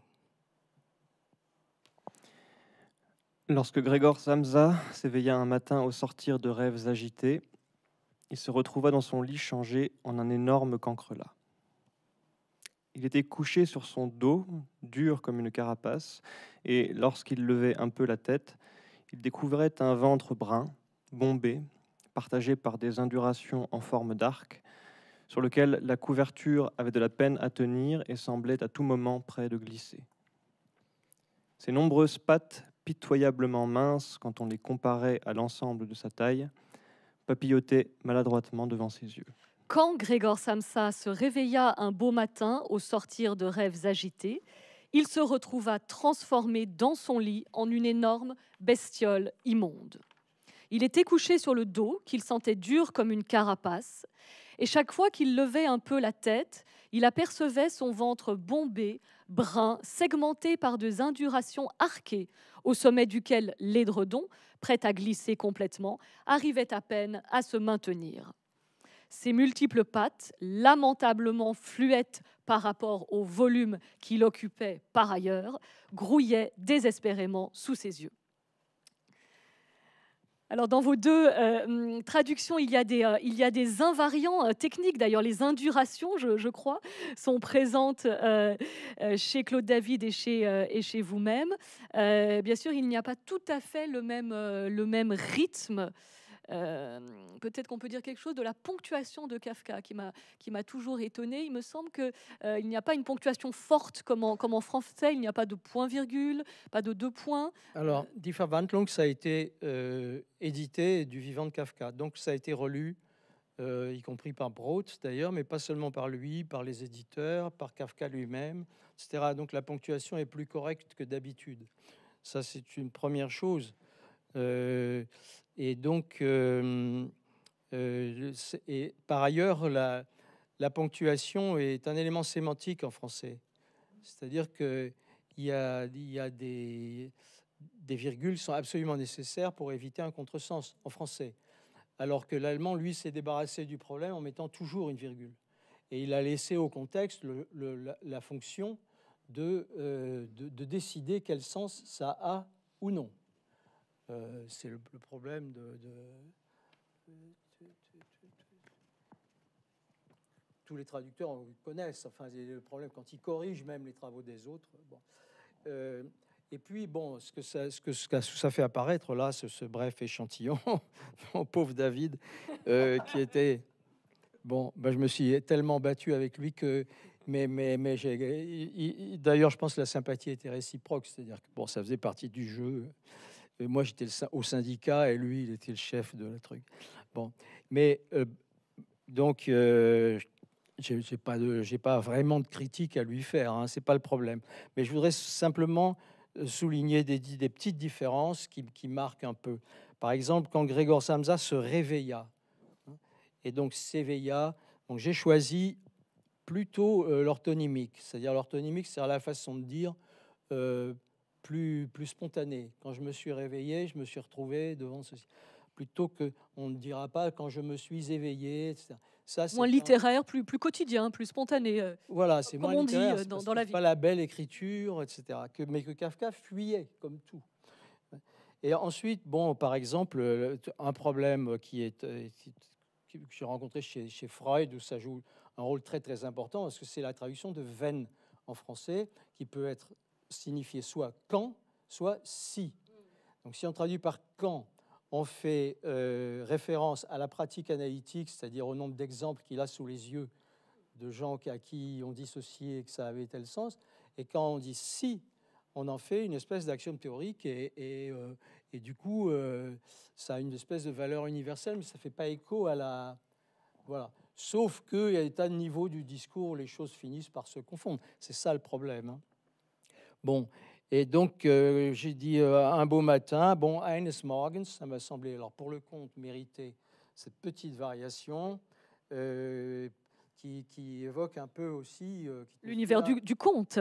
Lorsque Gregor Samsa s'éveilla un matin au sortir de rêves agités, il se retrouva dans son lit changé en un énorme cancrelat. Il était couché sur son dos, dur comme une carapace, et lorsqu'il levait un peu la tête, il découvrait un ventre brun, bombé, partagé par des indurations en forme d'arc, sur lequel la couverture avait de la peine à tenir et semblait à tout moment près de glisser. Ses nombreuses pattes, pitoyablement minces quand on les comparait à l'ensemble de sa taille, papillotaient maladroitement devant ses yeux. Quand Grégor Samsa se réveilla un beau matin au sortir de rêves agités, il se retrouva transformé dans son lit en une énorme bestiole immonde. Il était couché sur le dos, qu'il sentait dur comme une carapace, et chaque fois qu'il levait un peu la tête, il apercevait son ventre bombé, brun, segmenté par des indurations arquées, au sommet duquel l'édredon, prêt à glisser complètement, arrivait à peine à se maintenir ses multiples pattes, lamentablement fluettes par rapport au volume qu'il occupait par ailleurs, grouillaient désespérément sous ses yeux. Alors dans vos deux euh, hum, traductions, il y, a des, euh, invariants euh, techniques, d'ailleurs les indurations, je, crois, sont présentes chez Claude David et chez, vous-même. bien sûr, il n'y a pas tout à fait le même rythme euh, peut-être qu'on peut dire quelque chose de la ponctuation de Kafka qui m'a qui m'a toujours étonné. Il me semble que euh, il n'y a pas une ponctuation forte comme en, comme en français. Il n'y a pas de point-virgule, pas de deux points. Alors, Die Verwandlung, ça a été euh, édité du vivant de Kafka, donc ça a été relu. y compris par Broth d'ailleurs, mais pas seulement par lui, par les éditeurs, par Kafka lui-même, etc. Donc la ponctuation est plus correcte que d'habitude. Ça, c'est une première chose. Euh, et donc, euh, euh, par ailleurs, la, ponctuation est un élément sémantique en français. C'est-à-dire qu'il y a, des, des virgules sont absolument nécessaires pour éviter un contresens en français. Alors que l'allemand, lui, s'est débarrassé du problème en mettant toujours une virgule. Et il a laissé au contexte la, fonction euh, de, de décider quel sens ça a ou non. Euh, c'est le, problème de, tous les traducteurs connaissent. Enfin, le problème quand ils corrigent même les travaux des autres. Euh, et puis, bon, ce que ça, fait apparaître là, ce, ce bref échantillon, mon pauvre David, euh, qui était. Bon, ben, je me suis tellement battu avec lui que. Mais, mais, mais D'ailleurs, je pense que la sympathie était réciproque, c'est-à-dire que bon, ça faisait partie du jeu moi, j'étais au syndicat et lui, il était le chef de la truc. Bon, mais euh, donc, euh, je j'ai pas, pas vraiment de critique à lui faire. Hein, c'est pas le problème. Mais je voudrais simplement euh, souligner des, des petites différences qui, marquent un peu. Par exemple, quand Grégor Samsa se réveilla, hein, et donc s'éveilla, donc j'ai choisi plutôt l'orthonymique, c'est-à-dire l'orthonymique, c'est à la façon de dire plus, plus Quand je me suis réveillé, je me suis retrouvé devant ceci. Plutôt que, on ne dira pas quand je me suis éveillé, etc. Ça, moins littéraire, plus, plus quotidien, plus spontané. Euh, voilà, c'est moins on dit, euh, dans, la vie. Pas la belle écriture, etc. Que, mais que Kafka fuyait, comme tout. Et ensuite, bon, par exemple, un problème qui est, que j'ai rencontré chez, Freud, où ça joue un rôle très très important, parce que c'est la traduction de veine en français, qui peut être signifier soit quand, soit si. Donc si on traduit par quand, on fait euh, référence à la pratique analytique, c'est-à-dire au nombre d'exemples qu'il a sous les yeux de gens à qui on dit que ça avait tel sens. Et quand on dit si, on en fait une espèce d'action théorique euh, et, du coup, euh, ça a une espèce de valeur universelle, mais ça ne fait pas écho à la... Voilà. Sauf qu'il y a des tas de niveaux du discours où les choses finissent par se confondre. C'est ça le problème. Hein. Bon, et donc euh, j'ai dit euh, un beau matin, bon, eines morgens, ça m'a semblé, alors pour le compte, mériter cette petite variation euh, qui, évoque un peu aussi... L'univers du, conte,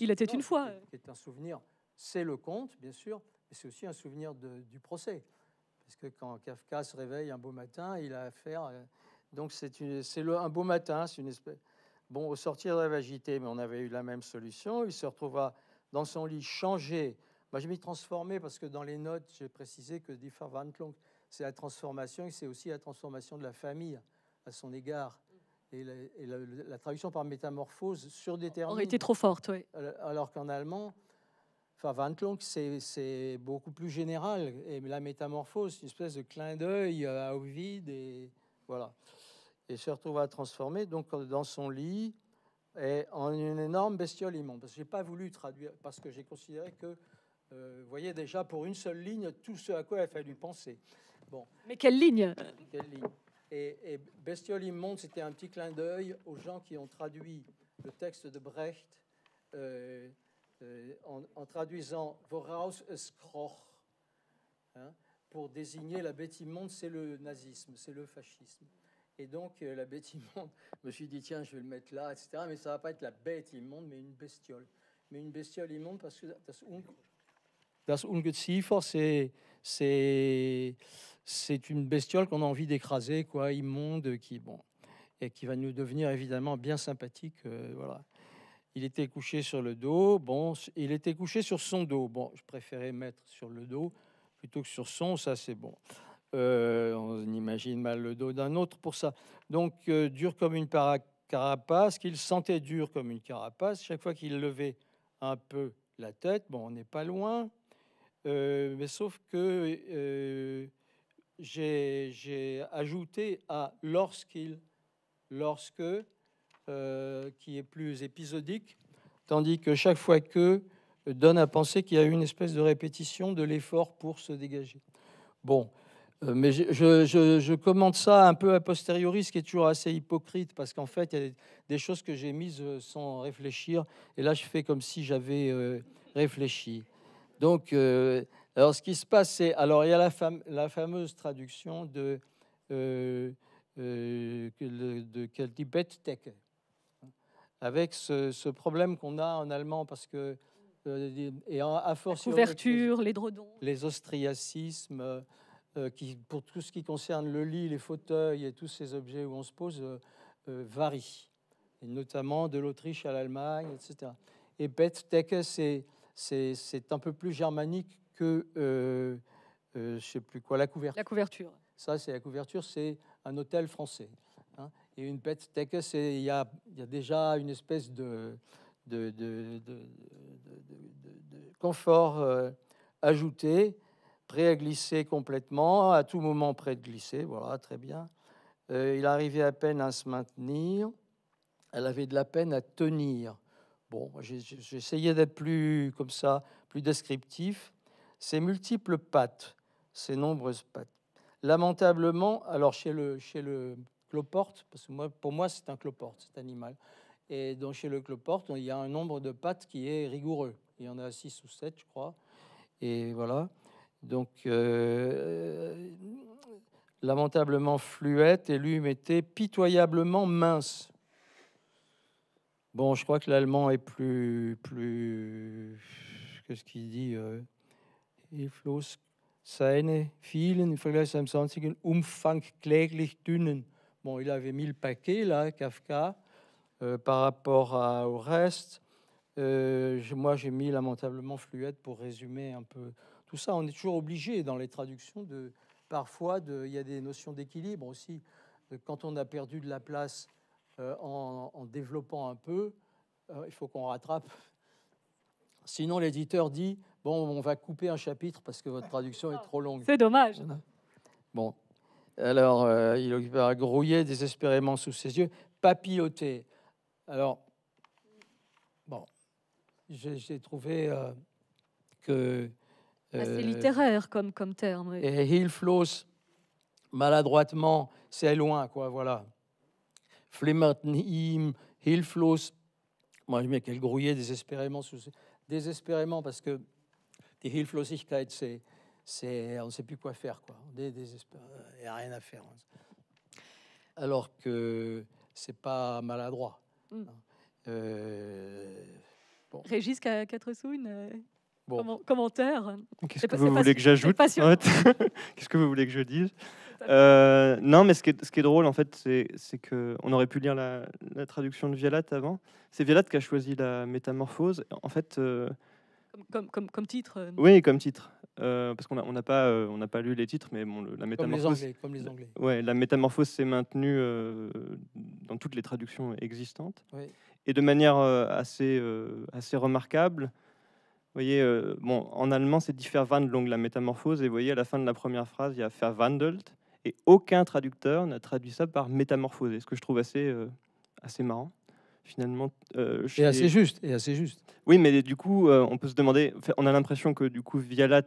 il était une fois. un souvenir, c'est le conte, bien sûr, mais c'est aussi un souvenir du procès. Parce que quand Kafka se réveille un beau matin, il a affaire... donc c'est un beau matin, c'est une espèce... Bon, au sortir de la vagité, mais on avait eu la même solution, il se retrouva dans son lit, changé. Moi, j'ai mis transformé parce que dans les notes, j'ai précisé que Die Verwandlung, c'est la transformation et c'est aussi la transformation de la famille à son égard. Et la, traduction par métamorphose surdétermine. Aurait été trop forte, oui. Alors qu'en allemand, Verwandlung, c'est beaucoup plus général. Et la métamorphose, c'est une espèce de clin d'œil euh, au vide. Et voilà. Et se retrouve à transformer. Donc, dans son lit, et en une énorme bestiole immonde. Parce que j'ai pas voulu traduire, parce que j'ai considéré que, euh, vous voyez déjà pour une seule ligne, tout ce à quoi il a fallu penser. Bon. Mais quelle ligne Quelle ligne et, bestiole immonde, c'était un petit clin d'œil aux gens qui ont traduit le texte de Brecht euh, euh, en, traduisant voraus skroch hein, pour désigner la bête immonde, c'est le nazisme, c'est le fascisme. Et donc, euh, la bête immonde, je me suis dit, tiens, je vais le mettre là, etc. Mais ça va pas être la bête immonde, mais une bestiole. Mais une bestiole immonde parce que das, das Ungeziefer, c'est, c'est, c'est une bestiole qu'on a envie d'écraser, quoi, immonde, qui, bon, et qui va nous devenir évidemment bien sympathique. Euh, voilà. Il était couché sur le dos. Bon, il était couché sur son dos. Bon, je préférais mettre sur le dos plutôt que sur son, ça c'est bon. Euh, on imagine mal le dos d'un autre pour ça. Donc, euh, dur comme une carapace, qu'il sentait dur comme une carapace. Chaque fois qu'il levait un peu la tête, bon, on n'est pas loin. Euh, mais sauf que j'ai ajouté à lorsqu'il, lorsque, qui est plus épisodique, tandis que chaque fois que donne à penser qu'il y a eu une espèce de répétition de l'effort pour se dégager. Bon, euh, mais je, je, je, commente ça un peu a posteriori, ce qui est toujours assez hypocrite, parce qu'en fait, il y a des choses que j'ai mises euh, sans réfléchir, et là, je fais comme si j'avais euh, réfléchi. Donc, alors, ce qui se passe, c'est. Alors, il y a la, la fameuse traduction de. Euh, de quel avec ce, ce problème qu'on a en allemand, parce que. et à force. La les dredons. Les austriacismes. Euh, qui, pour tout ce qui concerne le lit, les fauteuils et tous ces objets où on se pose, euh, euh, varient, notamment de l'Autriche à l'Allemagne, etc. Et Bettdecke, c'est un peu plus germanique que, je sais plus quoi, la couverture. La couverture. Ça, c'est la couverture, c'est un hôtel français. Hein. Et une Bettdecke, c'est il y, a, déjà une espèce de, de, confort ajouté prêt à glisser complètement, à tout moment prêt de glisser, voilà, très bien. Euh, il arrivait à peine à se maintenir, elle avait de la peine à tenir. Bon, j'essayais d'être plus comme ça, plus descriptif. Ses multiples pattes, ses nombreuses pattes. Lamentablement, alors chez le, chez le cloporte, parce que moi, pour moi c'est un cloporte, cet animal, et donc chez le cloporte, il y a un nombre de pattes qui est rigoureux. Il y en a six ou sept, je crois. Et voilà. Donc, euh, lamentablement fluette, et lui était pitoyablement mince. Bon, je crois que l'allemand est plus. plus Qu'est-ce qu'il dit euh, seine Bon, il avait mis le paquet, là, Kafka, euh, par rapport au reste. moi, j'ai mis lamentablement fluette pour résumer un peu ça, on est toujours obligé dans les traductions de parfois de, il y a des notions d'équilibre aussi. quand on a perdu de la place euh, en, développant un peu, euh, il faut qu'on rattrape. Sinon, l'éditeur dit bon, on va couper un chapitre parce que votre traduction est trop longue. C'est dommage. Bon, alors euh, il va grouiller désespérément sous ses yeux, papilloté Alors, bon, j'ai trouvé que bah, c'est euh, littéraire comme, comme terme. Et Hilflos, maladroitement, c'est loin, quoi, voilà. Flemmertnihim, Hilflos. Moi, je mets qu'elle grouillait désespérément. Sous... Désespérément, parce que die Hilflosigkeit, c'est. on ne sait plus quoi faire, quoi. il n'y a rien à faire. Alors que c'est pas maladroit. Régis, mm. Euh, bon. sous, une commentaire. Qu'est-ce que vous voulez que j'ajoute Qu'est-ce que vous voulez que je dise euh, Non, mais ce qui est, drôle, en fait, c'est qu'on aurait pu lire la, traduction de violette avant. C'est violette qui a choisi la métamorphose. En fait. Euh, comme, titre euh, Oui, comme titre. parce qu'on n'a pas, lu les titres, mais bon, la métamorphose. Comme les Anglais. Comme Ouais, la métamorphose s'est maintenue dans toutes les traductions existantes. Et de manière assez remarquable, voyez, euh, bon, en allemand, c'est differ verwandlung, la métamorphose. Et vous voyez, à la fin de la première phrase, il y a verwandelt. Et aucun traducteur n'a traduit ça par métamorphoser, ce que je trouve assez, euh, assez marrant, finalement. Euh, et assez juste, et assez juste. Oui, mais du coup, on peut se demander, on a l'impression que du coup, Vialat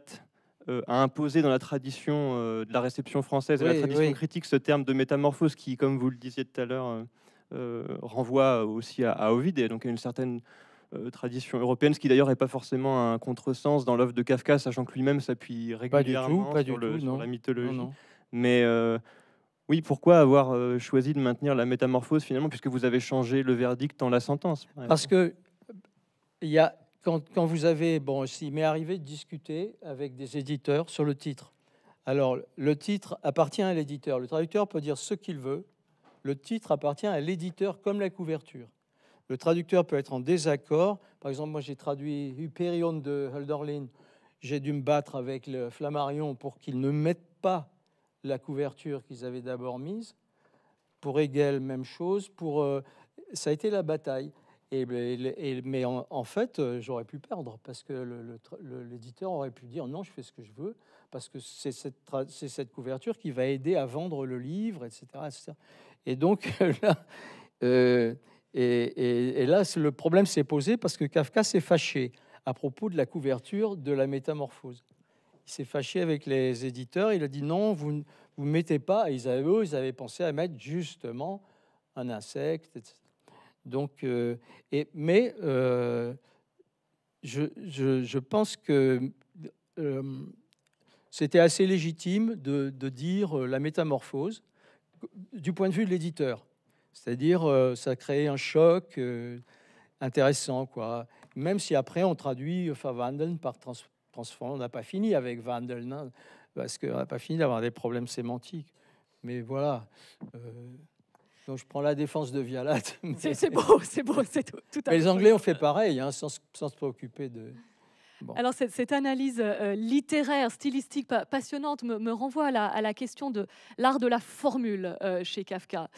a imposé dans la tradition de la réception française et la tradition critique ce terme de métamorphose qui, comme vous le disiez tout à l'heure, renvoie aussi à, à Ovid et donc à une certaine euh, tradition européenne, ce qui d'ailleurs n'est pas forcément un contresens dans l'œuvre de Kafka, sachant que lui-même s'appuie régulièrement sur, la mythologie. Mais oui, pourquoi avoir euh, choisi de maintenir la métamorphose finalement, puisque vous avez changé le verdict en la sentence Parce que y a, quand, vous avez, bon, il m'est arrivé de discuter avec des éditeurs sur le titre. Alors, le titre appartient à l'éditeur. Le traducteur peut dire ce qu'il veut. Le titre appartient à l'éditeur comme la couverture. Le traducteur peut être en désaccord. Par exemple, moi j'ai traduit Hyperion de Hölderlin. J'ai dû me battre avec le Flammarion pour qu'ils ne mettent pas la couverture qu'ils avaient d'abord mise. Pour Hegel, même chose. Pour, euh, ça a été la bataille. Et, ben, mais en, fait, euh, j'aurais pu perdre parce que l'éditeur aurait pu dire non, je fais ce que je veux parce que c'est cette, cette, couverture qui va aider à vendre le livre, etc. Et donc là, euh, et, là, le problème s'est posé parce que Kafka s'est fâché à propos de la couverture de la métamorphose. Il s'est fâché avec les éditeurs. Il a dit non, vous ne mettez pas. ils avaient, eux, ils avaient pensé à mettre justement un insecte, etc. Donc, euh, et, mais euh, je, pense que euh, c'était assez légitime de, dire la métamorphose du point de vue de l'éditeur. C'est-à-dire, euh, ça crée un choc euh, intéressant, quoi. Même si après, on traduit enfin, Vandeln par transform, on n'a pas fini avec Van hein, parce qu'on n'a pas fini d'avoir des problèmes sémantiques. Mais voilà. Euh, donc je prends la défense de Vialat. C'est beau, c'est beau, c'est tout, à Mais Les Anglais ont fait pareil, hein, sans se préoccuper de... Alors cette, analyse euh, euh, littéraire, stylistique, passionnante me, renvoie à la, question de l'art de la formule euh, chez Kafka.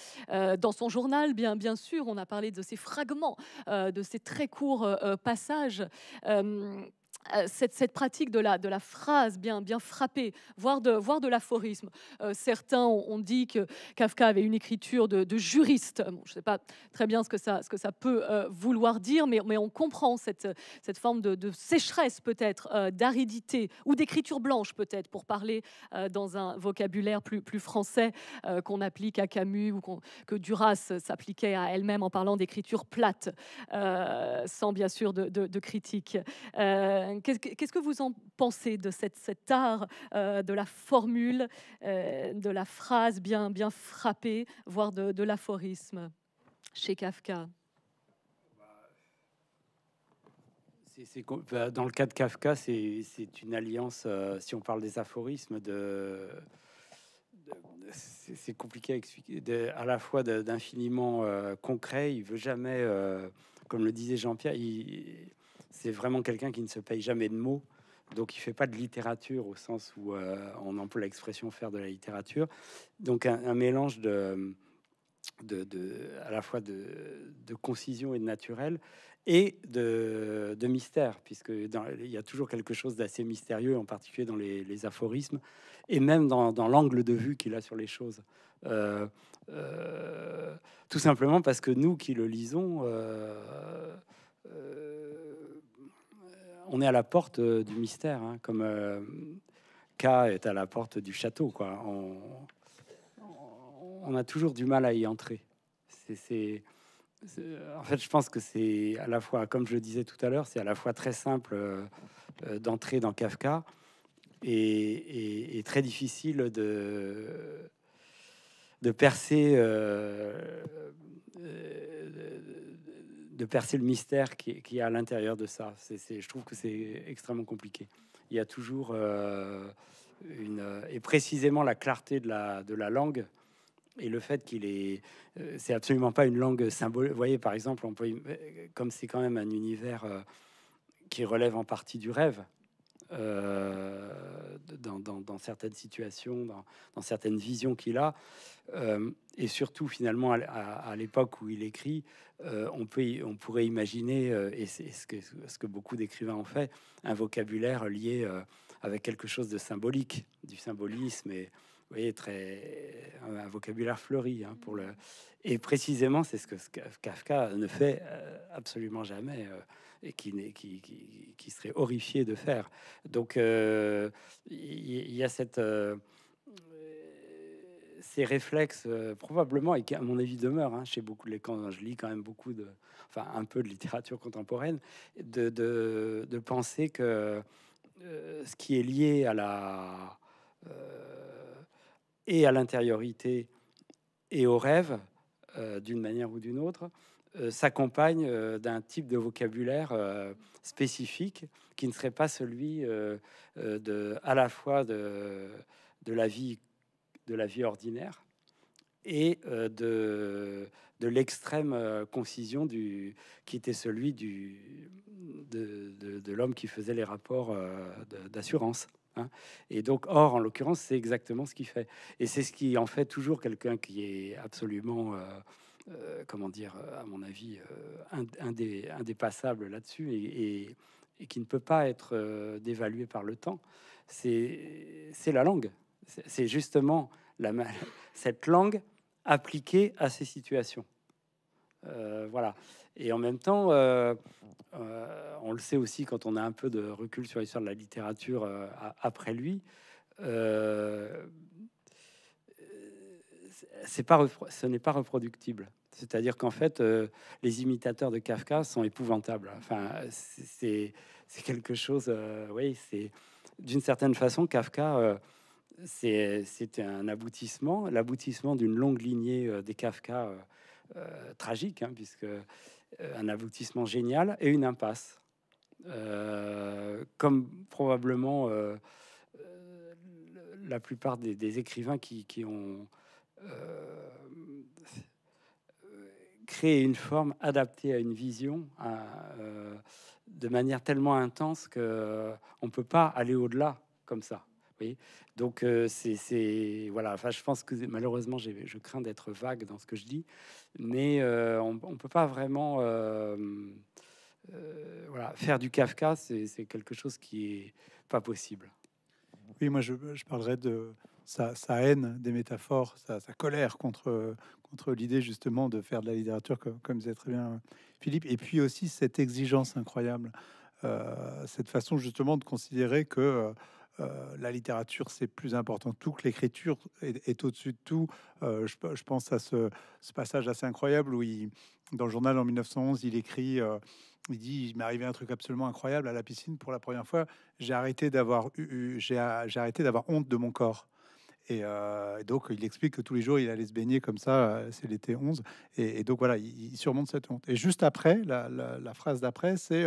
dans son journal, bien, bien sûr, on a parlé de ces fragments, de ces très courts passages euh, cette, pratique de la, phrase bien, bien frappée, voire de, l'aphorisme. Euh, certains ont, dit que Kafka avait une écriture de, juriste. je ne sais pas très bien ce que ça, peut euh, vouloir dire, mais, on comprend cette, forme de, sécheresse peut-être, d'aridité, ou d'écriture blanche peut-être, pour parler dans un vocabulaire plus, français qu'on applique à Camus ou que Duras s'appliquait à elle-même en parlant d'écriture plate, sans bien sûr de, de critique euh, qu'est-ce que vous en pensez de cette, cet art euh, de la formule, euh, de la phrase bien, bien frappée, voire de, l'aphorisme chez Kafka bah, dans le cas de Kafka, c'est une alliance, si on parle des aphorismes, de, c'est compliqué à expliquer, à la fois d'infiniment concret, il veut jamais, comme le disait Jean-Pierre, il, c'est vraiment quelqu'un qui ne se paye jamais de mots. Donc il fait pas de littérature au sens où euh, on emploie l'expression faire de la littérature. Donc un, mélange de, à la fois de, concision et de naturel et de, mystère, puisque il y a toujours quelque chose d'assez mystérieux, en particulier dans les, aphorismes et même dans, l'angle de vue qu'il a sur les choses. Euh, euh, tout simplement parce que nous qui le lisons, euh, on est à la porte euh, du mystère, hein, comme euh, K est à la porte du château. Quoi. On, a toujours du mal à y entrer. C'est en fait, je pense que c'est à la fois, comme je le disais tout à l'heure, c'est à la fois très simple euh, d'entrer dans Kafka et, très difficile de, de percer, euh, de percer le mystère qui, qui est à l'intérieur de ça. C'est, je trouve que c'est extrêmement compliqué. Il y a toujours euh, une et précisément la clarté de la, de la langue et le fait qu'il est, euh, c'est absolument pas une langue symbolique. Vous voyez, par exemple, on peut, euh, comme c'est quand même un univers qui relève en partie du rêve. Dans, dans, certaines situations, dans, dans certaines visions qu'il a, euh, et surtout, finalement, à, l'époque où il écrit, euh, on, peut, on pourrait imaginer, euh, et c'est ce que, ce que beaucoup d'écrivains ont fait, un vocabulaire lié avec quelque chose de symbolique, du symbolisme, et vous voyez, très, un, vocabulaire fleuri. Hein, pour le, et précisément, c'est ce que Kafka ne fait absolument jamais et qui, qui, serait horrifié de faire. Donc, il y, a cette ces réflexes, euh, probablement, et qui, à mon avis, demeurent hein, chez beaucoup de quand je lis quand même beaucoup de, enfin, un peu de littérature contemporaine, de, de, de penser que euh, ce qui est lié à la euh, et à l'intériorité et aux rêve, d'une manière ou d'une autre, s'accompagne d'un type de vocabulaire spécifique qui ne serait pas celui de, à la fois de, de la vie de la vie ordinaire et euh, de, de l'extrême euh, concision du, qui était celui du, de, l'homme qui faisait les rapports euh, d'assurance. Hein. Et donc, or, en l'occurrence, c'est exactement ce qui fait. Et c'est ce qui en fait toujours quelqu'un qui est absolument, comment dire, à mon avis, indépassable là-dessus et, et, qui ne peut pas être dévalué par le temps. C'est la langue. C'est justement cette langue appliquée à ces situations. Euh, voilà. Et en même temps, euh, euh, on le sait aussi quand on a un peu de recul sur l'histoire de la littérature après lui. c'est pas ce n'est pas reproductible. C'est-à-dire qu'en fait, les imitateurs de Kafka sont épouvantables. Enfin, c'est quelque chose. oui, c'est d'une certaine façon Kafka c'est un aboutissement, l'aboutissement d'une longue lignée euh, des Kafka euh, euh, tragiques, hein, puisque un aboutissement génial et une impasse. comme probablement la plupart des, écrivains qui, ont créé une forme adaptée à une vision de manière tellement intense que on peut pas aller au-delà comme ça. Donc euh, c'est voilà. Enfin, je pense que malheureusement, je crains d'être vague dans ce que je dis, mais euh, on, ne peut pas vraiment euh, voilà faire du Kafka. C'est quelque chose qui est pas possible. Oui, moi je, je parlerais de sa, haine des métaphores, sa, colère contre contre l'idée justement de faire de la littérature comme, comme disait très bien Philippe, et puis aussi cette exigence incroyable, cette façon justement de considérer que euh, la littérature, c'est plus important tout que l'écriture est, au-dessus de tout. Euh, je, pense à ce, passage assez incroyable où il, dans le journal en 1911, il écrit, euh, il dit, il m'est arrivé un truc absolument incroyable à la piscine pour la première fois. J'ai arrêté d'avoir eu, j'ai arrêté d'avoir honte de mon corps. Et, donc, il explique que tous les jours, il allait se baigner comme ça, c'est l'été 11. Et, donc, voilà, il, surmonte cette honte. Et juste après, la, phrase d'après, c'est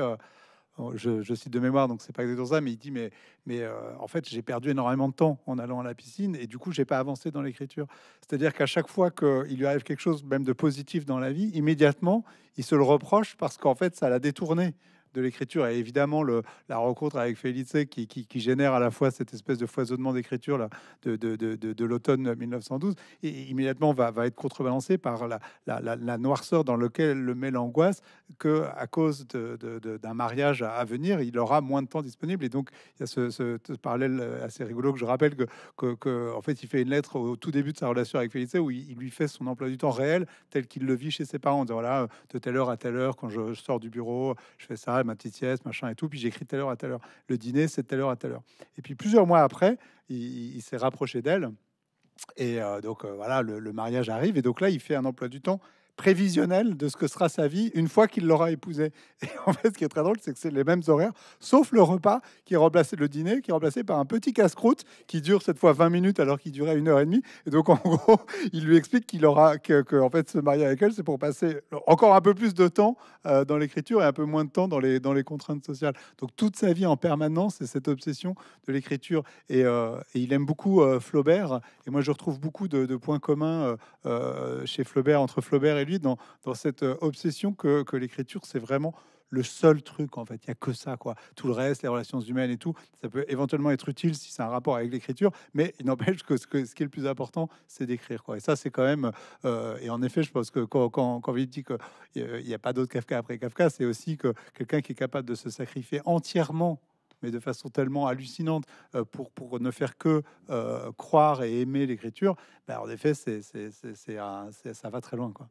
Oh, je, cite de mémoire, donc c'est pas exactement ça, mais il dit mais, mais euh, en fait j'ai perdu énormément de temps en allant à la piscine et du coup j'ai pas avancé dans l'écriture. C'est-à-dire qu'à chaque fois qu'il lui arrive quelque chose même de positif dans la vie, immédiatement il se le reproche parce qu'en fait ça l'a détourné de l'écriture et évidemment le, la rencontre avec Félix qui, qui, génère à la fois cette espèce de foisonnement d'écriture de, de, de, de l'automne 1912 et immédiatement va, va être contrebalancé par la, la, noirceur dans laquelle le met l'angoisse que à cause d'un mariage à, venir il aura moins de temps disponible et donc il y a ce, ce, parallèle assez rigolo que je rappelle que, que, que, en fait il fait une lettre au tout début de sa relation avec Félix où il, lui fait son emploi du temps réel tel qu'il le vit chez ses parents en disant voilà de telle heure à telle heure quand je sors du bureau je fais ça ma petite sieste, machin et tout. Puis j'écris telle heure à telle heure. Le dîner, c'est telle heure à telle heure. Et puis plusieurs mois après, il, s'est rapproché d'elle. Et euh, donc euh, voilà, le mariage arrive. Et donc là, il fait un emploi du temps prévisionnel de ce que sera sa vie une fois qu'il l'aura épousée. Et en fait, ce qui est très drôle, c'est que c'est les mêmes horaires, sauf le repas qui est remplacé, le dîner qui est remplacé par un petit casse-croûte qui dure cette fois 20 minutes alors qu'il durait une heure et demie. Et donc, en gros, il lui explique qu'il aura que, en fait, se marier avec elle, c'est pour passer encore un peu plus de temps euh, dans l'écriture et un peu moins de temps dans les, dans les contraintes sociales. Donc, toute sa vie en permanence, c'est cette obsession de l'écriture. Et, euh, il aime beaucoup euh, Flaubert. Et moi, je retrouve beaucoup de, de points communs chez Flaubert, entre Flaubert et lui dans, cette euh, obsession que, l'écriture, c'est vraiment le seul truc en fait. Il y a que ça quoi. Tout le reste, les relations humaines et tout, ça peut éventuellement être utile si c'est un rapport avec l'écriture, mais il n'empêche que ce, qui est le plus important, c'est d'écrire quoi. Et ça, c'est quand même. Euh, et en effet, je pense que quand quand, quand euh, il dit qu'il n'y a pas d'autre Kafka après Kafka, c'est aussi que quelqu'un qui est capable de se sacrifier entièrement mais de façon tellement hallucinante pour, pour ne faire que croire et aimer l'écriture, ben, en effet, c'est, ça va très loin. Quoi.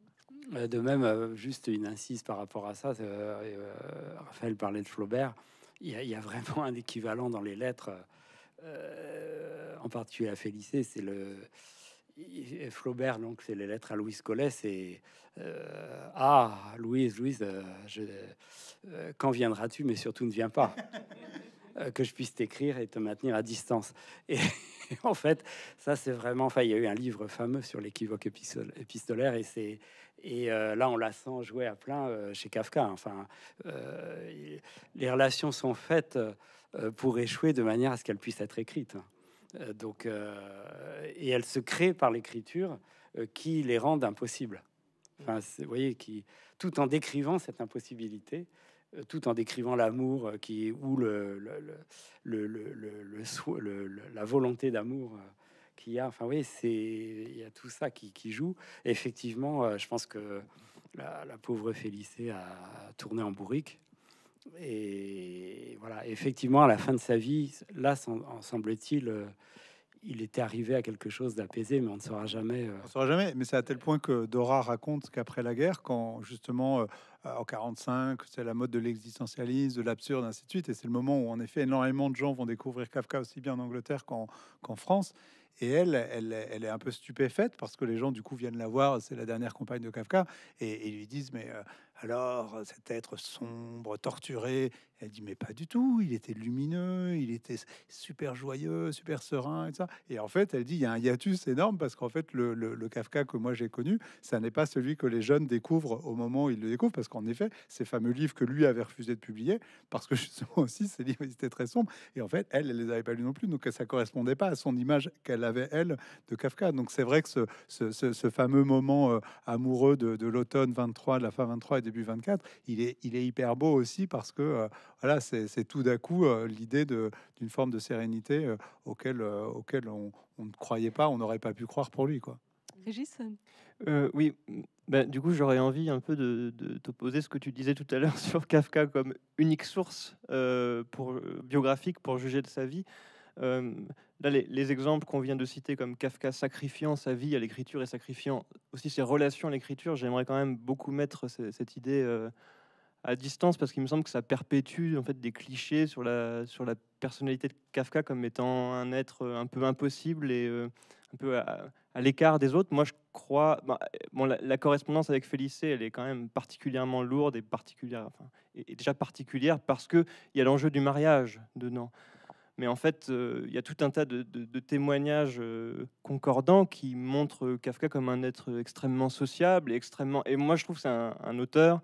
Euh, de même, euh, juste une incise par rapport à ça, euh, Raphaël parlait de Flaubert, il y, a vraiment un équivalent dans les lettres, en particulier à Félicé, c'est le... Flaubert, donc c'est les lettres à Louise Collet, c'est Ah, Louise, Louise, quand viendras-tu, mais surtout ne viens pas. Euh, que je puisse t'écrire et te maintenir à distance. Et en fait, ça, c'est vraiment. Enfin, il y a eu un livre fameux sur l'équivoque épistolaire, et c'est et euh, là, on la sent jouer à plein euh, chez Kafka. Enfin, les relations sont faites pour échouer de manière à ce qu'elles puissent être écrites. Donc, et elles se créent par l'écriture qui les rendent impossibles. Enfin, vous voyez, qui, tout en décrivant cette impossibilité, tout en décrivant l'amour qui ou le, le, la volonté d'amour euh, qu'il y a. Enfin oui, c'est il y a tout ça qui, joue. effectivement, euh, je pense que la, pauvre Félicée a tourné en bourrique. Et voilà, effectivement, à la fin de sa vie, là, semble-t-il, euh, il était arrivé à quelque chose d'apaisé, mais on ne saura jamais. Euh. On ne jamais, mais c'est à tel point que Dora raconte qu'après la guerre, quand justement euh, euh, en 45, c'est la mode de l'existentialisme, de l'absurde, ainsi de suite, et c'est le moment où en effet énormément de gens vont découvrir Kafka aussi bien en Angleterre qu'en France. Et elle, elle, elle, est un peu stupéfaite parce que les gens, du coup, viennent la voir. C'est la dernière compagne de Kafka. Et, ils lui disent Mais alors cet être sombre, torturé. Elle dit mais pas du tout, il était lumineux, il était super joyeux, super serein et ça. Et en fait, elle dit il y a un hiatus énorme parce qu'en fait le, Kafka que moi j'ai connu, ça n'est pas celui que les jeunes découvrent au moment où ils le découvrent parce qu'en effet, ces fameux livres que lui avait refusé de publier parce que justement aussi ces livres étaient très sombres et en fait elle, les avait pas lus non plus donc ça correspondait pas à son image qu'elle avait elle de Kafka. Donc c'est vrai que ce, fameux moment euh, amoureux de, l'automne 23, de la fin 23 et 24, il est, il est hyper beau aussi parce que euh, voilà, c'est tout d'un coup euh, l'idée d'une forme de sérénité euh, auquel, on, ne croyait pas, on n'aurait pas pu croire pour lui. Quoi. Régis Oui, bah, du coup, j'aurais envie un peu de, t'opposer ce que tu disais tout à l'heure sur Kafka comme unique source pour, biographique pour juger de sa vie là, les, exemples qu'on vient de citer, comme Kafka sacrifiant sa vie à l'écriture et sacrifiant aussi ses relations à l'écriture, j'aimerais quand même beaucoup mettre cette idée euh, à distance parce qu'il me semble que ça perpétue en fait des clichés sur la, sur la personnalité de Kafka comme étant un être euh, un peu impossible et euh, un peu à, l'écart des autres. Moi, je crois. Bah, bon, la, correspondance avec Félicé, elle est quand même particulièrement lourde et particulière, et, déjà particulière parce qu'il y a l'enjeu du mariage dedans. Mais en fait, euh, il y a tout un tas de, témoignages euh, concordants qui montrent Kafka comme un être extrêmement sociable et extrêmement. Et moi, je trouve que c'est un, auteur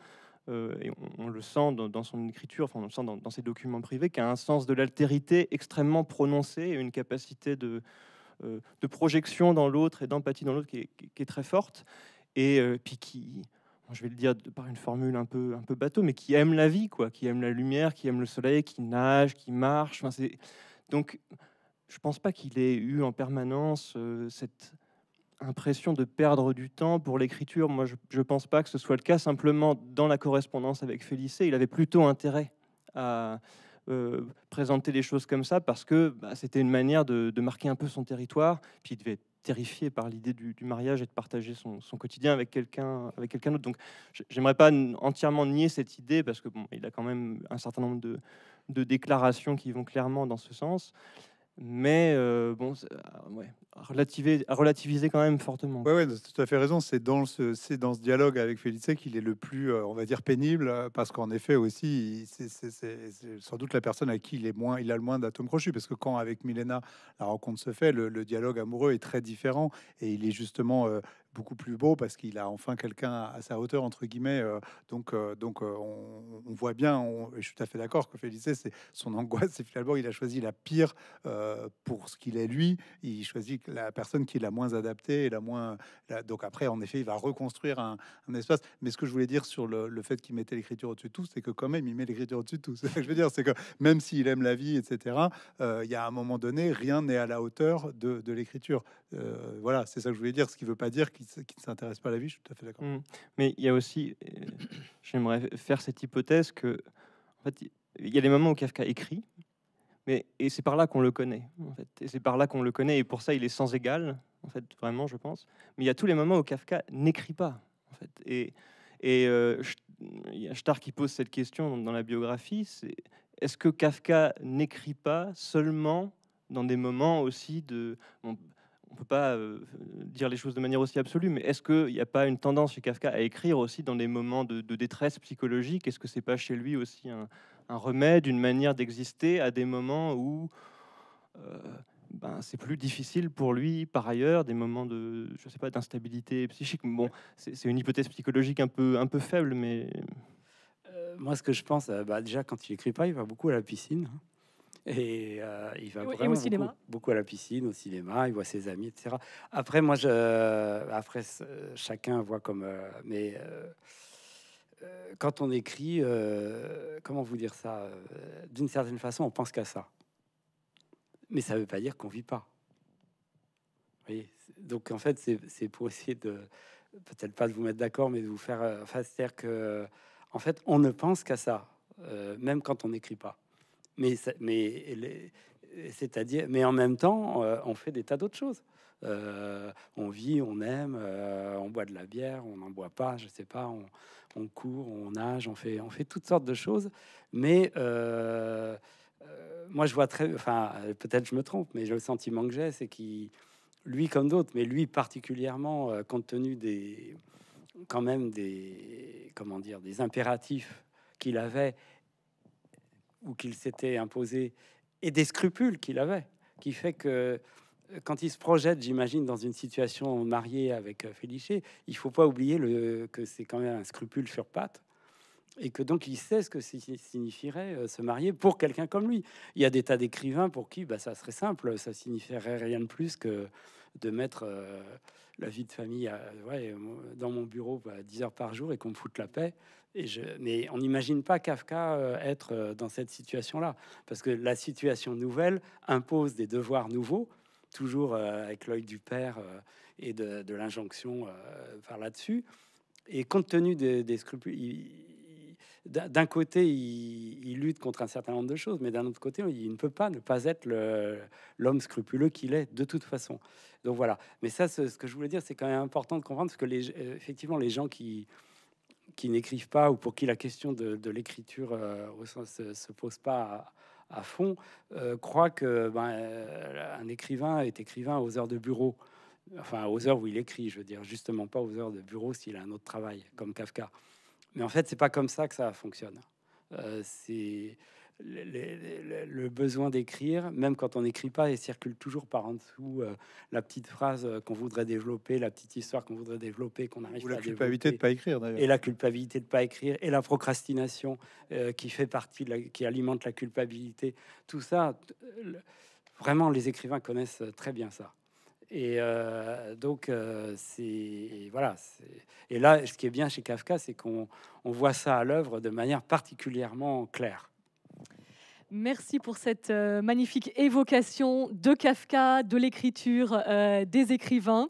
euh, et on, le sent dans, son écriture, enfin, on le sent dans, ses documents privés, qui a un sens de l'altérité extrêmement prononcé et une capacité de, de projection dans l'autre et d'empathie dans l'autre qui, est très forte. Et puis qui, je vais le dire par une formule un peu, un peu bateau, mais qui aime la vie, quoi, qui aime la lumière, qui aime le soleil, qui nage, qui marche, Donc, je ne pense pas qu'il ait eu en permanence euh, cette impression de perdre du temps pour l'écriture. Moi, je, ne pense pas que ce soit le cas. Simplement, dans la correspondance avec Félicé, il avait plutôt intérêt à euh, présenter les choses comme ça parce que bah, c'était une manière de, marquer un peu son territoire. Puis il devait terrifié par l'idée du, mariage et de partager son, quotidien avec quelqu'un avec quelqu'un d'autre. Donc, j'aimerais pas entièrement nier cette idée parce que bon, il a quand même un certain nombre de déclarations qui vont clairement dans ce sens mais euh, bon, euh, relativiser, quand même fortement. Oui, ouais, tout à fait raison. C'est dans, ce, c'est dans ce dialogue avec Félix qu'il est le plus, euh, on va dire, pénible, parce qu'en effet aussi, c'est, sans doute la personne à qui il, est moins, il a le moins d'atomes crochus, parce que quand avec Milena la rencontre se fait, le, dialogue amoureux est très différent, et il est justement beaucoup plus beau parce qu'il a enfin quelqu'un à sa hauteur entre guillemets. Euh, donc, euh, donc, euh, on, voit bien. On, je suis tout à fait d'accord que Félix, c'est son angoisse. C'est finalement, il a choisi la pire pour ce qu'il est lui. Il choisit la personne qui est la moins adaptée et la moins. donc après, en effet, il va reconstruire un, espace. Mais ce que je voulais dire sur le, fait qu'il mettait l'écriture au-dessus de tout, c'est que quand même, il met l'écriture au-dessus de tout. je veux dire, c'est que même s'il aime la vie, etc. il y a un moment donné, rien n'est à la hauteur de, l'écriture. voilà, c'est ça que je voulais dire. Ce qui veut pas dire qu'il qui ne s'intéresse pas à la vie, je suis tout à fait d'accord. Mmh. Mais il y a aussi, euh, j'aimerais faire cette hypothèse que, en fait, il y a des moments où Kafka écrit, mais et c'est par là qu'on le connaît, en fait, et c'est par là qu'on le connaît, et pour ça il est sans égal, en fait, vraiment, je pense. Mais il y a tous les moments où Kafka n'écrit pas, en fait, et et euh, il y a qui pose cette question dans, la biographie, c'est est-ce que Kafka n'écrit pas seulement dans des moments aussi de on peut pas euh, dire les choses de manière aussi absolue, mais est-ce qu'il n'y a pas une tendance chez Kafka à écrire aussi dans des moments de, détresse psychologique Est-ce que c'est pas chez lui aussi un, remède, une manière d'exister à des moments où euh, ben, c'est plus difficile pour lui par ailleurs, des moments de, je sais pas, d'instabilité psychique Bon, c'est une hypothèse psychologique un peu, un peu faible, mais... Euh, moi, ce que je pense, bah, déjà, quand il écrit pas, il va beaucoup à la piscine. Hein. Et euh, il va vraiment beaucoup, à la piscine, au cinéma, il voit ses amis, etc. Après, moi, je, après, chacun voit comme. Euh, mais euh, quand on écrit, comment vous dire ça D'une certaine façon, on pense qu'à ça. Mais ça ne veut pas dire qu'on vit pas. Donc, en fait, c'est pour essayer de. Peut-être pas de vous mettre d'accord, mais de vous faire. Enfin, c'est-à-dire que. En fait, on ne pense qu'à ça, même quand on n'écrit pas mais, c'est-à-dire, mais en même temps, euh, on fait des tas d'autres choses. Euh, on vit, on aime, euh, on boit de la bière, on n'en boit pas, je sais pas, on, court, on nage, on fait, on fait toutes sortes de choses. Mais moi, je vois très, enfin, peut-être je me trompe, mais le sentiment que j'ai, c'est qu'il, lui comme d'autres, mais lui particulièrement, compte tenu des, quand même des, comment dire, des impératifs qu'il avait ou qu'il s'était imposé et des scrupules qu'il avait, qui fait que euh, quand il se projette, j'imagine, dans une situation mariée avec euh, Féliché, il faut pas oublier que c'est quand même un scrupule sur patte et que donc il sait ce que signifierait euh, se marier pour quelqu'un comme lui. Il y a des tas d'écrivains pour qui bah, ça serait simple, ça signifierait rien de plus que de mettre euh, la vie de famille dans mon bureau bah, 10 heures par jour et qu'on me foute la paix. Et je, mais on n'imagine pas Kafka euh, être dans cette situation-là, parce que la situation nouvelle impose des devoirs nouveaux, toujours avec l'œil du père et de, l'injonction par là-dessus. Et compte tenu des, des scrupules, d'un côté, il, lutte contre un certain nombre de choses, mais d'un autre côté, il ne peut pas ne pas être l'homme scrupuleux qu'il est de toute façon. Donc voilà. Mais ça, ce, que je voulais dire, c'est quand même important de comprendre parce que les, effectivement, les gens qui n'écrivent pas ou pour qui la question de, l'écriture euh, ne euh, se, pose pas à, fond euh, croient que ben, un écrivain est écrivain aux heures de bureau. Enfin, aux heures où il écrit, je veux dire, justement pas aux heures de bureau s'il a un autre travail, comme Kafka. Mais en fait, c'est pas comme ça que ça fonctionne. Euh, c'est le, besoin d'écrire, même quand on n'écrit pas, et circule toujours par en dessous euh, la petite phrase euh, qu'on voudrait développer, la petite histoire qu'on voudrait développer, qu'on arrive Ou la culpabilité de pas écrire d'ailleurs. Et la culpabilité de pas écrire, et la procrastination qui fait partie, de la, qui alimente la culpabilité. Tout ça, vraiment, les écrivains connaissent très bien ça. Et euh, donc, euh, c'est voilà. Et là, ce qui est bien chez Kafka, c'est qu'on voit ça à l'œuvre de manière particulièrement claire. Merci pour cette euh, magnifique évocation de Kafka, de l'écriture, des écrivains.